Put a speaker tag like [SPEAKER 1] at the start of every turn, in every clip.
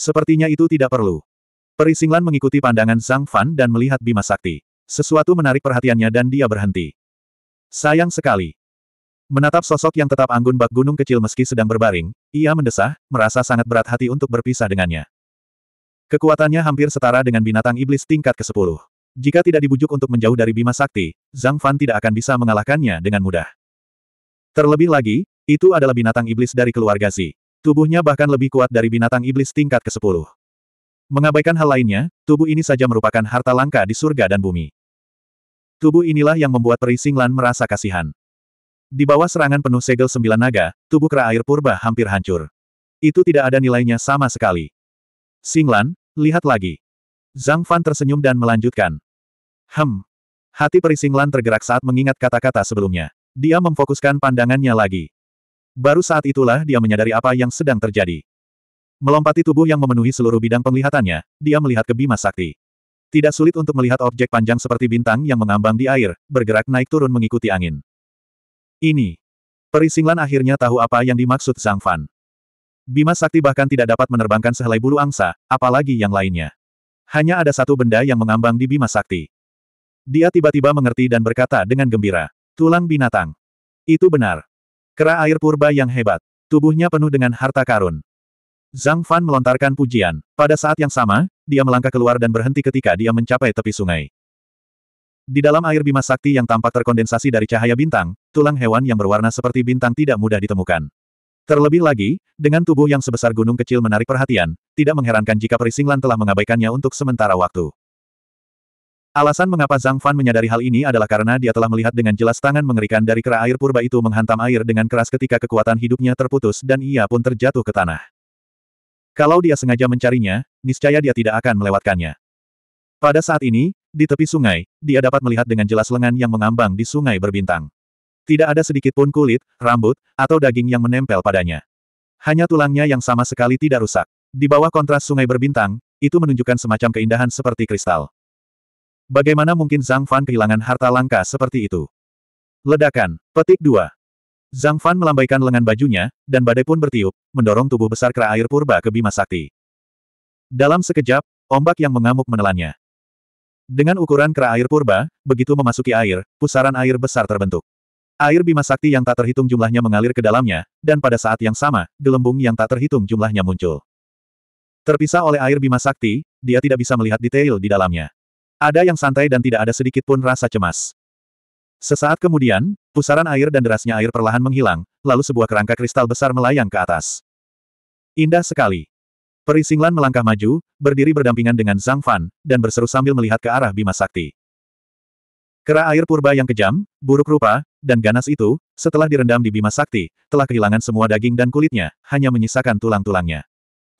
[SPEAKER 1] Sepertinya itu tidak perlu. Perisinglan mengikuti pandangan Zhang Fan dan melihat Bima Sakti. Sesuatu menarik perhatiannya dan dia berhenti. Sayang sekali. Menatap sosok yang tetap anggun bak gunung kecil meski sedang berbaring, ia mendesah, merasa sangat berat hati untuk berpisah dengannya. Kekuatannya hampir setara dengan binatang iblis tingkat ke-10. Jika tidak dibujuk untuk menjauh dari Bima Sakti, Zhang Fan tidak akan bisa mengalahkannya dengan mudah. Terlebih lagi, itu adalah binatang iblis dari keluarga Zi. Tubuhnya bahkan lebih kuat dari binatang iblis tingkat ke-10. Mengabaikan hal lainnya, tubuh ini saja merupakan harta langka di surga dan bumi. Tubuh inilah yang membuat peri Singlan merasa kasihan. Di bawah serangan penuh segel sembilan naga, tubuh kera air purba hampir hancur. Itu tidak ada nilainya sama sekali. Singlan, lihat lagi. Zhang Fan tersenyum dan melanjutkan. Hem. Hati Peri Singlan tergerak saat mengingat kata-kata sebelumnya. Dia memfokuskan pandangannya lagi. Baru saat itulah dia menyadari apa yang sedang terjadi. Melompati tubuh yang memenuhi seluruh bidang penglihatannya, dia melihat ke Bima Sakti. Tidak sulit untuk melihat objek panjang seperti bintang yang mengambang di air, bergerak naik turun mengikuti angin. Ini. Perisinglan akhirnya tahu apa yang dimaksud Zhang Fan. Bima Sakti bahkan tidak dapat menerbangkan sehelai bulu angsa, apalagi yang lainnya. Hanya ada satu benda yang mengambang di Bima Sakti. Dia tiba-tiba mengerti dan berkata dengan gembira, tulang binatang. Itu benar. Kera air purba yang hebat. Tubuhnya penuh dengan harta karun. Zhang Fan melontarkan pujian. Pada saat yang sama, dia melangkah keluar dan berhenti ketika dia mencapai tepi sungai. Di dalam air bima sakti yang tampak terkondensasi dari cahaya bintang, tulang hewan yang berwarna seperti bintang tidak mudah ditemukan. Terlebih lagi, dengan tubuh yang sebesar gunung kecil menarik perhatian, tidak mengherankan jika Perisinglan telah mengabaikannya untuk sementara waktu. Alasan mengapa Zhang Fan menyadari hal ini adalah karena dia telah melihat dengan jelas tangan mengerikan dari kera air purba itu menghantam air dengan keras ketika kekuatan hidupnya terputus dan ia pun terjatuh ke tanah. Kalau dia sengaja mencarinya, niscaya dia tidak akan melewatkannya. Pada saat ini, di tepi sungai, dia dapat melihat dengan jelas lengan yang mengambang di sungai berbintang. Tidak ada sedikit pun kulit, rambut, atau daging yang menempel padanya. Hanya tulangnya yang sama sekali tidak rusak. Di bawah kontras sungai berbintang, itu menunjukkan semacam keindahan seperti kristal. Bagaimana mungkin Zhang Fan kehilangan harta langka seperti itu? Ledakan. Petik 2. Zhang Fan melambaikan lengan bajunya, dan badai pun bertiup, mendorong tubuh besar kera air purba ke Bima Sakti. Dalam sekejap, ombak yang mengamuk menelannya. Dengan ukuran kera air purba, begitu memasuki air, pusaran air besar terbentuk. Air bima sakti yang tak terhitung jumlahnya mengalir ke dalamnya, dan pada saat yang sama, gelembung yang tak terhitung jumlahnya muncul. Terpisah oleh air bima sakti, dia tidak bisa melihat detail di dalamnya. Ada yang santai dan tidak ada sedikit pun rasa cemas. Sesaat kemudian, pusaran air dan derasnya air perlahan menghilang, lalu sebuah kerangka kristal besar melayang ke atas. Indah sekali. Perisinglan melangkah maju, berdiri berdampingan dengan Zhang Fan, dan berseru sambil melihat ke arah Bima Sakti. Kera air purba yang kejam, buruk rupa, dan ganas itu, setelah direndam di Bima Sakti, telah kehilangan semua daging dan kulitnya, hanya menyisakan tulang-tulangnya.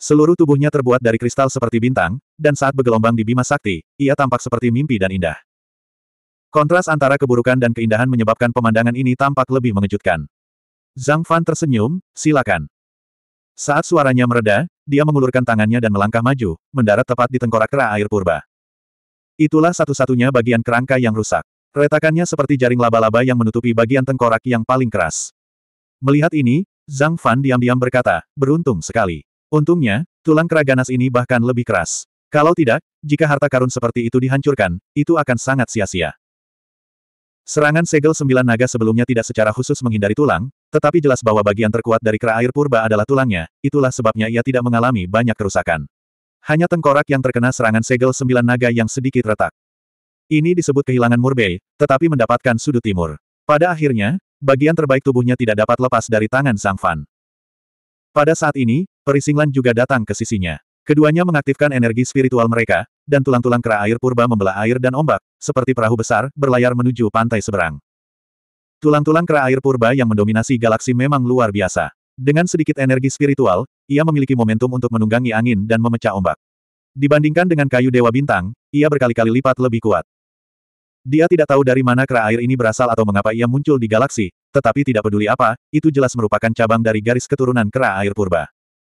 [SPEAKER 1] Seluruh tubuhnya terbuat dari kristal seperti bintang, dan saat bergelombang di Bima Sakti, ia tampak seperti mimpi dan indah. Kontras antara keburukan dan keindahan menyebabkan pemandangan ini tampak lebih mengejutkan. Zhang Fan tersenyum, silakan. Saat suaranya mereda, dia mengulurkan tangannya dan melangkah maju, mendarat tepat di tengkorak kera air purba. Itulah satu-satunya bagian kerangka yang rusak. Retakannya seperti jaring laba-laba yang menutupi bagian tengkorak yang paling keras. Melihat ini, Zhang Fan diam-diam berkata, beruntung sekali. Untungnya, tulang keraganas ini bahkan lebih keras. Kalau tidak, jika harta karun seperti itu dihancurkan, itu akan sangat sia-sia. Serangan segel sembilan naga sebelumnya tidak secara khusus menghindari tulang, tetapi jelas bahwa bagian terkuat dari kera air purba adalah tulangnya, itulah sebabnya ia tidak mengalami banyak kerusakan. Hanya tengkorak yang terkena serangan segel sembilan naga yang sedikit retak. Ini disebut kehilangan murbei, tetapi mendapatkan sudut timur. Pada akhirnya, bagian terbaik tubuhnya tidak dapat lepas dari tangan Sang Fan. Pada saat ini, Perisinglan juga datang ke sisinya. Keduanya mengaktifkan energi spiritual mereka, dan tulang-tulang kera air purba membelah air dan ombak, seperti perahu besar, berlayar menuju pantai seberang. Tulang-tulang kera air purba yang mendominasi galaksi memang luar biasa. Dengan sedikit energi spiritual, ia memiliki momentum untuk menunggangi angin dan memecah ombak. Dibandingkan dengan kayu dewa bintang, ia berkali-kali lipat lebih kuat. Dia tidak tahu dari mana kera air ini berasal atau mengapa ia muncul di galaksi, tetapi tidak peduli apa, itu jelas merupakan cabang dari garis keturunan kera air purba.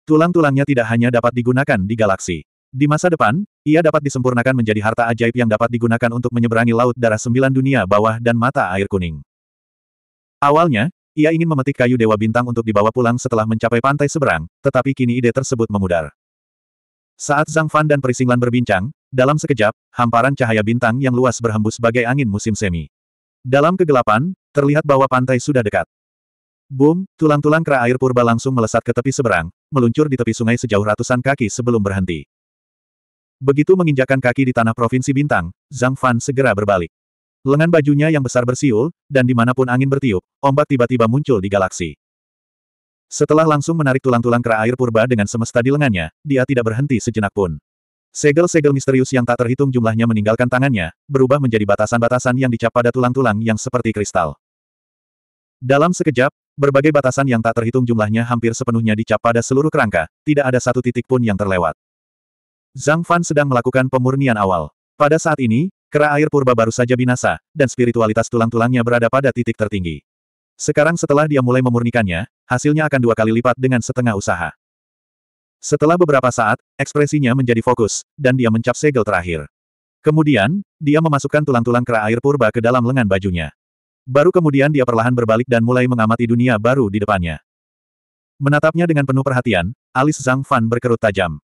[SPEAKER 1] Tulang-tulangnya tidak hanya dapat digunakan di galaksi. Di masa depan, ia dapat disempurnakan menjadi harta ajaib yang dapat digunakan untuk menyeberangi laut darah sembilan dunia bawah dan mata air kuning. Awalnya, ia ingin memetik kayu Dewa Bintang untuk dibawa pulang setelah mencapai pantai seberang, tetapi kini ide tersebut memudar. Saat Zhang Fan dan Perisinglan berbincang, dalam sekejap, hamparan cahaya bintang yang luas berhembus bagai angin musim semi. Dalam kegelapan, terlihat bahwa pantai sudah dekat. Boom, tulang-tulang kera air purba langsung melesat ke tepi seberang, meluncur di tepi sungai sejauh ratusan kaki sebelum berhenti. Begitu menginjakan kaki di tanah Provinsi Bintang, Zhang Fan segera berbalik. Lengan bajunya yang besar bersiul, dan dimanapun angin bertiup, ombak tiba-tiba muncul di galaksi. Setelah langsung menarik tulang-tulang kera air purba dengan semesta di lengannya, dia tidak berhenti sejenak pun. Segel-segel misterius yang tak terhitung jumlahnya meninggalkan tangannya, berubah menjadi batasan-batasan yang dicap pada tulang-tulang yang seperti kristal. Dalam sekejap, Berbagai batasan yang tak terhitung jumlahnya hampir sepenuhnya dicap pada seluruh kerangka, tidak ada satu titik pun yang terlewat. Zhang Fan sedang melakukan pemurnian awal. Pada saat ini, kera air purba baru saja binasa, dan spiritualitas tulang-tulangnya berada pada titik tertinggi. Sekarang setelah dia mulai memurnikannya, hasilnya akan dua kali lipat dengan setengah usaha. Setelah beberapa saat, ekspresinya menjadi fokus, dan dia mencap segel terakhir. Kemudian, dia memasukkan tulang-tulang kera air purba ke dalam lengan bajunya. Baru kemudian dia perlahan berbalik dan mulai mengamati dunia baru di depannya. Menatapnya dengan penuh perhatian, alis Zhang Fan berkerut tajam.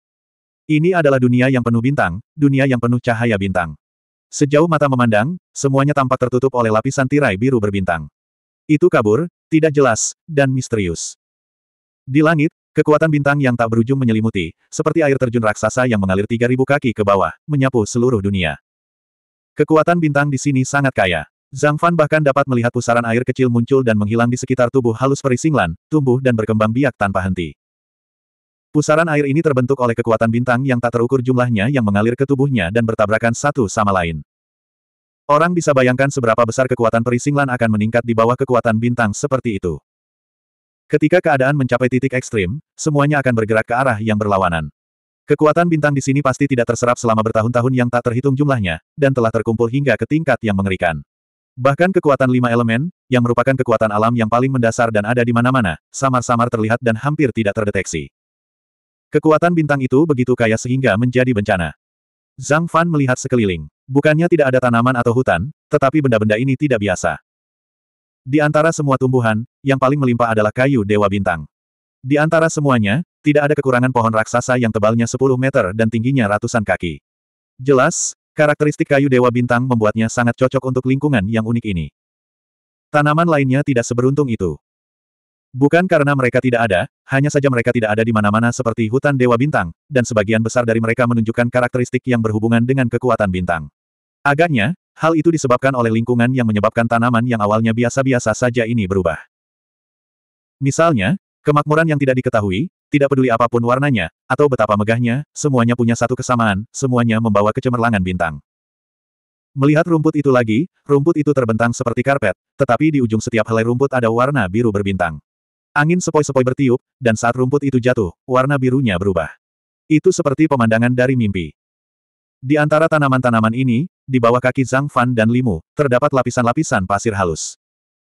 [SPEAKER 1] Ini adalah dunia yang penuh bintang, dunia yang penuh cahaya bintang. Sejauh mata memandang, semuanya tampak tertutup oleh lapisan tirai biru berbintang. Itu kabur, tidak jelas, dan misterius. Di langit, Kekuatan bintang yang tak berujung menyelimuti, seperti air terjun raksasa yang mengalir 3.000 kaki ke bawah, menyapu seluruh dunia. Kekuatan bintang di sini sangat kaya. Zhang Fan bahkan dapat melihat pusaran air kecil muncul dan menghilang di sekitar tubuh halus perisinglan, tumbuh dan berkembang biak tanpa henti. Pusaran air ini terbentuk oleh kekuatan bintang yang tak terukur jumlahnya yang mengalir ke tubuhnya dan bertabrakan satu sama lain. Orang bisa bayangkan seberapa besar kekuatan perisinglan akan meningkat di bawah kekuatan bintang seperti itu. Ketika keadaan mencapai titik ekstrim, semuanya akan bergerak ke arah yang berlawanan. Kekuatan bintang di sini pasti tidak terserap selama bertahun-tahun yang tak terhitung jumlahnya, dan telah terkumpul hingga ke tingkat yang mengerikan. Bahkan kekuatan lima elemen, yang merupakan kekuatan alam yang paling mendasar dan ada di mana-mana, samar-samar terlihat dan hampir tidak terdeteksi. Kekuatan bintang itu begitu kaya sehingga menjadi bencana. Zhang Fan melihat sekeliling. Bukannya tidak ada tanaman atau hutan, tetapi benda-benda ini tidak biasa. Di antara semua tumbuhan, yang paling melimpah adalah kayu dewa bintang. Di antara semuanya, tidak ada kekurangan pohon raksasa yang tebalnya 10 meter dan tingginya ratusan kaki. Jelas, Karakteristik kayu dewa bintang membuatnya sangat cocok untuk lingkungan yang unik ini. Tanaman lainnya tidak seberuntung itu. Bukan karena mereka tidak ada, hanya saja mereka tidak ada di mana-mana seperti hutan dewa bintang, dan sebagian besar dari mereka menunjukkan karakteristik yang berhubungan dengan kekuatan bintang. Agaknya, hal itu disebabkan oleh lingkungan yang menyebabkan tanaman yang awalnya biasa-biasa saja ini berubah. Misalnya, kemakmuran yang tidak diketahui, tidak peduli apapun warnanya, atau betapa megahnya, semuanya punya satu kesamaan, semuanya membawa kecemerlangan bintang. Melihat rumput itu lagi, rumput itu terbentang seperti karpet, tetapi di ujung setiap helai rumput ada warna biru berbintang. Angin sepoi-sepoi bertiup, dan saat rumput itu jatuh, warna birunya berubah. Itu seperti pemandangan dari mimpi. Di antara tanaman-tanaman ini, di bawah kaki Zhang Fan dan Limu, terdapat lapisan-lapisan pasir halus.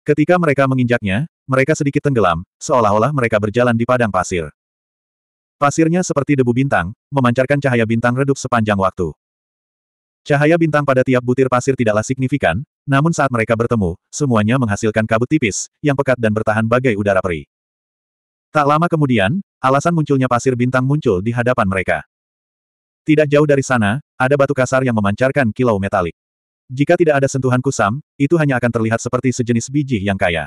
[SPEAKER 1] Ketika mereka menginjaknya, mereka sedikit tenggelam, seolah-olah mereka berjalan di padang pasir. Pasirnya seperti debu bintang, memancarkan cahaya bintang redup sepanjang waktu. Cahaya bintang pada tiap butir pasir tidaklah signifikan, namun saat mereka bertemu, semuanya menghasilkan kabut tipis, yang pekat dan bertahan bagai udara peri. Tak lama kemudian, alasan munculnya pasir bintang muncul di hadapan mereka. Tidak jauh dari sana, ada batu kasar yang memancarkan kilau metalik. Jika tidak ada sentuhan kusam, itu hanya akan terlihat seperti sejenis biji yang kaya.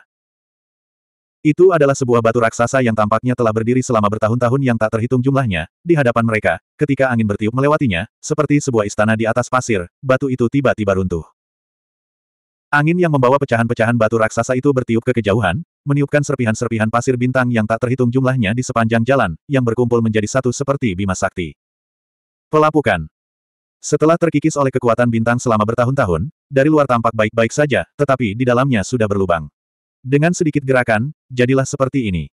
[SPEAKER 1] Itu adalah sebuah batu raksasa yang tampaknya telah berdiri selama bertahun-tahun yang tak terhitung jumlahnya, di hadapan mereka, ketika angin bertiup melewatinya, seperti sebuah istana di atas pasir, batu itu tiba-tiba runtuh. Angin yang membawa pecahan-pecahan batu raksasa itu bertiup ke kejauhan, meniupkan serpihan-serpihan pasir bintang yang tak terhitung jumlahnya di sepanjang jalan, yang berkumpul menjadi satu seperti Bima Sakti. Pelapukan Setelah terkikis oleh kekuatan bintang selama bertahun-tahun, dari luar tampak baik-baik saja, tetapi di dalamnya sudah berlubang. Dengan sedikit gerakan, jadilah seperti ini.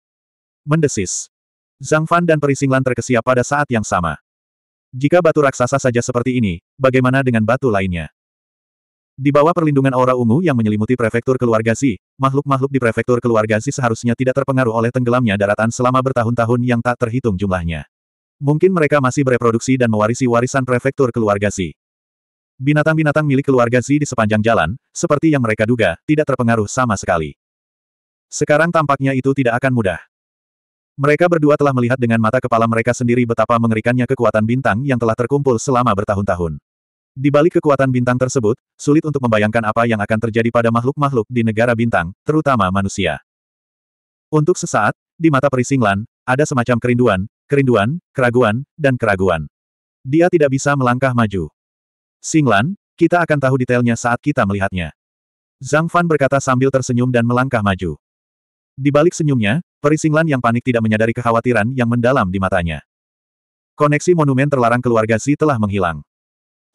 [SPEAKER 1] Mendesis. Zhang Fan dan Perisinglan terkesiap pada saat yang sama. Jika batu raksasa saja seperti ini, bagaimana dengan batu lainnya? Di bawah perlindungan aura ungu yang menyelimuti prefektur keluarga Zi, makhluk-makhluk di prefektur keluarga Zi seharusnya tidak terpengaruh oleh tenggelamnya daratan selama bertahun-tahun yang tak terhitung jumlahnya. Mungkin mereka masih bereproduksi dan mewarisi warisan prefektur keluarga Zi. Binatang-binatang milik keluarga Zi di sepanjang jalan, seperti yang mereka duga, tidak terpengaruh sama sekali. Sekarang tampaknya itu tidak akan mudah. Mereka berdua telah melihat dengan mata kepala mereka sendiri betapa mengerikannya kekuatan bintang yang telah terkumpul selama bertahun-tahun. Di balik kekuatan bintang tersebut, sulit untuk membayangkan apa yang akan terjadi pada makhluk-makhluk di negara bintang, terutama manusia. Untuk sesaat, di mata Perisinglan, ada semacam kerinduan, kerinduan, keraguan, dan keraguan. Dia tidak bisa melangkah maju. Singlan, kita akan tahu detailnya saat kita melihatnya. Zhang Fan berkata sambil tersenyum dan melangkah maju. Di balik senyumnya, Perisinglan yang panik tidak menyadari kekhawatiran yang mendalam di matanya. Koneksi monumen terlarang keluarga Zi telah menghilang.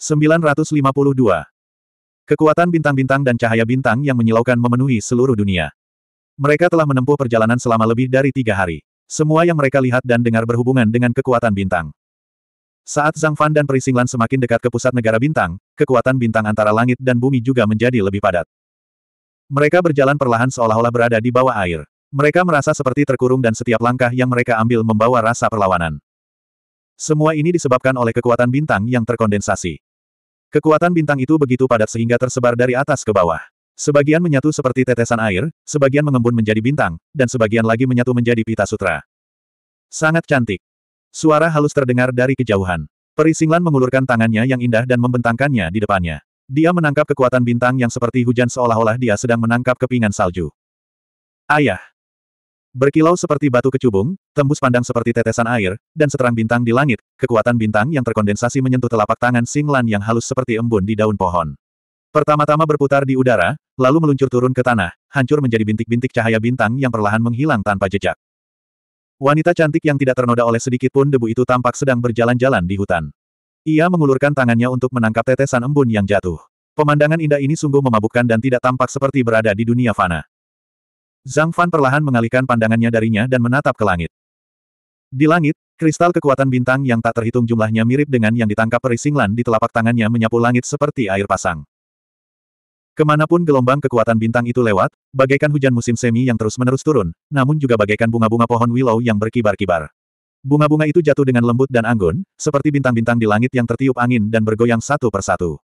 [SPEAKER 1] 952. Kekuatan bintang-bintang dan cahaya bintang yang menyilaukan memenuhi seluruh dunia. Mereka telah menempuh perjalanan selama lebih dari tiga hari. Semua yang mereka lihat dan dengar berhubungan dengan kekuatan bintang. Saat Zhang Fan dan Perisinglan semakin dekat ke pusat negara bintang, kekuatan bintang antara langit dan bumi juga menjadi lebih padat. Mereka berjalan perlahan seolah-olah berada di bawah air. Mereka merasa seperti terkurung dan setiap langkah yang mereka ambil membawa rasa perlawanan. Semua ini disebabkan oleh kekuatan bintang yang terkondensasi. Kekuatan bintang itu begitu padat sehingga tersebar dari atas ke bawah. Sebagian menyatu seperti tetesan air, sebagian mengembun menjadi bintang, dan sebagian lagi menyatu menjadi pita sutra. Sangat cantik. Suara halus terdengar dari kejauhan. Perisinglan mengulurkan tangannya yang indah dan membentangkannya di depannya. Dia menangkap kekuatan bintang yang seperti hujan seolah-olah dia sedang menangkap kepingan salju. Ayah, Berkilau seperti batu kecubung, tembus pandang seperti tetesan air, dan seterang bintang di langit, kekuatan bintang yang terkondensasi menyentuh telapak tangan Singlan yang halus seperti embun di daun pohon. Pertama-tama berputar di udara, lalu meluncur turun ke tanah, hancur menjadi bintik-bintik cahaya bintang yang perlahan menghilang tanpa jejak. Wanita cantik yang tidak ternoda oleh sedikit pun debu itu tampak sedang berjalan-jalan di hutan. Ia mengulurkan tangannya untuk menangkap tetesan embun yang jatuh. Pemandangan indah ini sungguh memabukkan dan tidak tampak seperti berada di dunia fana. Zhang Fan perlahan mengalihkan pandangannya darinya dan menatap ke langit. Di langit, kristal kekuatan bintang yang tak terhitung jumlahnya mirip dengan yang ditangkap Perisinglan di telapak tangannya menyapu langit seperti air pasang. Kemanapun gelombang kekuatan bintang itu lewat, bagaikan hujan musim semi yang terus-menerus turun, namun juga bagaikan bunga-bunga pohon willow yang berkibar-kibar. Bunga-bunga itu jatuh dengan lembut dan anggun, seperti bintang-bintang di langit yang tertiup angin dan bergoyang satu persatu.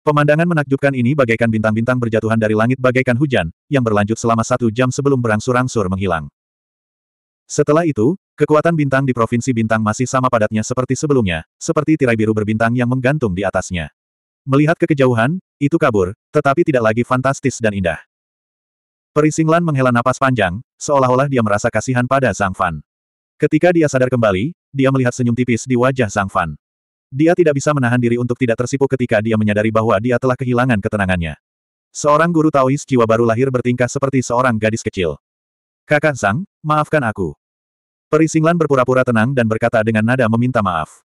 [SPEAKER 1] Pemandangan menakjubkan ini bagaikan bintang-bintang berjatuhan dari langit bagaikan hujan, yang berlanjut selama satu jam sebelum berangsur-angsur menghilang. Setelah itu, kekuatan bintang di Provinsi Bintang masih sama padatnya seperti sebelumnya, seperti tirai biru berbintang yang menggantung di atasnya. Melihat ke kejauhan, itu kabur, tetapi tidak lagi fantastis dan indah. Perisinglan menghela napas panjang, seolah-olah dia merasa kasihan pada Zhang Fan. Ketika dia sadar kembali, dia melihat senyum tipis di wajah Zhang Fan. Dia tidak bisa menahan diri untuk tidak tersipu ketika dia menyadari bahwa dia telah kehilangan ketenangannya. Seorang guru Taois jiwa baru lahir bertingkah seperti seorang gadis kecil. Kakak Sang, maafkan aku. Perisinglan berpura-pura tenang dan berkata dengan nada meminta maaf.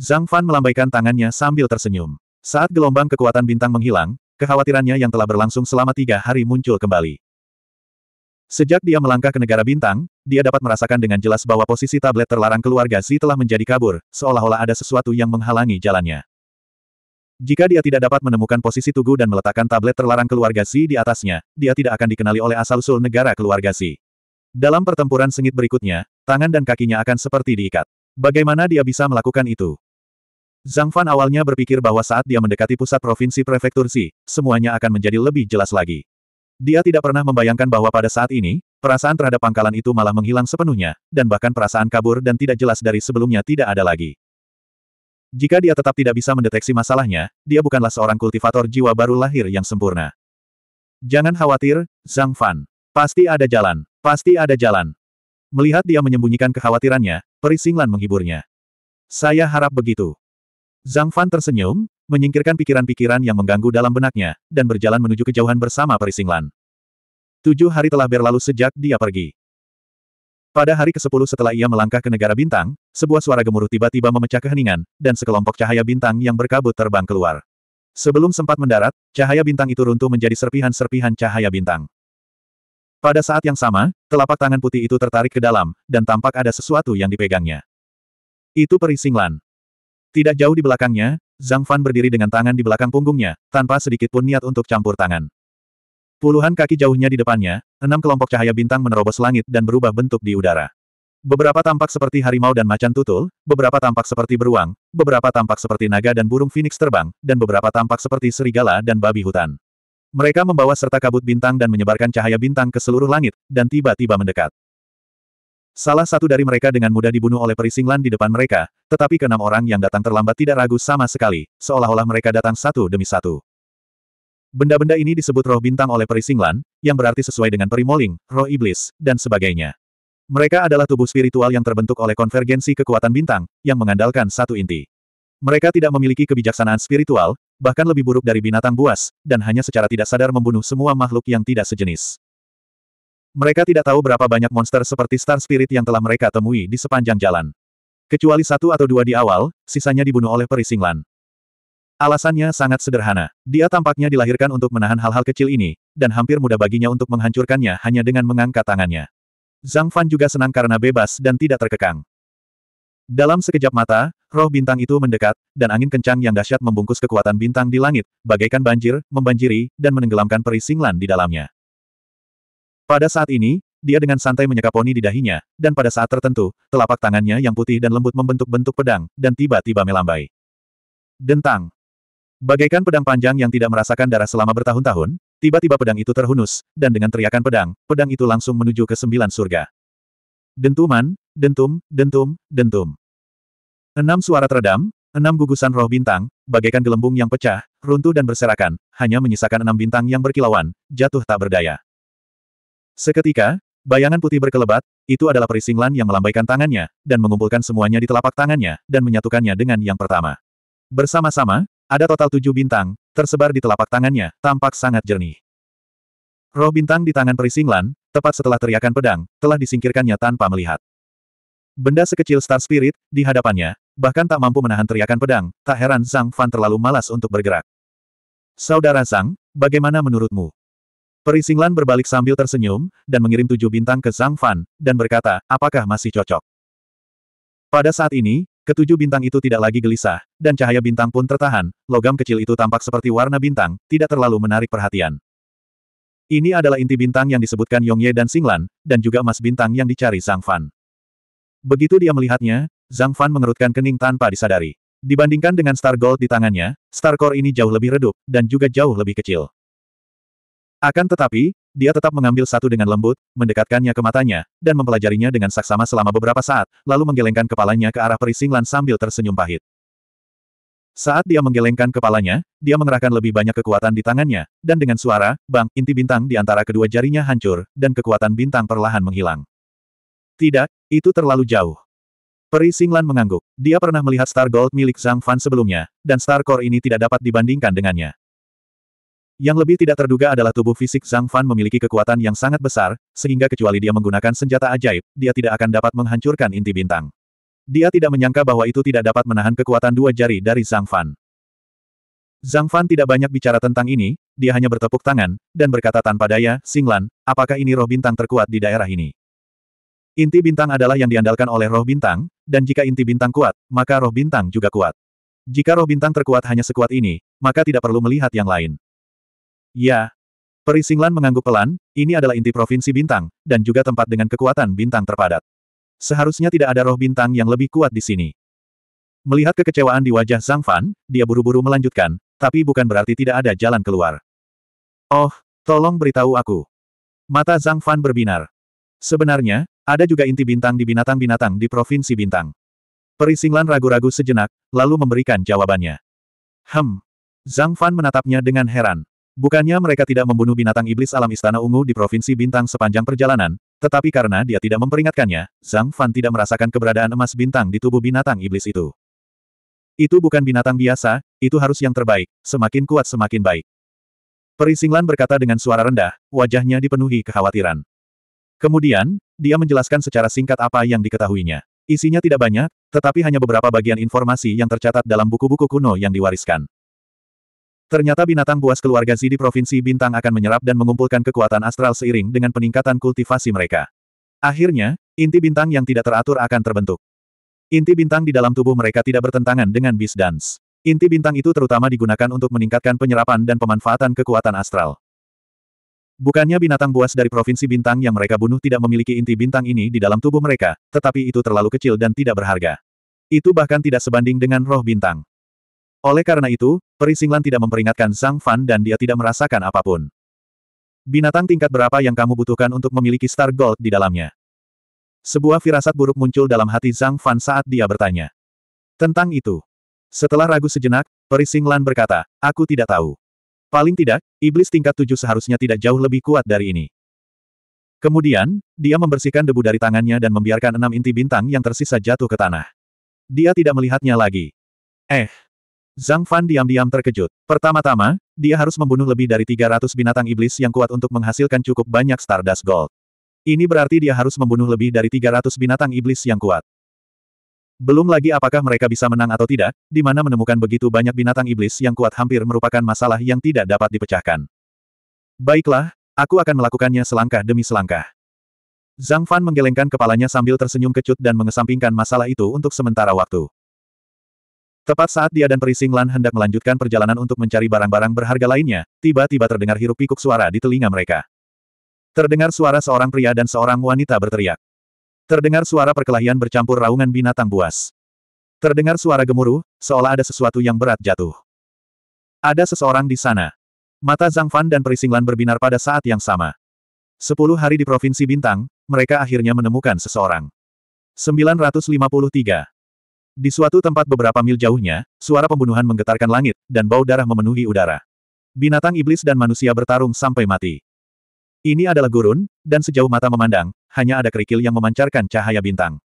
[SPEAKER 1] Zhang Fan melambaikan tangannya sambil tersenyum. Saat gelombang kekuatan bintang menghilang, kekhawatirannya yang telah berlangsung selama tiga hari muncul kembali. Sejak dia melangkah ke negara bintang, dia dapat merasakan dengan jelas bahwa posisi tablet terlarang keluarga Z telah menjadi kabur, seolah-olah ada sesuatu yang menghalangi jalannya. Jika dia tidak dapat menemukan posisi Tugu dan meletakkan tablet terlarang keluarga Z di atasnya, dia tidak akan dikenali oleh asal-usul negara keluarga Z. Dalam pertempuran sengit berikutnya, tangan dan kakinya akan seperti diikat. Bagaimana dia bisa melakukan itu? Zhang Fan awalnya berpikir bahwa saat dia mendekati pusat provinsi prefektur Z, semuanya akan menjadi lebih jelas lagi. Dia tidak pernah membayangkan bahwa pada saat ini, perasaan terhadap pangkalan itu malah menghilang sepenuhnya, dan bahkan perasaan kabur dan tidak jelas dari sebelumnya tidak ada lagi. Jika dia tetap tidak bisa mendeteksi masalahnya, dia bukanlah seorang kultivator jiwa baru lahir yang sempurna. Jangan khawatir, Zhang Fan. Pasti ada jalan, pasti ada jalan. Melihat dia menyembunyikan kekhawatirannya, Perisinglan menghiburnya. Saya harap begitu. Zhang Fan tersenyum, menyingkirkan pikiran-pikiran yang mengganggu dalam benaknya, dan berjalan menuju kejauhan bersama Perisinglan. Tujuh hari telah berlalu sejak dia pergi. Pada hari ke-10 setelah ia melangkah ke negara bintang, sebuah suara gemuruh tiba-tiba memecah keheningan, dan sekelompok cahaya bintang yang berkabut terbang keluar. Sebelum sempat mendarat, cahaya bintang itu runtuh menjadi serpihan-serpihan cahaya bintang. Pada saat yang sama, telapak tangan putih itu tertarik ke dalam, dan tampak ada sesuatu yang dipegangnya. Itu perisinglan. Tidak jauh di belakangnya, Zhang Fan berdiri dengan tangan di belakang punggungnya, tanpa sedikit pun niat untuk campur tangan. Puluhan kaki jauhnya di depannya, enam kelompok cahaya bintang menerobos langit dan berubah bentuk di udara. Beberapa tampak seperti harimau dan macan tutul, beberapa tampak seperti beruang, beberapa tampak seperti naga dan burung phoenix terbang, dan beberapa tampak seperti serigala dan babi hutan. Mereka membawa serta kabut bintang dan menyebarkan cahaya bintang ke seluruh langit, dan tiba-tiba mendekat. Salah satu dari mereka dengan mudah dibunuh oleh perisinglan di depan mereka, tetapi keenam orang yang datang terlambat tidak ragu sama sekali, seolah-olah mereka datang satu demi satu. Benda-benda ini disebut roh bintang oleh perisinglan, yang berarti sesuai dengan perimoling, roh iblis, dan sebagainya. Mereka adalah tubuh spiritual yang terbentuk oleh konvergensi kekuatan bintang, yang mengandalkan satu inti. Mereka tidak memiliki kebijaksanaan spiritual, bahkan lebih buruk dari binatang buas, dan hanya secara tidak sadar membunuh semua makhluk yang tidak sejenis. Mereka tidak tahu berapa banyak monster seperti Star Spirit yang telah mereka temui di sepanjang jalan. Kecuali satu atau dua di awal, sisanya dibunuh oleh perisinglan. Alasannya sangat sederhana. Dia tampaknya dilahirkan untuk menahan hal-hal kecil ini, dan hampir mudah baginya untuk menghancurkannya hanya dengan mengangkat tangannya. Zhang Fan juga senang karena bebas dan tidak terkekang. Dalam sekejap mata, roh bintang itu mendekat, dan angin kencang yang dahsyat membungkus kekuatan bintang di langit, bagaikan banjir, membanjiri, dan menenggelamkan perisinglan di dalamnya. Pada saat ini, dia dengan santai menyeka poni di dahinya, dan pada saat tertentu, telapak tangannya yang putih dan lembut membentuk bentuk pedang, dan tiba-tiba melambai. Dentang. Bagaikan pedang panjang yang tidak merasakan darah selama bertahun-tahun, tiba-tiba pedang itu terhunus, dan dengan teriakan pedang, pedang itu langsung menuju ke sembilan surga. Dentuman, dentum, dentum, dentum. Enam suara teredam, enam gugusan roh bintang, bagaikan gelembung yang pecah, runtuh dan berserakan, hanya menyisakan enam bintang yang berkilauan, jatuh tak berdaya. Seketika, bayangan putih berkelebat, itu adalah perisinglan yang melambaikan tangannya, dan mengumpulkan semuanya di telapak tangannya, dan menyatukannya dengan yang pertama. Bersama-sama, ada total tujuh bintang, tersebar di telapak tangannya, tampak sangat jernih. Roh bintang di tangan perisinglan, tepat setelah teriakan pedang, telah disingkirkannya tanpa melihat. Benda sekecil Star Spirit, di hadapannya, bahkan tak mampu menahan teriakan pedang, tak heran Zhang Fan terlalu malas untuk bergerak. Saudara Zhang, bagaimana menurutmu? Perisinglan berbalik sambil tersenyum, dan mengirim tujuh bintang ke Zhang Fan, dan berkata, apakah masih cocok? Pada saat ini, ketujuh bintang itu tidak lagi gelisah, dan cahaya bintang pun tertahan, logam kecil itu tampak seperti warna bintang, tidak terlalu menarik perhatian. Ini adalah inti bintang yang disebutkan Yongye dan Singlan, dan juga emas bintang yang dicari Zhang Fan. Begitu dia melihatnya, Zhang Fan mengerutkan kening tanpa disadari. Dibandingkan dengan Star Gold di tangannya, Star Core ini jauh lebih redup, dan juga jauh lebih kecil. Akan tetapi, dia tetap mengambil satu dengan lembut, mendekatkannya ke matanya, dan mempelajarinya dengan saksama selama beberapa saat, lalu menggelengkan kepalanya ke arah Perisinglan sambil tersenyum pahit. Saat dia menggelengkan kepalanya, dia mengerahkan lebih banyak kekuatan di tangannya, dan dengan suara, bang, inti bintang di antara kedua jarinya hancur, dan kekuatan bintang perlahan menghilang. Tidak, itu terlalu jauh. Peri Singlan mengangguk. Dia pernah melihat Star Gold milik Zhang Fan sebelumnya, dan Star Core ini tidak dapat dibandingkan dengannya. Yang lebih tidak terduga adalah tubuh fisik Zhang Fan memiliki kekuatan yang sangat besar, sehingga kecuali dia menggunakan senjata ajaib, dia tidak akan dapat menghancurkan inti bintang. Dia tidak menyangka bahwa itu tidak dapat menahan kekuatan dua jari dari Zhang Fan. Zhang Fan tidak banyak bicara tentang ini, dia hanya bertepuk tangan, dan berkata tanpa daya, Singlan, apakah ini roh bintang terkuat di daerah ini? Inti bintang adalah yang diandalkan oleh roh bintang, dan jika inti bintang kuat, maka roh bintang juga kuat. Jika roh bintang terkuat hanya sekuat ini, maka tidak perlu melihat yang lain. Ya. Perisinglan mengangguk pelan, ini adalah inti provinsi bintang, dan juga tempat dengan kekuatan bintang terpadat. Seharusnya tidak ada roh bintang yang lebih kuat di sini. Melihat kekecewaan di wajah Zhang Fan, dia buru-buru melanjutkan, tapi bukan berarti tidak ada jalan keluar. Oh, tolong beritahu aku. Mata Zhang Fan berbinar. Sebenarnya, ada juga inti bintang di binatang-binatang di provinsi bintang. Perisinglan ragu-ragu sejenak, lalu memberikan jawabannya. Hem. Zhang Fan menatapnya dengan heran. Bukannya mereka tidak membunuh binatang iblis alam Istana Ungu di Provinsi Bintang sepanjang perjalanan, tetapi karena dia tidak memperingatkannya, Zhang Fan tidak merasakan keberadaan emas bintang di tubuh binatang iblis itu. Itu bukan binatang biasa, itu harus yang terbaik, semakin kuat semakin baik. Perisinglan berkata dengan suara rendah, wajahnya dipenuhi kekhawatiran. Kemudian, dia menjelaskan secara singkat apa yang diketahuinya. Isinya tidak banyak, tetapi hanya beberapa bagian informasi yang tercatat dalam buku-buku kuno yang diwariskan. Ternyata binatang buas keluarga Z di Provinsi Bintang akan menyerap dan mengumpulkan kekuatan astral seiring dengan peningkatan kultivasi mereka. Akhirnya, inti bintang yang tidak teratur akan terbentuk. Inti bintang di dalam tubuh mereka tidak bertentangan dengan bis Dance. Inti bintang itu terutama digunakan untuk meningkatkan penyerapan dan pemanfaatan kekuatan astral. Bukannya binatang buas dari Provinsi Bintang yang mereka bunuh tidak memiliki inti bintang ini di dalam tubuh mereka, tetapi itu terlalu kecil dan tidak berharga. Itu bahkan tidak sebanding dengan roh bintang. Oleh karena itu, Perisinglan tidak memperingatkan Zhang Fan dan dia tidak merasakan apapun. Binatang tingkat berapa yang kamu butuhkan untuk memiliki Star Gold di dalamnya? Sebuah firasat buruk muncul dalam hati Zhang Fan saat dia bertanya. Tentang itu. Setelah ragu sejenak, Perisinglan berkata, aku tidak tahu. Paling tidak, iblis tingkat tujuh seharusnya tidak jauh lebih kuat dari ini. Kemudian, dia membersihkan debu dari tangannya dan membiarkan enam inti bintang yang tersisa jatuh ke tanah. Dia tidak melihatnya lagi. Eh, Zhang Fan diam-diam terkejut. Pertama-tama, dia harus membunuh lebih dari 300 binatang iblis yang kuat untuk menghasilkan cukup banyak Stardust Gold. Ini berarti dia harus membunuh lebih dari 300 binatang iblis yang kuat. Belum lagi apakah mereka bisa menang atau tidak, di mana menemukan begitu banyak binatang iblis yang kuat hampir merupakan masalah yang tidak dapat dipecahkan. Baiklah, aku akan melakukannya selangkah demi selangkah. Zhang Fan menggelengkan kepalanya sambil tersenyum kecut dan mengesampingkan masalah itu untuk sementara waktu. Tepat saat dia dan Lan hendak melanjutkan perjalanan untuk mencari barang-barang berharga lainnya, tiba-tiba terdengar hiruk-pikuk suara di telinga mereka. Terdengar suara seorang pria dan seorang wanita berteriak. Terdengar suara perkelahian bercampur raungan binatang buas. Terdengar suara gemuruh, seolah ada sesuatu yang berat jatuh. Ada seseorang di sana. Mata Zhang Fan dan Lan berbinar pada saat yang sama. Sepuluh hari di Provinsi Bintang, mereka akhirnya menemukan seseorang. 953. Di suatu tempat beberapa mil jauhnya, suara pembunuhan menggetarkan langit, dan bau darah memenuhi udara. Binatang iblis dan manusia bertarung sampai mati. Ini adalah gurun, dan sejauh mata memandang, hanya ada kerikil yang memancarkan cahaya bintang.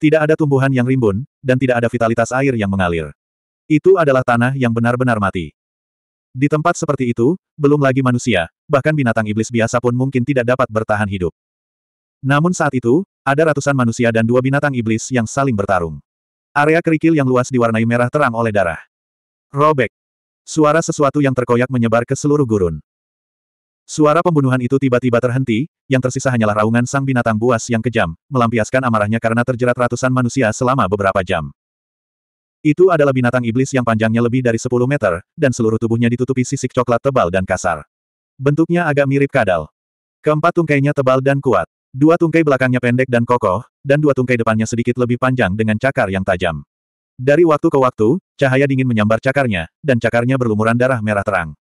[SPEAKER 1] Tidak ada tumbuhan yang rimbun, dan tidak ada vitalitas air yang mengalir. Itu adalah tanah yang benar-benar mati. Di tempat seperti itu, belum lagi manusia, bahkan binatang iblis biasa pun mungkin tidak dapat bertahan hidup. Namun saat itu, ada ratusan manusia dan dua binatang iblis yang saling bertarung. Area kerikil yang luas diwarnai merah terang oleh darah. Robek. Suara sesuatu yang terkoyak menyebar ke seluruh gurun. Suara pembunuhan itu tiba-tiba terhenti, yang tersisa hanyalah raungan sang binatang buas yang kejam, melampiaskan amarahnya karena terjerat ratusan manusia selama beberapa jam. Itu adalah binatang iblis yang panjangnya lebih dari 10 meter, dan seluruh tubuhnya ditutupi sisik coklat tebal dan kasar. Bentuknya agak mirip kadal. Keempat tungkainya tebal dan kuat. Dua tungkai belakangnya pendek dan kokoh, dan dua tungkai depannya sedikit lebih panjang dengan cakar yang tajam. Dari waktu ke waktu, cahaya dingin menyambar cakarnya, dan cakarnya berlumuran darah merah terang.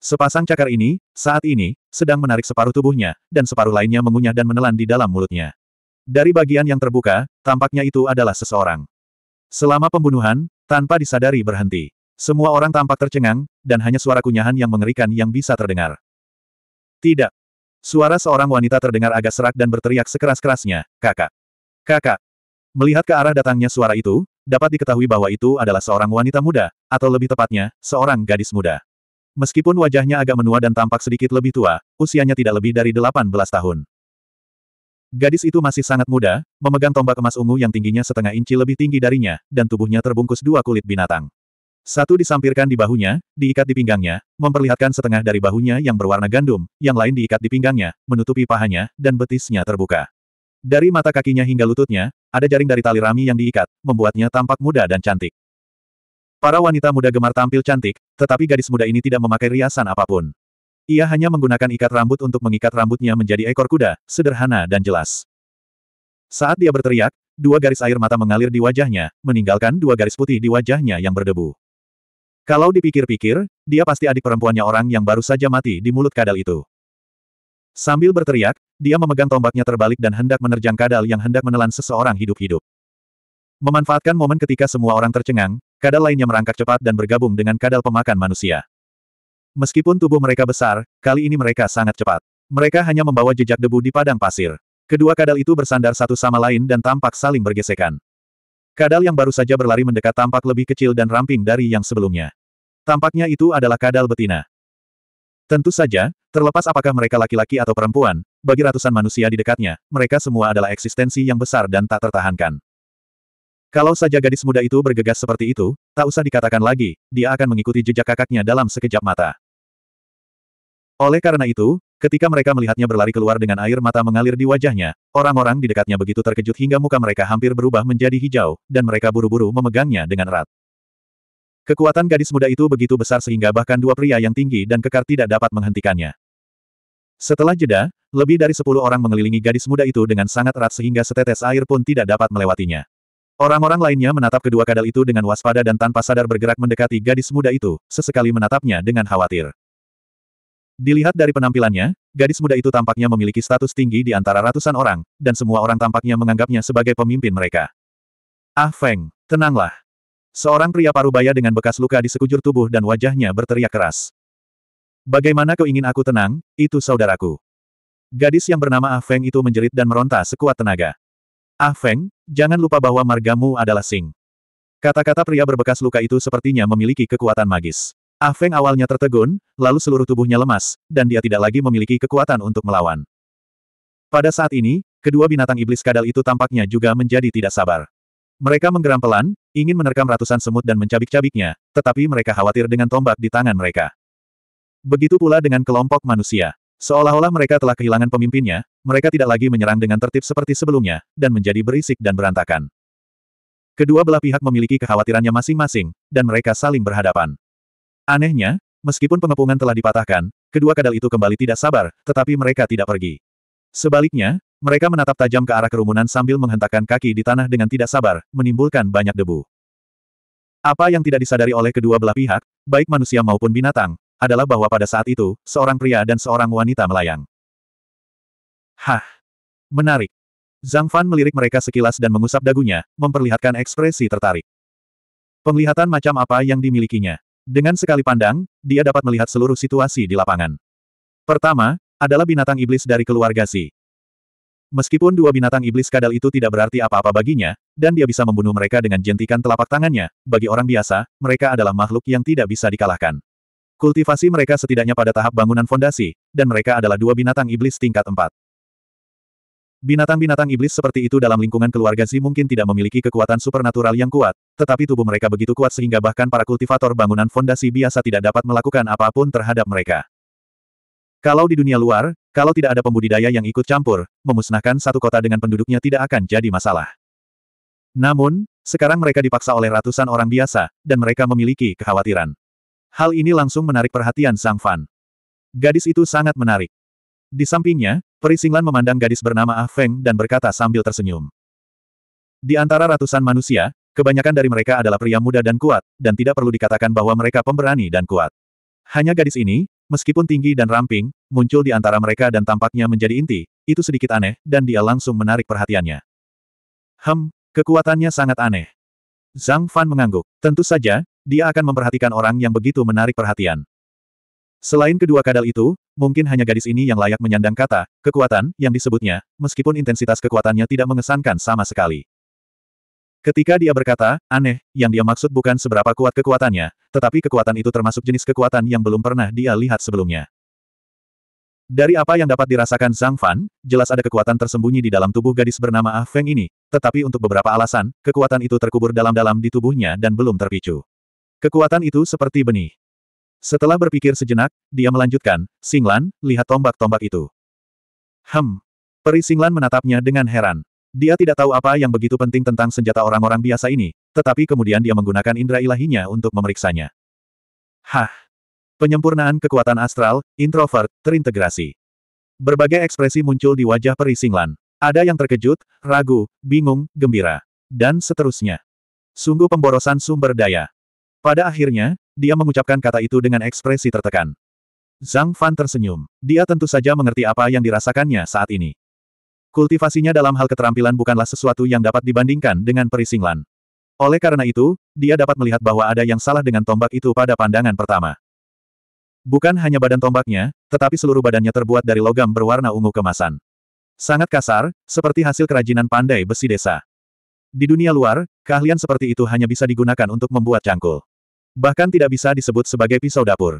[SPEAKER 1] Sepasang cakar ini, saat ini, sedang menarik separuh tubuhnya, dan separuh lainnya mengunyah dan menelan di dalam mulutnya. Dari bagian yang terbuka, tampaknya itu adalah seseorang. Selama pembunuhan, tanpa disadari berhenti. Semua orang tampak tercengang, dan hanya suara kunyahan yang mengerikan yang bisa terdengar. Tidak. Suara seorang wanita terdengar agak serak dan berteriak sekeras-kerasnya, kakak. Kakak. Melihat ke arah datangnya suara itu, dapat diketahui bahwa itu adalah seorang wanita muda, atau lebih tepatnya, seorang gadis muda. Meskipun wajahnya agak menua dan tampak sedikit lebih tua, usianya tidak lebih dari 18 tahun. Gadis itu masih sangat muda, memegang tombak emas ungu yang tingginya setengah inci lebih tinggi darinya, dan tubuhnya terbungkus dua kulit binatang. Satu disampirkan di bahunya, diikat di pinggangnya, memperlihatkan setengah dari bahunya yang berwarna gandum, yang lain diikat di pinggangnya, menutupi pahanya, dan betisnya terbuka. Dari mata kakinya hingga lututnya, ada jaring dari tali rami yang diikat, membuatnya tampak muda dan cantik. Para wanita muda gemar tampil cantik, tetapi gadis muda ini tidak memakai riasan apapun. Ia hanya menggunakan ikat rambut untuk mengikat rambutnya menjadi ekor kuda, sederhana dan jelas. Saat dia berteriak, dua garis air mata mengalir di wajahnya, meninggalkan dua garis putih di wajahnya yang berdebu. Kalau dipikir-pikir, dia pasti adik perempuannya orang yang baru saja mati di mulut kadal itu. Sambil berteriak, dia memegang tombaknya terbalik dan hendak menerjang kadal yang hendak menelan seseorang hidup-hidup. Memanfaatkan momen ketika semua orang tercengang, kadal lainnya merangkak cepat dan bergabung dengan kadal pemakan manusia. Meskipun tubuh mereka besar, kali ini mereka sangat cepat. Mereka hanya membawa jejak debu di padang pasir. Kedua kadal itu bersandar satu sama lain dan tampak saling bergesekan. Kadal yang baru saja berlari mendekat tampak lebih kecil dan ramping dari yang sebelumnya. Tampaknya itu adalah kadal betina. Tentu saja, terlepas apakah mereka laki-laki atau perempuan, bagi ratusan manusia di dekatnya, mereka semua adalah eksistensi yang besar dan tak tertahankan. Kalau saja gadis muda itu bergegas seperti itu, tak usah dikatakan lagi, dia akan mengikuti jejak kakaknya dalam sekejap mata. Oleh karena itu, Ketika mereka melihatnya berlari keluar dengan air mata mengalir di wajahnya, orang-orang di dekatnya begitu terkejut hingga muka mereka hampir berubah menjadi hijau, dan mereka buru-buru memegangnya dengan erat. Kekuatan gadis muda itu begitu besar sehingga bahkan dua pria yang tinggi dan kekar tidak dapat menghentikannya. Setelah jeda, lebih dari sepuluh orang mengelilingi gadis muda itu dengan sangat erat sehingga setetes air pun tidak dapat melewatinya. Orang-orang lainnya menatap kedua kadal itu dengan waspada dan tanpa sadar bergerak mendekati gadis muda itu, sesekali menatapnya dengan khawatir. Dilihat dari penampilannya, gadis muda itu tampaknya memiliki status tinggi di antara ratusan orang, dan semua orang tampaknya menganggapnya sebagai pemimpin mereka. Ah Feng, tenanglah. Seorang pria parubaya dengan bekas luka di sekujur tubuh dan wajahnya berteriak keras. Bagaimana kau ingin aku tenang, itu saudaraku. Gadis yang bernama Ah Feng itu menjerit dan meronta sekuat tenaga. Ah Feng, jangan lupa bahwa margamu adalah Sing. Kata-kata pria berbekas luka itu sepertinya memiliki kekuatan magis. Ah Feng awalnya tertegun, lalu seluruh tubuhnya lemas, dan dia tidak lagi memiliki kekuatan untuk melawan. Pada saat ini, kedua binatang iblis kadal itu tampaknya juga menjadi tidak sabar. Mereka menggeram pelan, ingin menerkam ratusan semut dan mencabik-cabiknya, tetapi mereka khawatir dengan tombak di tangan mereka. Begitu pula dengan kelompok manusia. Seolah-olah mereka telah kehilangan pemimpinnya, mereka tidak lagi menyerang dengan tertib seperti sebelumnya, dan menjadi berisik dan berantakan. Kedua belah pihak memiliki kekhawatirannya masing-masing, dan mereka saling berhadapan. Anehnya, meskipun pengepungan telah dipatahkan, kedua kadal itu kembali tidak sabar, tetapi mereka tidak pergi. Sebaliknya, mereka menatap tajam ke arah kerumunan sambil menghentakkan kaki di tanah dengan tidak sabar, menimbulkan banyak debu. Apa yang tidak disadari oleh kedua belah pihak, baik manusia maupun binatang, adalah bahwa pada saat itu, seorang pria dan seorang wanita melayang. Hah! Menarik! Zhang Fan melirik mereka sekilas dan mengusap dagunya, memperlihatkan ekspresi tertarik. Penglihatan macam apa yang dimilikinya? Dengan sekali pandang, dia dapat melihat seluruh situasi di lapangan. Pertama, adalah binatang iblis dari keluarga Si. Meskipun dua binatang iblis kadal itu tidak berarti apa-apa baginya, dan dia bisa membunuh mereka dengan jentikan telapak tangannya, bagi orang biasa, mereka adalah makhluk yang tidak bisa dikalahkan. Kultivasi mereka setidaknya pada tahap bangunan fondasi, dan mereka adalah dua binatang iblis tingkat empat. Binatang-binatang iblis seperti itu dalam lingkungan keluarga Zi mungkin tidak memiliki kekuatan supernatural yang kuat, tetapi tubuh mereka begitu kuat sehingga bahkan para kultivator bangunan fondasi biasa tidak dapat melakukan apapun terhadap mereka. Kalau di dunia luar, kalau tidak ada pembudidaya yang ikut campur, memusnahkan satu kota dengan penduduknya tidak akan jadi masalah. Namun, sekarang mereka dipaksa oleh ratusan orang biasa, dan mereka memiliki kekhawatiran. Hal ini langsung menarik perhatian Sang Fan. Gadis itu sangat menarik. Di sampingnya, Perisinglan memandang gadis bernama Ah Feng dan berkata sambil tersenyum. Di antara ratusan manusia, kebanyakan dari mereka adalah pria muda dan kuat, dan tidak perlu dikatakan bahwa mereka pemberani dan kuat. Hanya gadis ini, meskipun tinggi dan ramping, muncul di antara mereka dan tampaknya menjadi inti, itu sedikit aneh, dan dia langsung menarik perhatiannya. Hem, kekuatannya sangat aneh. Zhang Fan mengangguk. Tentu saja, dia akan memperhatikan orang yang begitu menarik perhatian. Selain kedua kadal itu, mungkin hanya gadis ini yang layak menyandang kata, kekuatan, yang disebutnya, meskipun intensitas kekuatannya tidak mengesankan sama sekali. Ketika dia berkata, aneh, yang dia maksud bukan seberapa kuat kekuatannya, tetapi kekuatan itu termasuk jenis kekuatan yang belum pernah dia lihat sebelumnya. Dari apa yang dapat dirasakan Zhang Fan, jelas ada kekuatan tersembunyi di dalam tubuh gadis bernama Ah Feng ini, tetapi untuk beberapa alasan, kekuatan itu terkubur dalam-dalam di tubuhnya dan belum terpicu. Kekuatan itu seperti benih. Setelah berpikir sejenak, dia melanjutkan, Singlan, lihat tombak-tombak itu. Hem. Peri Singlan menatapnya dengan heran. Dia tidak tahu apa yang begitu penting tentang senjata orang-orang biasa ini, tetapi kemudian dia menggunakan indera ilahinya untuk memeriksanya. Hah. Penyempurnaan kekuatan astral, introvert, terintegrasi. Berbagai ekspresi muncul di wajah peri Singlan. Ada yang terkejut, ragu, bingung, gembira, dan seterusnya. Sungguh pemborosan sumber daya. Pada akhirnya, dia mengucapkan kata itu dengan ekspresi tertekan. Zhang Fan tersenyum. Dia tentu saja mengerti apa yang dirasakannya saat ini. Kultivasinya dalam hal keterampilan bukanlah sesuatu yang dapat dibandingkan dengan perisinglan. Oleh karena itu, dia dapat melihat bahwa ada yang salah dengan tombak itu pada pandangan pertama. Bukan hanya badan tombaknya, tetapi seluruh badannya terbuat dari logam berwarna ungu kemasan. Sangat kasar, seperti hasil kerajinan pandai besi desa. Di dunia luar, keahlian seperti itu hanya bisa digunakan untuk membuat cangkul. Bahkan tidak bisa disebut sebagai pisau dapur.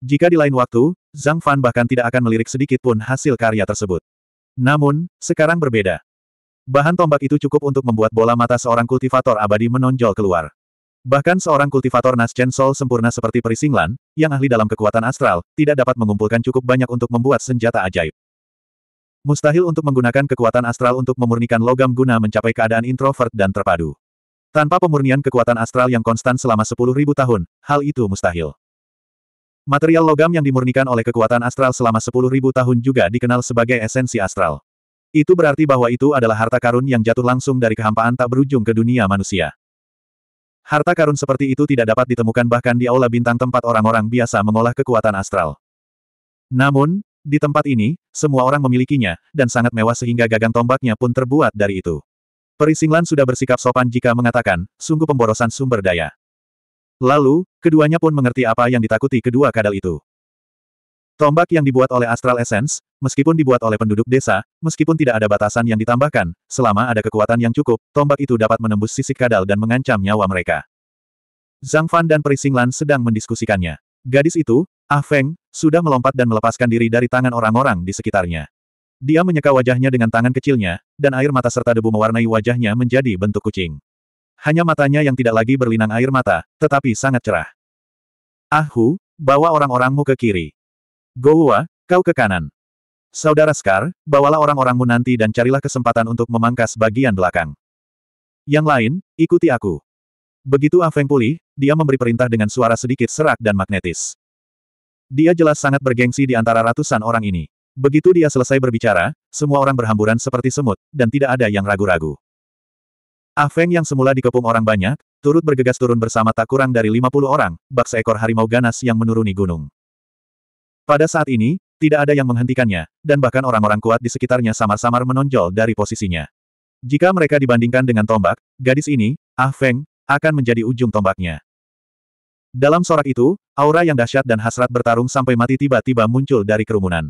[SPEAKER 1] Jika di lain waktu, Zhang Fan bahkan tidak akan melirik sedikit pun hasil karya tersebut. Namun, sekarang berbeda. Bahan tombak itu cukup untuk membuat bola mata seorang kultivator abadi menonjol keluar. Bahkan seorang kultivator Nas Chen Sol sempurna seperti Perisinglan, yang ahli dalam kekuatan astral, tidak dapat mengumpulkan cukup banyak untuk membuat senjata ajaib. Mustahil untuk menggunakan kekuatan astral untuk memurnikan logam guna mencapai keadaan introvert dan terpadu. Tanpa pemurnian kekuatan astral yang konstan selama sepuluh ribu tahun, hal itu mustahil. Material logam yang dimurnikan oleh kekuatan astral selama sepuluh ribu tahun juga dikenal sebagai esensi astral. Itu berarti bahwa itu adalah harta karun yang jatuh langsung dari kehampaan tak berujung ke dunia manusia. Harta karun seperti itu tidak dapat ditemukan bahkan di aula bintang tempat orang-orang biasa mengolah kekuatan astral. Namun, di tempat ini, semua orang memilikinya, dan sangat mewah sehingga gagang tombaknya pun terbuat dari itu. Perisinglan sudah bersikap sopan jika mengatakan, sungguh pemborosan sumber daya. Lalu, keduanya pun mengerti apa yang ditakuti kedua kadal itu. Tombak yang dibuat oleh Astral Essence, meskipun dibuat oleh penduduk desa, meskipun tidak ada batasan yang ditambahkan, selama ada kekuatan yang cukup, tombak itu dapat menembus sisik kadal dan mengancam nyawa mereka. Zhang Fan dan Perisinglan sedang mendiskusikannya. Gadis itu, Ah Feng, sudah melompat dan melepaskan diri dari tangan orang-orang di sekitarnya. Dia menyeka wajahnya dengan tangan kecilnya, dan air mata serta debu mewarnai wajahnya menjadi bentuk kucing. Hanya matanya yang tidak lagi berlinang air mata, tetapi sangat cerah. Ahu, bawa orang-orangmu ke kiri. Gowa, kau ke kanan. Saudara Scar, bawalah orang-orangmu nanti dan carilah kesempatan untuk memangkas bagian belakang. Yang lain, ikuti aku. Begitu Afeng pulih, dia memberi perintah dengan suara sedikit serak dan magnetis. Dia jelas sangat bergengsi di antara ratusan orang ini. Begitu dia selesai berbicara, semua orang berhamburan seperti semut, dan tidak ada yang ragu-ragu. Ah Feng yang semula dikepung orang banyak, turut bergegas turun bersama tak kurang dari 50 orang, bak seekor harimau ganas yang menuruni gunung. Pada saat ini, tidak ada yang menghentikannya, dan bahkan orang-orang kuat di sekitarnya samar-samar menonjol dari posisinya. Jika mereka dibandingkan dengan tombak, gadis ini, Ah Feng, akan menjadi ujung tombaknya. Dalam sorak itu, aura yang dahsyat dan hasrat bertarung sampai mati tiba-tiba muncul dari kerumunan.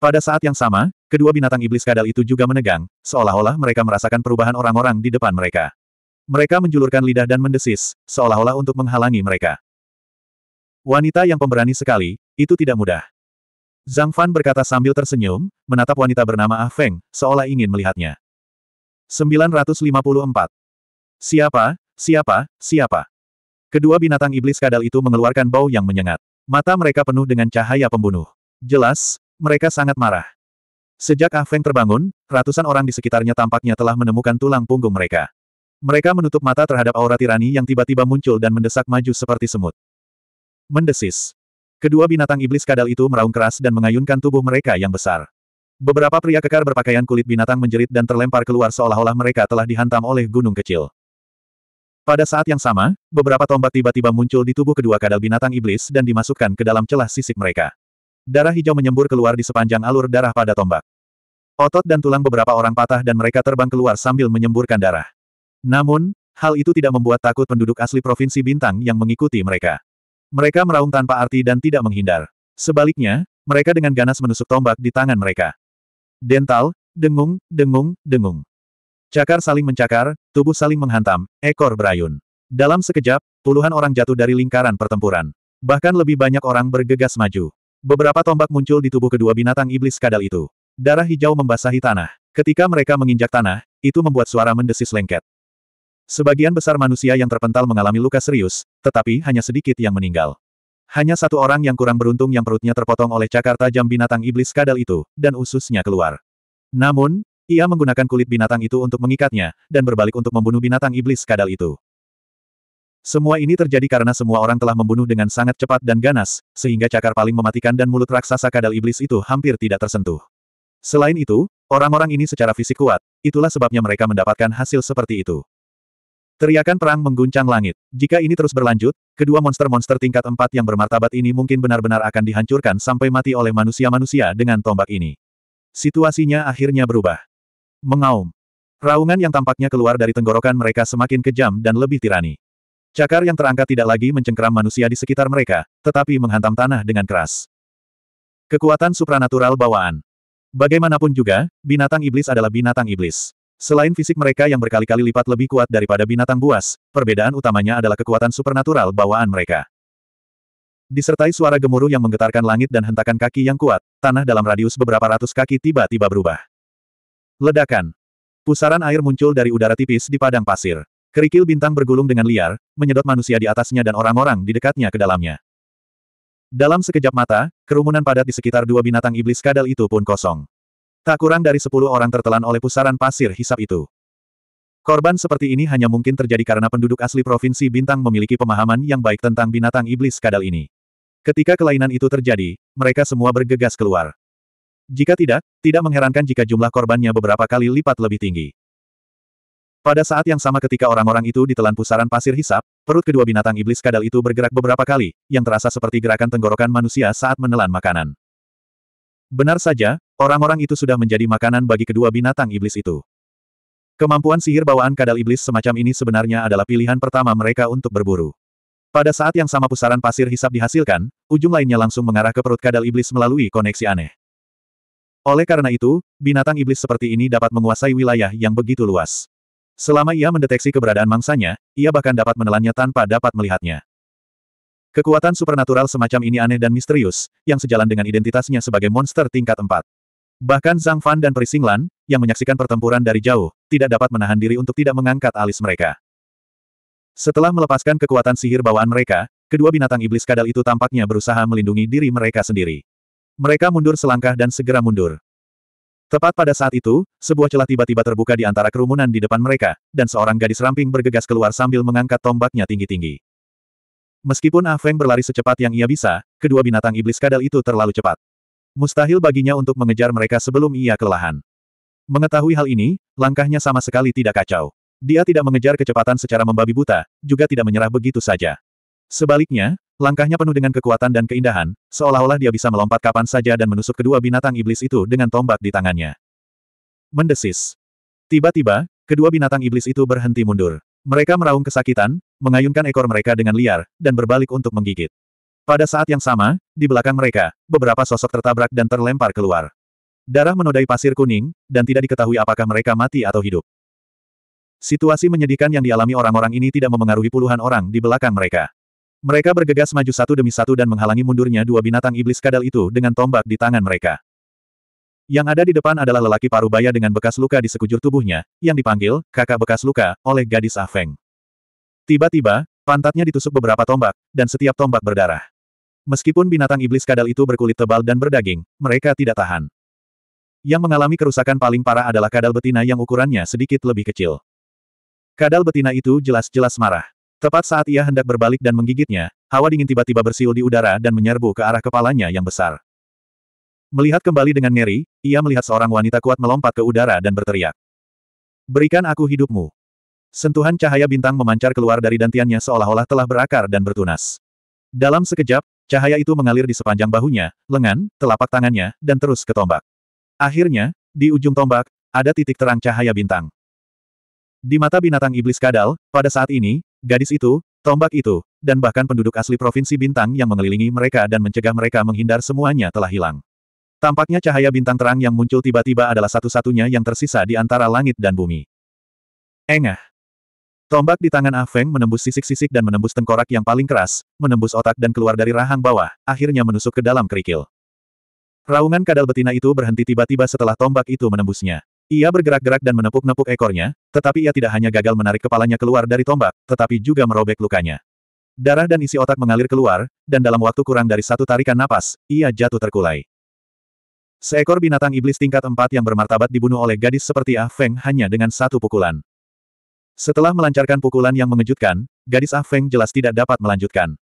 [SPEAKER 1] Pada saat yang sama, kedua binatang iblis kadal itu juga menegang, seolah-olah mereka merasakan perubahan orang-orang di depan mereka. Mereka menjulurkan lidah dan mendesis, seolah-olah untuk menghalangi mereka. Wanita yang pemberani sekali, itu tidak mudah. Zhang Fan berkata sambil tersenyum, menatap wanita bernama Ah Feng, seolah ingin melihatnya. 954. Siapa, siapa, siapa? Kedua binatang iblis kadal itu mengeluarkan bau yang menyengat. Mata mereka penuh dengan cahaya pembunuh. Jelas, mereka sangat marah. Sejak Ah Feng terbangun, ratusan orang di sekitarnya tampaknya telah menemukan tulang punggung mereka. Mereka menutup mata terhadap aura tirani yang tiba-tiba muncul dan mendesak maju seperti semut. Mendesis. Kedua binatang iblis kadal itu meraung keras dan mengayunkan tubuh mereka yang besar. Beberapa pria kekar berpakaian kulit binatang menjerit dan terlempar keluar seolah-olah mereka telah dihantam oleh gunung kecil. Pada saat yang sama, beberapa tombak tiba-tiba muncul di tubuh kedua kadal binatang iblis dan dimasukkan ke dalam celah sisik mereka. Darah hijau menyembur keluar di sepanjang alur darah pada tombak. Otot dan tulang beberapa orang patah dan mereka terbang keluar sambil menyemburkan darah. Namun, hal itu tidak membuat takut penduduk asli Provinsi Bintang yang mengikuti mereka. Mereka meraung tanpa arti dan tidak menghindar. Sebaliknya, mereka dengan ganas menusuk tombak di tangan mereka. Dental, dengung, dengung, dengung. Cakar saling mencakar, tubuh saling menghantam, ekor berayun. Dalam sekejap, puluhan orang jatuh dari lingkaran pertempuran. Bahkan lebih banyak orang bergegas maju. Beberapa tombak muncul di tubuh kedua binatang iblis kadal itu. Darah hijau membasahi tanah. Ketika mereka menginjak tanah, itu membuat suara mendesis lengket. Sebagian besar manusia yang terpental mengalami luka serius, tetapi hanya sedikit yang meninggal. Hanya satu orang yang kurang beruntung yang perutnya terpotong oleh cakar tajam binatang iblis kadal itu, dan ususnya keluar. Namun, ia menggunakan kulit binatang itu untuk mengikatnya, dan berbalik untuk membunuh binatang iblis kadal itu. Semua ini terjadi karena semua orang telah membunuh dengan sangat cepat dan ganas, sehingga cakar paling mematikan dan mulut raksasa kadal iblis itu hampir tidak tersentuh. Selain itu, orang-orang ini secara fisik kuat, itulah sebabnya mereka mendapatkan hasil seperti itu. Teriakan perang mengguncang langit. Jika ini terus berlanjut, kedua monster-monster tingkat empat yang bermartabat ini mungkin benar-benar akan dihancurkan sampai mati oleh manusia-manusia dengan tombak ini. Situasinya akhirnya berubah. Mengaum. Raungan yang tampaknya keluar dari tenggorokan mereka semakin kejam dan lebih tirani. Cakar yang terangkat tidak lagi mencengkeram manusia di sekitar mereka, tetapi menghantam tanah dengan keras. Kekuatan supranatural bawaan. Bagaimanapun juga, binatang iblis adalah binatang iblis. Selain fisik mereka yang berkali-kali lipat lebih kuat daripada binatang buas, perbedaan utamanya adalah kekuatan supernatural bawaan mereka. Disertai suara gemuruh yang menggetarkan langit dan hentakan kaki yang kuat, tanah dalam radius beberapa ratus kaki tiba-tiba berubah. Ledakan. Pusaran air muncul dari udara tipis di padang pasir. Kerikil bintang bergulung dengan liar, menyedot manusia di atasnya dan orang-orang di dekatnya ke dalamnya. Dalam sekejap mata, kerumunan padat di sekitar dua binatang iblis kadal itu pun kosong. Tak kurang dari sepuluh orang tertelan oleh pusaran pasir hisap itu. Korban seperti ini hanya mungkin terjadi karena penduduk asli Provinsi Bintang memiliki pemahaman yang baik tentang binatang iblis kadal ini. Ketika kelainan itu terjadi, mereka semua bergegas keluar. Jika tidak, tidak mengherankan jika jumlah korbannya beberapa kali lipat lebih tinggi. Pada saat yang sama ketika orang-orang itu ditelan pusaran pasir hisap, perut kedua binatang iblis kadal itu bergerak beberapa kali, yang terasa seperti gerakan tenggorokan manusia saat menelan makanan. Benar saja, orang-orang itu sudah menjadi makanan bagi kedua binatang iblis itu. Kemampuan sihir bawaan kadal iblis semacam ini sebenarnya adalah pilihan pertama mereka untuk berburu. Pada saat yang sama pusaran pasir hisap dihasilkan, ujung lainnya langsung mengarah ke perut kadal iblis melalui koneksi aneh. Oleh karena itu, binatang iblis seperti ini dapat menguasai wilayah yang begitu luas. Selama ia mendeteksi keberadaan mangsanya, ia bahkan dapat menelannya tanpa dapat melihatnya. Kekuatan supernatural semacam ini aneh dan misterius, yang sejalan dengan identitasnya sebagai monster tingkat 4. Bahkan Zhang Fan dan Lan, yang menyaksikan pertempuran dari jauh, tidak dapat menahan diri untuk tidak mengangkat alis mereka. Setelah melepaskan kekuatan sihir bawaan mereka, kedua binatang iblis kadal itu tampaknya berusaha melindungi diri mereka sendiri. Mereka mundur selangkah dan segera mundur. Tepat pada saat itu, sebuah celah tiba-tiba terbuka di antara kerumunan di depan mereka, dan seorang gadis ramping bergegas keluar sambil mengangkat tombaknya tinggi-tinggi. Meskipun Ah Feng berlari secepat yang ia bisa, kedua binatang iblis kadal itu terlalu cepat. Mustahil baginya untuk mengejar mereka sebelum ia kelelahan. Mengetahui hal ini, langkahnya sama sekali tidak kacau. Dia tidak mengejar kecepatan secara membabi buta, juga tidak menyerah begitu saja. Sebaliknya, Langkahnya penuh dengan kekuatan dan keindahan, seolah-olah dia bisa melompat kapan saja dan menusuk kedua binatang iblis itu dengan tombak di tangannya. Mendesis. Tiba-tiba, kedua binatang iblis itu berhenti mundur. Mereka meraung kesakitan, mengayunkan ekor mereka dengan liar, dan berbalik untuk menggigit. Pada saat yang sama, di belakang mereka, beberapa sosok tertabrak dan terlempar keluar. Darah menodai pasir kuning, dan tidak diketahui apakah mereka mati atau hidup. Situasi menyedihkan yang dialami orang-orang ini tidak memengaruhi puluhan orang di belakang mereka. Mereka bergegas maju satu demi satu dan menghalangi mundurnya dua binatang iblis kadal itu dengan tombak di tangan mereka. Yang ada di depan adalah lelaki parubaya dengan bekas luka di sekujur tubuhnya, yang dipanggil, kakak bekas luka, oleh gadis Afeng. Tiba-tiba, pantatnya ditusuk beberapa tombak, dan setiap tombak berdarah. Meskipun binatang iblis kadal itu berkulit tebal dan berdaging, mereka tidak tahan. Yang mengalami kerusakan paling parah adalah kadal betina yang ukurannya sedikit lebih kecil. Kadal betina itu jelas-jelas marah. Tepat saat ia hendak berbalik dan menggigitnya, hawa dingin tiba-tiba bersiul di udara dan menyerbu ke arah kepalanya yang besar. Melihat kembali dengan ngeri, ia melihat seorang wanita kuat melompat ke udara dan berteriak. Berikan aku hidupmu. Sentuhan cahaya bintang memancar keluar dari dantiannya seolah-olah telah berakar dan bertunas. Dalam sekejap, cahaya itu mengalir di sepanjang bahunya, lengan, telapak tangannya, dan terus ke tombak. Akhirnya, di ujung tombak, ada titik terang cahaya bintang. Di mata binatang iblis kadal, pada saat ini, Gadis itu, tombak itu, dan bahkan penduduk asli Provinsi Bintang yang mengelilingi mereka dan mencegah mereka menghindar semuanya telah hilang. Tampaknya cahaya bintang terang yang muncul tiba-tiba adalah satu-satunya yang tersisa di antara langit dan bumi. Engah. Tombak di tangan Ah Feng menembus sisik-sisik dan menembus tengkorak yang paling keras, menembus otak dan keluar dari rahang bawah, akhirnya menusuk ke dalam kerikil. Raungan kadal betina itu berhenti tiba-tiba setelah tombak itu menembusnya. Ia bergerak-gerak dan menepuk-nepuk ekornya, tetapi ia tidak hanya gagal menarik kepalanya keluar dari tombak, tetapi juga merobek lukanya. Darah dan isi otak mengalir keluar, dan dalam waktu kurang dari satu tarikan napas, ia jatuh terkulai. Seekor binatang iblis tingkat empat yang bermartabat dibunuh oleh gadis seperti Ah Feng hanya dengan satu pukulan. Setelah melancarkan pukulan yang mengejutkan, gadis Ah Feng jelas tidak dapat melanjutkan.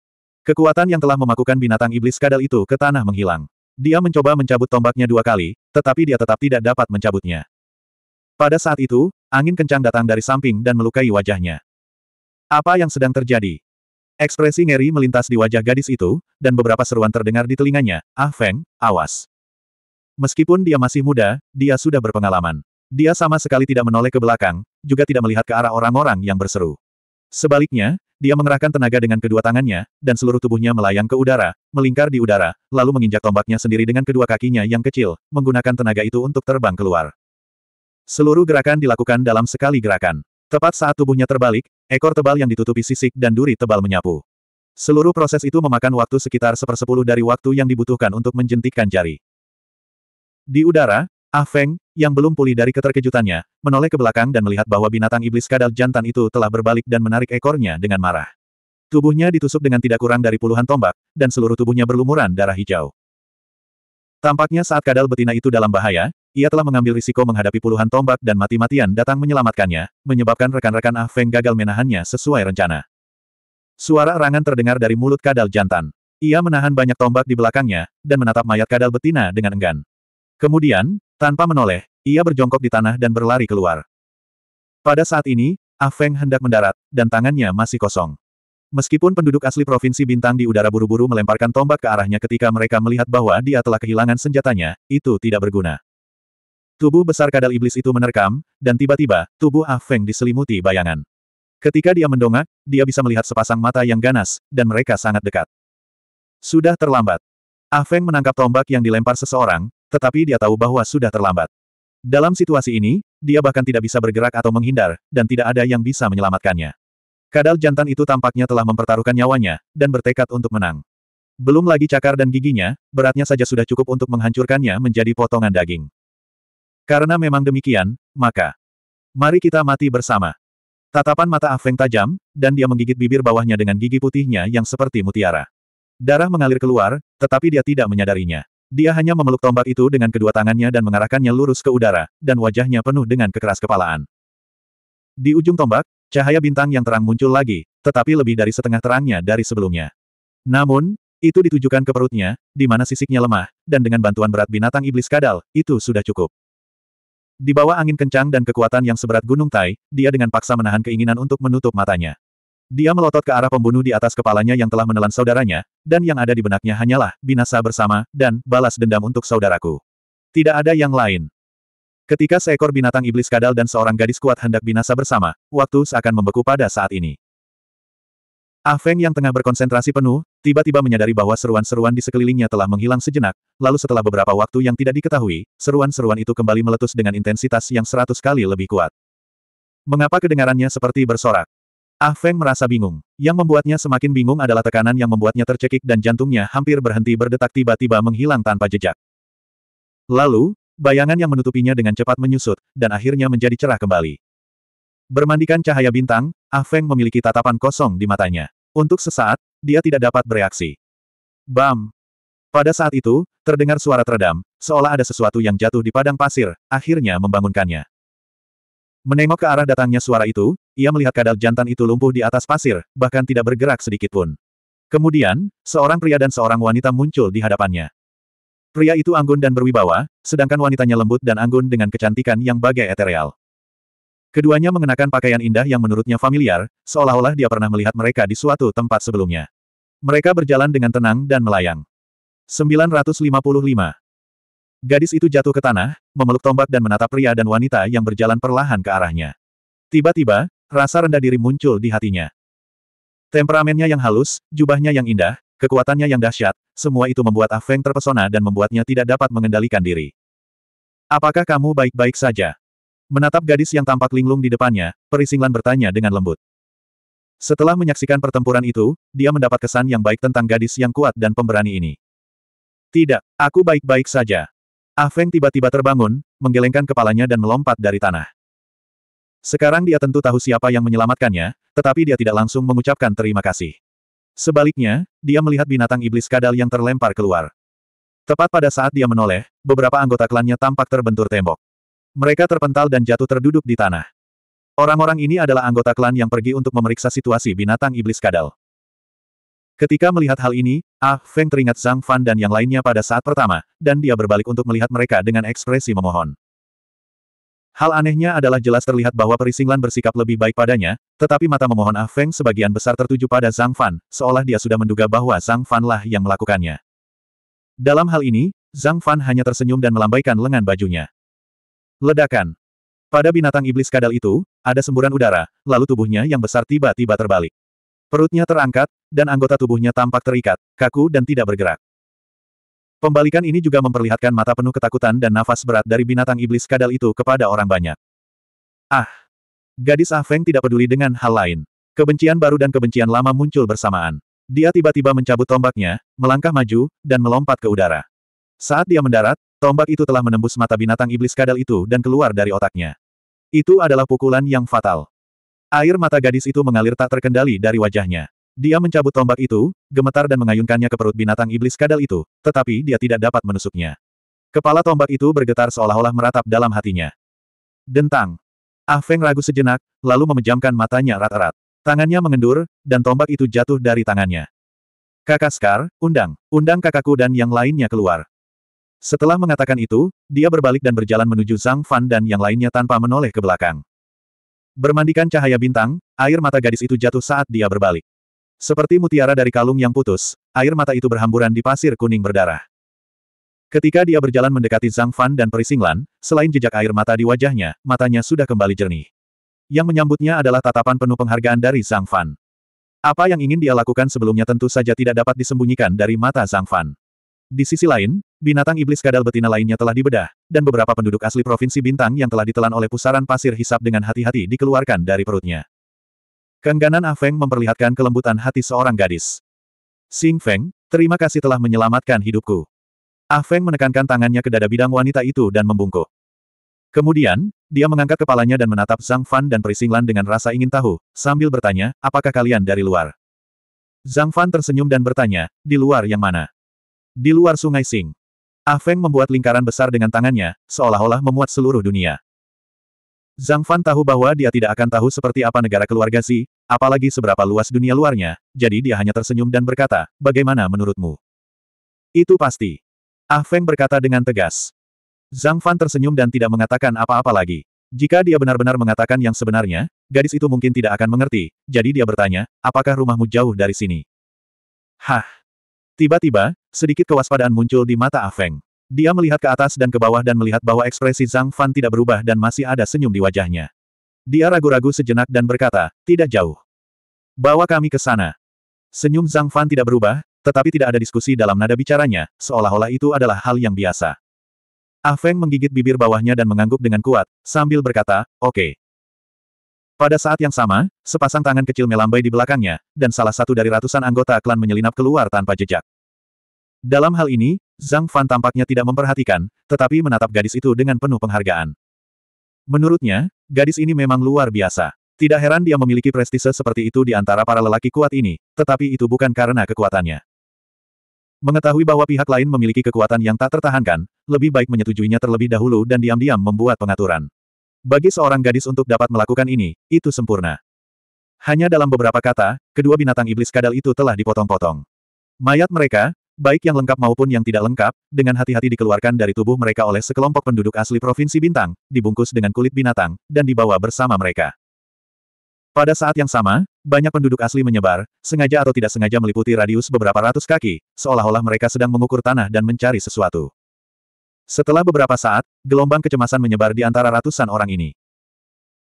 [SPEAKER 1] Kekuatan yang telah memakukan binatang iblis kadal itu ke tanah menghilang. Dia mencoba mencabut tombaknya dua kali, tetapi dia tetap tidak dapat mencabutnya. Pada saat itu, angin kencang datang dari samping dan melukai wajahnya. Apa yang sedang terjadi? Ekspresi ngeri melintas di wajah gadis itu, dan beberapa seruan terdengar di telinganya, Ah Feng, awas. Meskipun dia masih muda, dia sudah berpengalaman. Dia sama sekali tidak menoleh ke belakang, juga tidak melihat ke arah orang-orang yang berseru. Sebaliknya, dia mengerahkan tenaga dengan kedua tangannya, dan seluruh tubuhnya melayang ke udara, melingkar di udara, lalu menginjak tombaknya sendiri dengan kedua kakinya yang kecil, menggunakan tenaga itu untuk terbang keluar. Seluruh gerakan dilakukan dalam sekali gerakan. Tepat saat tubuhnya terbalik, ekor tebal yang ditutupi sisik dan duri tebal menyapu. Seluruh proses itu memakan waktu sekitar sepersepuluh dari waktu yang dibutuhkan untuk menjentikkan jari. Di udara, Ah Feng, yang belum pulih dari keterkejutannya, menoleh ke belakang dan melihat bahwa binatang iblis kadal jantan itu telah berbalik dan menarik ekornya dengan marah. Tubuhnya ditusuk dengan tidak kurang dari puluhan tombak, dan seluruh tubuhnya berlumuran darah hijau. Tampaknya saat kadal betina itu dalam bahaya, ia telah mengambil risiko menghadapi puluhan tombak dan mati-matian datang menyelamatkannya, menyebabkan rekan-rekan Ah Feng gagal menahannya sesuai rencana. Suara erangan terdengar dari mulut kadal jantan. Ia menahan banyak tombak di belakangnya, dan menatap mayat kadal betina dengan enggan. Kemudian, tanpa menoleh, ia berjongkok di tanah dan berlari keluar. Pada saat ini, Ah Feng hendak mendarat, dan tangannya masih kosong. Meskipun penduduk asli Provinsi Bintang di udara buru-buru melemparkan tombak ke arahnya ketika mereka melihat bahwa dia telah kehilangan senjatanya, itu tidak berguna. Tubuh besar kadal iblis itu menerkam, dan tiba-tiba, tubuh Ah Feng diselimuti bayangan. Ketika dia mendongak, dia bisa melihat sepasang mata yang ganas, dan mereka sangat dekat. Sudah terlambat. Ah Feng menangkap tombak yang dilempar seseorang, tetapi dia tahu bahwa sudah terlambat. Dalam situasi ini, dia bahkan tidak bisa bergerak atau menghindar, dan tidak ada yang bisa menyelamatkannya. Kadal jantan itu tampaknya telah mempertaruhkan nyawanya, dan bertekad untuk menang. Belum lagi cakar dan giginya, beratnya saja sudah cukup untuk menghancurkannya menjadi potongan daging. Karena memang demikian, maka mari kita mati bersama. Tatapan mata Afeng tajam, dan dia menggigit bibir bawahnya dengan gigi putihnya yang seperti mutiara. Darah mengalir keluar, tetapi dia tidak menyadarinya. Dia hanya memeluk tombak itu dengan kedua tangannya dan mengarahkannya lurus ke udara, dan wajahnya penuh dengan kekeras kepalaan. Di ujung tombak, cahaya bintang yang terang muncul lagi, tetapi lebih dari setengah terangnya dari sebelumnya. Namun, itu ditujukan ke perutnya, di mana sisiknya lemah, dan dengan bantuan berat binatang iblis kadal, itu sudah cukup. Di bawah angin kencang dan kekuatan yang seberat gunung Tai, dia dengan paksa menahan keinginan untuk menutup matanya. Dia melotot ke arah pembunuh di atas kepalanya yang telah menelan saudaranya, dan yang ada di benaknya hanyalah binasa bersama, dan balas dendam untuk saudaraku. Tidak ada yang lain. Ketika seekor binatang iblis kadal dan seorang gadis kuat hendak binasa bersama, waktu seakan membeku pada saat ini. Ah Feng yang tengah berkonsentrasi penuh, tiba-tiba menyadari bahwa seruan-seruan di sekelilingnya telah menghilang sejenak, lalu setelah beberapa waktu yang tidak diketahui, seruan-seruan itu kembali meletus dengan intensitas yang seratus kali lebih kuat. Mengapa kedengarannya seperti bersorak? Ah Feng merasa bingung. Yang membuatnya semakin bingung adalah tekanan yang membuatnya tercekik dan jantungnya hampir berhenti berdetak tiba-tiba menghilang tanpa jejak. Lalu, bayangan yang menutupinya dengan cepat menyusut, dan akhirnya menjadi cerah kembali. Bermandikan cahaya bintang, Ah Feng memiliki tatapan kosong di matanya. Untuk sesaat, dia tidak dapat bereaksi. Bam! Pada saat itu, terdengar suara teredam, seolah ada sesuatu yang jatuh di padang pasir, akhirnya membangunkannya. Menengok ke arah datangnya suara itu, ia melihat kadal jantan itu lumpuh di atas pasir, bahkan tidak bergerak sedikitpun. Kemudian, seorang pria dan seorang wanita muncul di hadapannya. Pria itu anggun dan berwibawa, sedangkan wanitanya lembut dan anggun dengan kecantikan yang bagai etereal. Keduanya mengenakan pakaian indah yang menurutnya familiar, seolah-olah dia pernah melihat mereka di suatu tempat sebelumnya. Mereka berjalan dengan tenang dan melayang. 955. Gadis itu jatuh ke tanah, memeluk tombak dan menatap pria dan wanita yang berjalan perlahan ke arahnya. Tiba-tiba, rasa rendah diri muncul di hatinya. Temperamennya yang halus, jubahnya yang indah, kekuatannya yang dahsyat, semua itu membuat Afeng terpesona dan membuatnya tidak dapat mengendalikan diri. Apakah kamu baik-baik saja? Menatap gadis yang tampak linglung di depannya, Perisinglan bertanya dengan lembut. Setelah menyaksikan pertempuran itu, dia mendapat kesan yang baik tentang gadis yang kuat dan pemberani ini. Tidak, aku baik-baik saja. Ah Feng tiba-tiba terbangun, menggelengkan kepalanya dan melompat dari tanah. Sekarang dia tentu tahu siapa yang menyelamatkannya, tetapi dia tidak langsung mengucapkan terima kasih. Sebaliknya, dia melihat binatang iblis kadal yang terlempar keluar. Tepat pada saat dia menoleh, beberapa anggota klannya tampak terbentur tembok. Mereka terpental dan jatuh terduduk di tanah. Orang-orang ini adalah anggota klan yang pergi untuk memeriksa situasi binatang iblis kadal. Ketika melihat hal ini, Ah Feng teringat Zhang Fan dan yang lainnya pada saat pertama, dan dia berbalik untuk melihat mereka dengan ekspresi memohon. Hal anehnya adalah jelas terlihat bahwa Perisinglan bersikap lebih baik padanya, tetapi mata memohon Ah Feng sebagian besar tertuju pada Zhang Fan, seolah dia sudah menduga bahwa Zhang Fan lah yang melakukannya. Dalam hal ini, Zhang Fan hanya tersenyum dan melambaikan lengan bajunya. Ledakan. Pada binatang iblis kadal itu, ada semburan udara, lalu tubuhnya yang besar tiba-tiba terbalik. Perutnya terangkat, dan anggota tubuhnya tampak terikat, kaku dan tidak bergerak. Pembalikan ini juga memperlihatkan mata penuh ketakutan dan nafas berat dari binatang iblis kadal itu kepada orang banyak. Ah! Gadis Ah Feng tidak peduli dengan hal lain. Kebencian baru dan kebencian lama muncul bersamaan. Dia tiba-tiba mencabut tombaknya, melangkah maju, dan melompat ke udara. Saat dia mendarat, Tombak itu telah menembus mata binatang iblis kadal itu dan keluar dari otaknya. Itu adalah pukulan yang fatal. Air mata gadis itu mengalir tak terkendali dari wajahnya. Dia mencabut tombak itu, gemetar dan mengayunkannya ke perut binatang iblis kadal itu, tetapi dia tidak dapat menusuknya. Kepala tombak itu bergetar seolah-olah meratap dalam hatinya. Dentang. Ah Feng ragu sejenak, lalu memejamkan matanya erat-erat. Tangannya mengendur, dan tombak itu jatuh dari tangannya. Kakak Scar, undang, undang kakakku dan yang lainnya keluar. Setelah mengatakan itu, dia berbalik dan berjalan menuju Zhang Fan dan yang lainnya tanpa menoleh ke belakang. Bermandikan cahaya bintang, air mata gadis itu jatuh saat dia berbalik. Seperti mutiara dari kalung yang putus, air mata itu berhamburan di pasir kuning berdarah. Ketika dia berjalan mendekati Zhang Fan dan Perisinglan, selain jejak air mata di wajahnya, matanya sudah kembali jernih. Yang menyambutnya adalah tatapan penuh penghargaan dari Zhang Fan. Apa yang ingin dia lakukan sebelumnya tentu saja tidak dapat disembunyikan dari mata Zhang Fan. Di sisi lain, binatang iblis kadal betina lainnya telah dibedah, dan beberapa penduduk asli Provinsi Bintang yang telah ditelan oleh pusaran pasir hisap dengan hati-hati dikeluarkan dari perutnya. Kengganan Afeng memperlihatkan kelembutan hati seorang gadis. Sing Feng, terima kasih telah menyelamatkan hidupku. Afeng menekankan tangannya ke dada bidang wanita itu dan membungkuk. Kemudian, dia mengangkat kepalanya dan menatap Zhang Fan dan Prisinglan dengan rasa ingin tahu, sambil bertanya, apakah kalian dari luar? Zhang Fan tersenyum dan bertanya, di luar yang mana? Di luar sungai Sing. Ah Feng membuat lingkaran besar dengan tangannya, seolah-olah memuat seluruh dunia. Zhang Fan tahu bahwa dia tidak akan tahu seperti apa negara keluarga Xi, apalagi seberapa luas dunia luarnya, jadi dia hanya tersenyum dan berkata, bagaimana menurutmu? Itu pasti. Ah Feng berkata dengan tegas. Zhang Fan tersenyum dan tidak mengatakan apa-apa lagi. Jika dia benar-benar mengatakan yang sebenarnya, gadis itu mungkin tidak akan mengerti, jadi dia bertanya, apakah rumahmu jauh dari sini? Hah! Tiba-tiba, sedikit kewaspadaan muncul di mata Afeng. Dia melihat ke atas dan ke bawah dan melihat bahwa ekspresi Zhang Fan tidak berubah dan masih ada senyum di wajahnya. Dia ragu-ragu sejenak dan berkata, tidak jauh. Bawa kami ke sana. Senyum Zhang Fan tidak berubah, tetapi tidak ada diskusi dalam nada bicaranya, seolah-olah itu adalah hal yang biasa. Ah menggigit bibir bawahnya dan mengangguk dengan kuat, sambil berkata, oke. Okay. Pada saat yang sama, sepasang tangan kecil melambai di belakangnya, dan salah satu dari ratusan anggota klan menyelinap keluar tanpa jejak. Dalam hal ini, Zhang Fan tampaknya tidak memperhatikan, tetapi menatap gadis itu dengan penuh penghargaan. Menurutnya, gadis ini memang luar biasa. Tidak heran dia memiliki prestise seperti itu di antara para lelaki kuat ini, tetapi itu bukan karena kekuatannya. Mengetahui bahwa pihak lain memiliki kekuatan yang tak tertahankan, lebih baik menyetujuinya terlebih dahulu dan diam-diam membuat pengaturan. Bagi seorang gadis untuk dapat melakukan ini, itu sempurna. Hanya dalam beberapa kata, kedua binatang iblis kadal itu telah dipotong-potong. Mayat mereka, baik yang lengkap maupun yang tidak lengkap, dengan hati-hati dikeluarkan dari tubuh mereka oleh sekelompok penduduk asli Provinsi Bintang, dibungkus dengan kulit binatang, dan dibawa bersama mereka. Pada saat yang sama, banyak penduduk asli menyebar, sengaja atau tidak sengaja meliputi radius beberapa ratus kaki, seolah-olah mereka sedang mengukur tanah dan mencari sesuatu. Setelah beberapa saat, gelombang kecemasan menyebar di antara ratusan orang ini.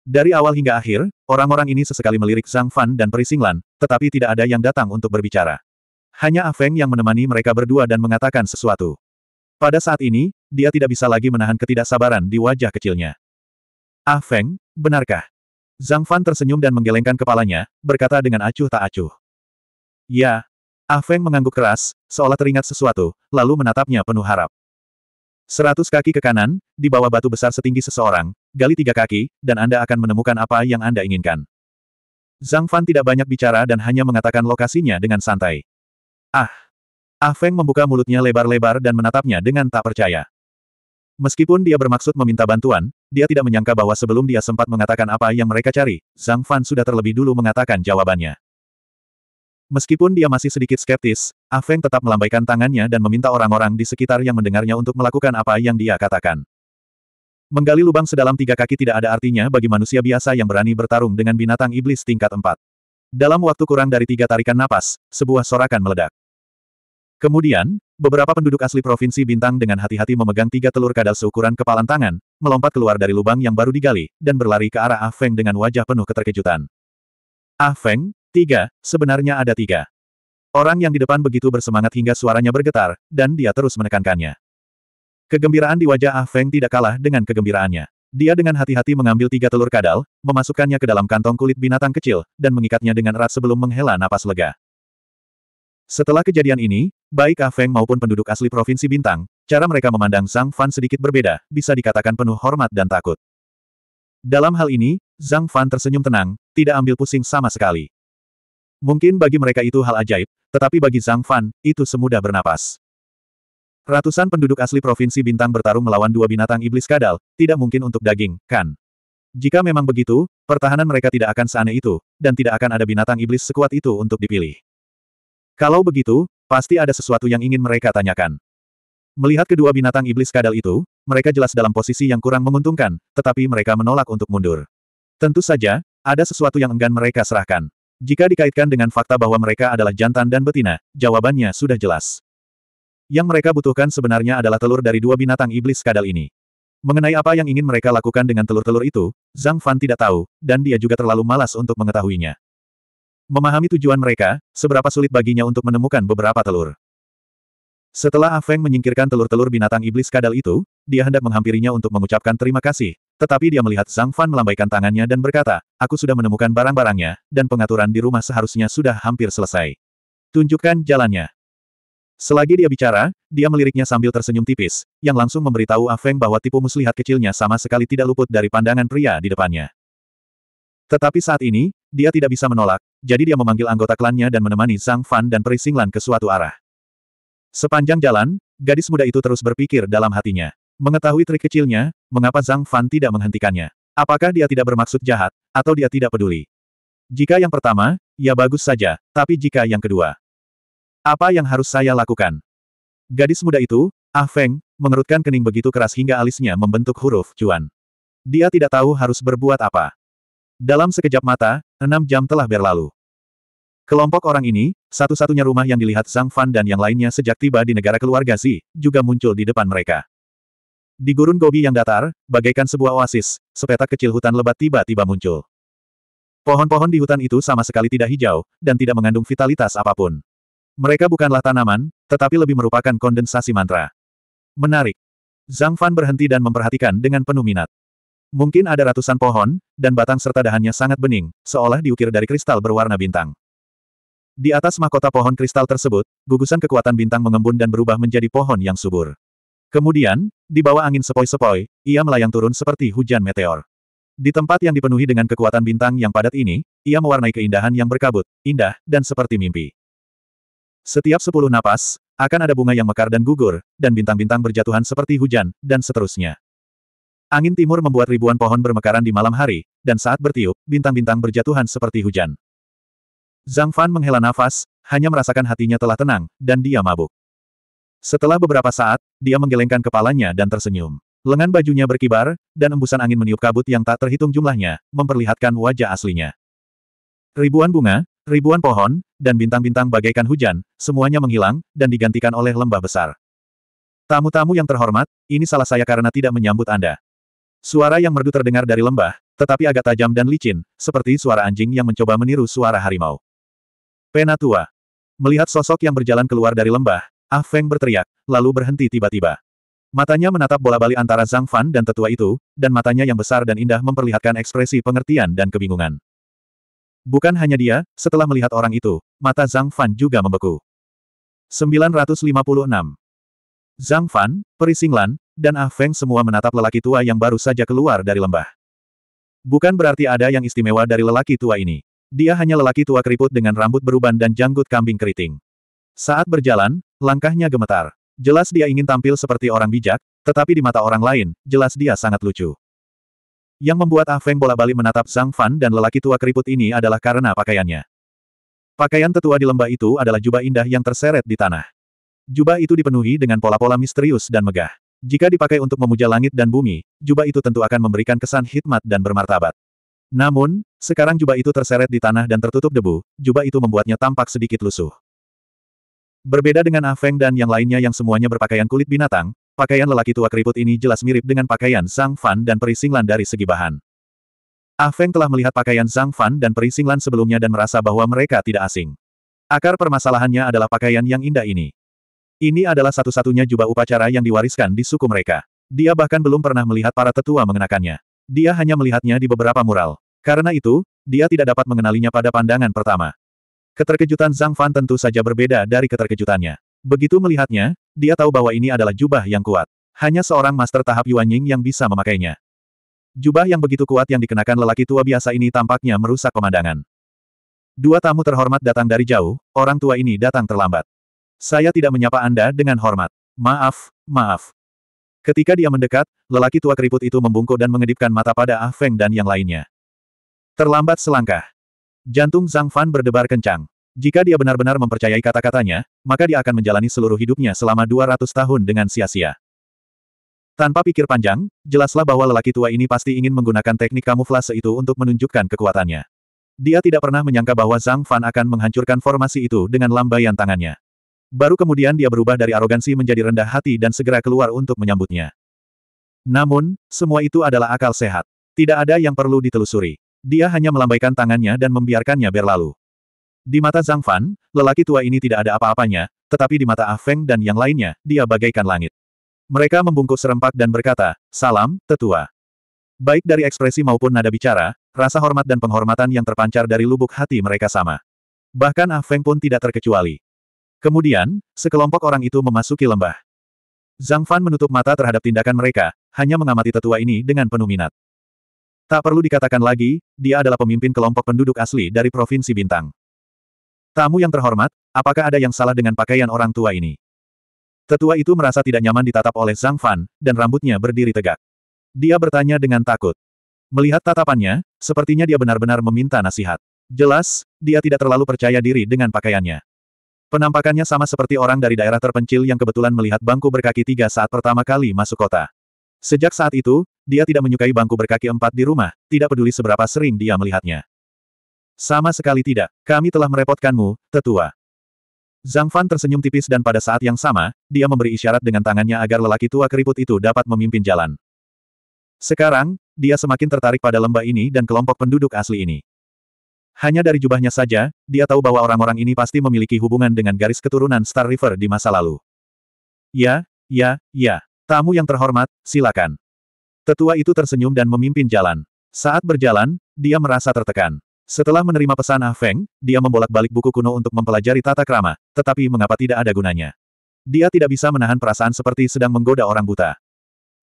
[SPEAKER 1] Dari awal hingga akhir, orang-orang ini sesekali melirik Zhang Fan dan Perisinglan, tetapi tidak ada yang datang untuk berbicara. Hanya A Feng yang menemani mereka berdua dan mengatakan sesuatu. Pada saat ini, dia tidak bisa lagi menahan ketidaksabaran di wajah kecilnya. Ah Feng, benarkah? Zhang Fan tersenyum dan menggelengkan kepalanya, berkata dengan acuh tak acuh. Ya. Ah Feng mengangguk keras, seolah teringat sesuatu, lalu menatapnya penuh harap. Seratus kaki ke kanan, di bawah batu besar setinggi seseorang, gali tiga kaki, dan Anda akan menemukan apa yang Anda inginkan. Zhang Fan tidak banyak bicara dan hanya mengatakan lokasinya dengan santai. Ah! Ah Feng membuka mulutnya lebar-lebar dan menatapnya dengan tak percaya. Meskipun dia bermaksud meminta bantuan, dia tidak menyangka bahwa sebelum dia sempat mengatakan apa yang mereka cari, Zhang Fan sudah terlebih dulu mengatakan jawabannya. Meskipun dia masih sedikit skeptis, Ah Feng tetap melambaikan tangannya dan meminta orang-orang di sekitar yang mendengarnya untuk melakukan apa yang dia katakan. Menggali lubang sedalam tiga kaki tidak ada artinya bagi manusia biasa yang berani bertarung dengan binatang iblis tingkat empat. Dalam waktu kurang dari tiga tarikan napas, sebuah sorakan meledak. Kemudian, beberapa penduduk asli Provinsi Bintang dengan hati-hati memegang tiga telur kadal seukuran kepalan tangan, melompat keluar dari lubang yang baru digali, dan berlari ke arah Ah Feng dengan wajah penuh keterkejutan. Ah Feng, Tiga, sebenarnya ada tiga. Orang yang di depan begitu bersemangat hingga suaranya bergetar, dan dia terus menekankannya. Kegembiraan di wajah Ah Feng tidak kalah dengan kegembiraannya. Dia dengan hati-hati mengambil tiga telur kadal, memasukkannya ke dalam kantong kulit binatang kecil, dan mengikatnya dengan erat sebelum menghela napas lega. Setelah kejadian ini, baik Ah Feng maupun penduduk asli Provinsi Bintang, cara mereka memandang Zhang Fan sedikit berbeda, bisa dikatakan penuh hormat dan takut. Dalam hal ini, Zhang Fan tersenyum tenang, tidak ambil pusing sama sekali. Mungkin bagi mereka itu hal ajaib, tetapi bagi Zhang Fan, itu semudah bernapas. Ratusan penduduk asli Provinsi Bintang bertarung melawan dua binatang iblis kadal, tidak mungkin untuk daging, kan? Jika memang begitu, pertahanan mereka tidak akan seaneh itu, dan tidak akan ada binatang iblis sekuat itu untuk dipilih. Kalau begitu, pasti ada sesuatu yang ingin mereka tanyakan. Melihat kedua binatang iblis kadal itu, mereka jelas dalam posisi yang kurang menguntungkan, tetapi mereka menolak untuk mundur. Tentu saja, ada sesuatu yang enggan mereka serahkan. Jika dikaitkan dengan fakta bahwa mereka adalah jantan dan betina, jawabannya sudah jelas. Yang mereka butuhkan sebenarnya adalah telur dari dua binatang iblis kadal ini. Mengenai apa yang ingin mereka lakukan dengan telur-telur itu, Zhang Fan tidak tahu, dan dia juga terlalu malas untuk mengetahuinya. Memahami tujuan mereka, seberapa sulit baginya untuk menemukan beberapa telur. Setelah Afeng Feng menyingkirkan telur-telur binatang iblis kadal itu, dia hendak menghampirinya untuk mengucapkan terima kasih, tetapi dia melihat Zhang Fan melambaikan tangannya dan berkata, aku sudah menemukan barang-barangnya, dan pengaturan di rumah seharusnya sudah hampir selesai. Tunjukkan jalannya. Selagi dia bicara, dia meliriknya sambil tersenyum tipis, yang langsung memberitahu A Feng bahwa tipu muslihat kecilnya sama sekali tidak luput dari pandangan pria di depannya. Tetapi saat ini, dia tidak bisa menolak, jadi dia memanggil anggota klannya dan menemani Zhang Fan dan Perisinglan ke suatu arah. Sepanjang jalan, gadis muda itu terus berpikir dalam hatinya. Mengetahui trik kecilnya, mengapa Zhang Fan tidak menghentikannya? Apakah dia tidak bermaksud jahat, atau dia tidak peduli? Jika yang pertama, ya bagus saja, tapi jika yang kedua, apa yang harus saya lakukan? Gadis muda itu, Ah Feng, mengerutkan kening begitu keras hingga alisnya membentuk huruf cuan. Dia tidak tahu harus berbuat apa. Dalam sekejap mata, enam jam telah berlalu. Kelompok orang ini, satu-satunya rumah yang dilihat Zhang Fan dan yang lainnya sejak tiba di negara keluarga Zi, juga muncul di depan mereka. Di gurun Gobi yang datar, bagaikan sebuah oasis, sepetak kecil hutan lebat tiba-tiba muncul. Pohon-pohon di hutan itu sama sekali tidak hijau, dan tidak mengandung vitalitas apapun. Mereka bukanlah tanaman, tetapi lebih merupakan kondensasi mantra. Menarik. Zhang Fan berhenti dan memperhatikan dengan penuh minat. Mungkin ada ratusan pohon, dan batang serta dahannya sangat bening, seolah diukir dari kristal berwarna bintang. Di atas mahkota pohon kristal tersebut, gugusan kekuatan bintang mengembun dan berubah menjadi pohon yang subur. Kemudian, di bawah angin sepoi-sepoi, ia melayang turun seperti hujan meteor. Di tempat yang dipenuhi dengan kekuatan bintang yang padat ini, ia mewarnai keindahan yang berkabut, indah, dan seperti mimpi. Setiap sepuluh napas, akan ada bunga yang mekar dan gugur, dan bintang-bintang berjatuhan seperti hujan, dan seterusnya. Angin timur membuat ribuan pohon bermekaran di malam hari, dan saat bertiup, bintang-bintang berjatuhan seperti hujan. Zhang Fan menghela nafas, hanya merasakan hatinya telah tenang, dan dia mabuk. Setelah beberapa saat, dia menggelengkan kepalanya dan tersenyum. Lengan bajunya berkibar, dan embusan angin meniup kabut yang tak terhitung jumlahnya, memperlihatkan wajah aslinya. Ribuan bunga, ribuan pohon, dan bintang-bintang bagaikan hujan, semuanya menghilang, dan digantikan oleh lembah besar. Tamu-tamu yang terhormat, ini salah saya karena tidak menyambut Anda. Suara yang merdu terdengar dari lembah, tetapi agak tajam dan licin, seperti suara anjing yang mencoba meniru suara harimau. Penatua. Melihat sosok yang berjalan keluar dari lembah, Ah Feng berteriak, lalu berhenti tiba-tiba. Matanya menatap bola balik antara Zhang Fan dan tetua itu, dan matanya yang besar dan indah memperlihatkan ekspresi pengertian dan kebingungan. Bukan hanya dia, setelah melihat orang itu, mata Zhang Fan juga membeku. 956. Zhang Fan, Perisinglan, dan Ah Feng semua menatap lelaki tua yang baru saja keluar dari lembah. Bukan berarti ada yang istimewa dari lelaki tua ini. Dia hanya lelaki tua keriput dengan rambut beruban dan janggut kambing keriting. Saat berjalan, langkahnya gemetar. Jelas dia ingin tampil seperti orang bijak, tetapi di mata orang lain, jelas dia sangat lucu. Yang membuat Ah Feng bola-balik menatap Zhang Fan dan lelaki tua keriput ini adalah karena pakaiannya. Pakaian tetua di lembah itu adalah jubah indah yang terseret di tanah. Jubah itu dipenuhi dengan pola-pola misterius dan megah. Jika dipakai untuk memuja langit dan bumi, jubah itu tentu akan memberikan kesan hikmat dan bermartabat. Namun, sekarang jubah itu terseret di tanah dan tertutup debu, jubah itu membuatnya tampak sedikit lusuh. Berbeda dengan Afeng ah dan yang lainnya yang semuanya berpakaian kulit binatang, pakaian lelaki tua keriput ini jelas mirip dengan pakaian Sang Fan dan Perisinglan dari segi bahan. Afeng ah telah melihat pakaian Sang Fan dan Perisinglan sebelumnya dan merasa bahwa mereka tidak asing. Akar permasalahannya adalah pakaian yang indah ini. Ini adalah satu-satunya jubah upacara yang diwariskan di suku mereka. Dia bahkan belum pernah melihat para tetua mengenakannya. Dia hanya melihatnya di beberapa mural. Karena itu, dia tidak dapat mengenalinya pada pandangan pertama. Keterkejutan Zhang Fan tentu saja berbeda dari keterkejutannya. Begitu melihatnya, dia tahu bahwa ini adalah jubah yang kuat. Hanya seorang master tahap Yuan Ying yang bisa memakainya. Jubah yang begitu kuat yang dikenakan lelaki tua biasa ini tampaknya merusak pemandangan. Dua tamu terhormat datang dari jauh, orang tua ini datang terlambat. Saya tidak menyapa Anda dengan hormat. Maaf, maaf. Ketika dia mendekat, lelaki tua keriput itu membungkuk dan mengedipkan mata pada Ah Feng dan yang lainnya. Terlambat selangkah. Jantung Zhang Fan berdebar kencang. Jika dia benar-benar mempercayai kata-katanya, maka dia akan menjalani seluruh hidupnya selama 200 tahun dengan sia-sia. Tanpa pikir panjang, jelaslah bahwa lelaki tua ini pasti ingin menggunakan teknik kamuflase itu untuk menunjukkan kekuatannya. Dia tidak pernah menyangka bahwa Zhang Fan akan menghancurkan formasi itu dengan lambaian tangannya. Baru kemudian dia berubah dari arogansi menjadi rendah hati dan segera keluar untuk menyambutnya. Namun, semua itu adalah akal sehat. Tidak ada yang perlu ditelusuri. Dia hanya melambaikan tangannya dan membiarkannya berlalu. Di mata Zhang Fan, lelaki tua ini tidak ada apa-apanya, tetapi di mata Ah Feng dan yang lainnya, dia bagaikan langit. Mereka membungkuk serempak dan berkata, Salam, tetua. Baik dari ekspresi maupun nada bicara, rasa hormat dan penghormatan yang terpancar dari lubuk hati mereka sama. Bahkan Ah Feng pun tidak terkecuali. Kemudian, sekelompok orang itu memasuki lembah. Zhang Fan menutup mata terhadap tindakan mereka, hanya mengamati tetua ini dengan penuh minat. Tak perlu dikatakan lagi, dia adalah pemimpin kelompok penduduk asli dari Provinsi Bintang. Tamu yang terhormat, apakah ada yang salah dengan pakaian orang tua ini? Tetua itu merasa tidak nyaman ditatap oleh Zhang Fan, dan rambutnya berdiri tegak. Dia bertanya dengan takut. Melihat tatapannya, sepertinya dia benar-benar meminta nasihat. Jelas, dia tidak terlalu percaya diri dengan pakaiannya. Penampakannya sama seperti orang dari daerah terpencil yang kebetulan melihat bangku berkaki tiga saat pertama kali masuk kota. Sejak saat itu, dia tidak menyukai bangku berkaki empat di rumah, tidak peduli seberapa sering dia melihatnya. Sama sekali tidak, kami telah merepotkanmu, tetua. Zhang Fan tersenyum tipis dan pada saat yang sama, dia memberi isyarat dengan tangannya agar lelaki tua keriput itu dapat memimpin jalan. Sekarang, dia semakin tertarik pada lembah ini dan kelompok penduduk asli ini. Hanya dari jubahnya saja, dia tahu bahwa orang-orang ini pasti memiliki hubungan dengan garis keturunan Star River di masa lalu. Ya, ya, ya. Tamu yang terhormat, silakan. Tetua itu tersenyum dan memimpin jalan. Saat berjalan, dia merasa tertekan. Setelah menerima pesan Ah Feng, dia membolak-balik buku kuno untuk mempelajari tata krama, tetapi mengapa tidak ada gunanya. Dia tidak bisa menahan perasaan seperti sedang menggoda orang buta.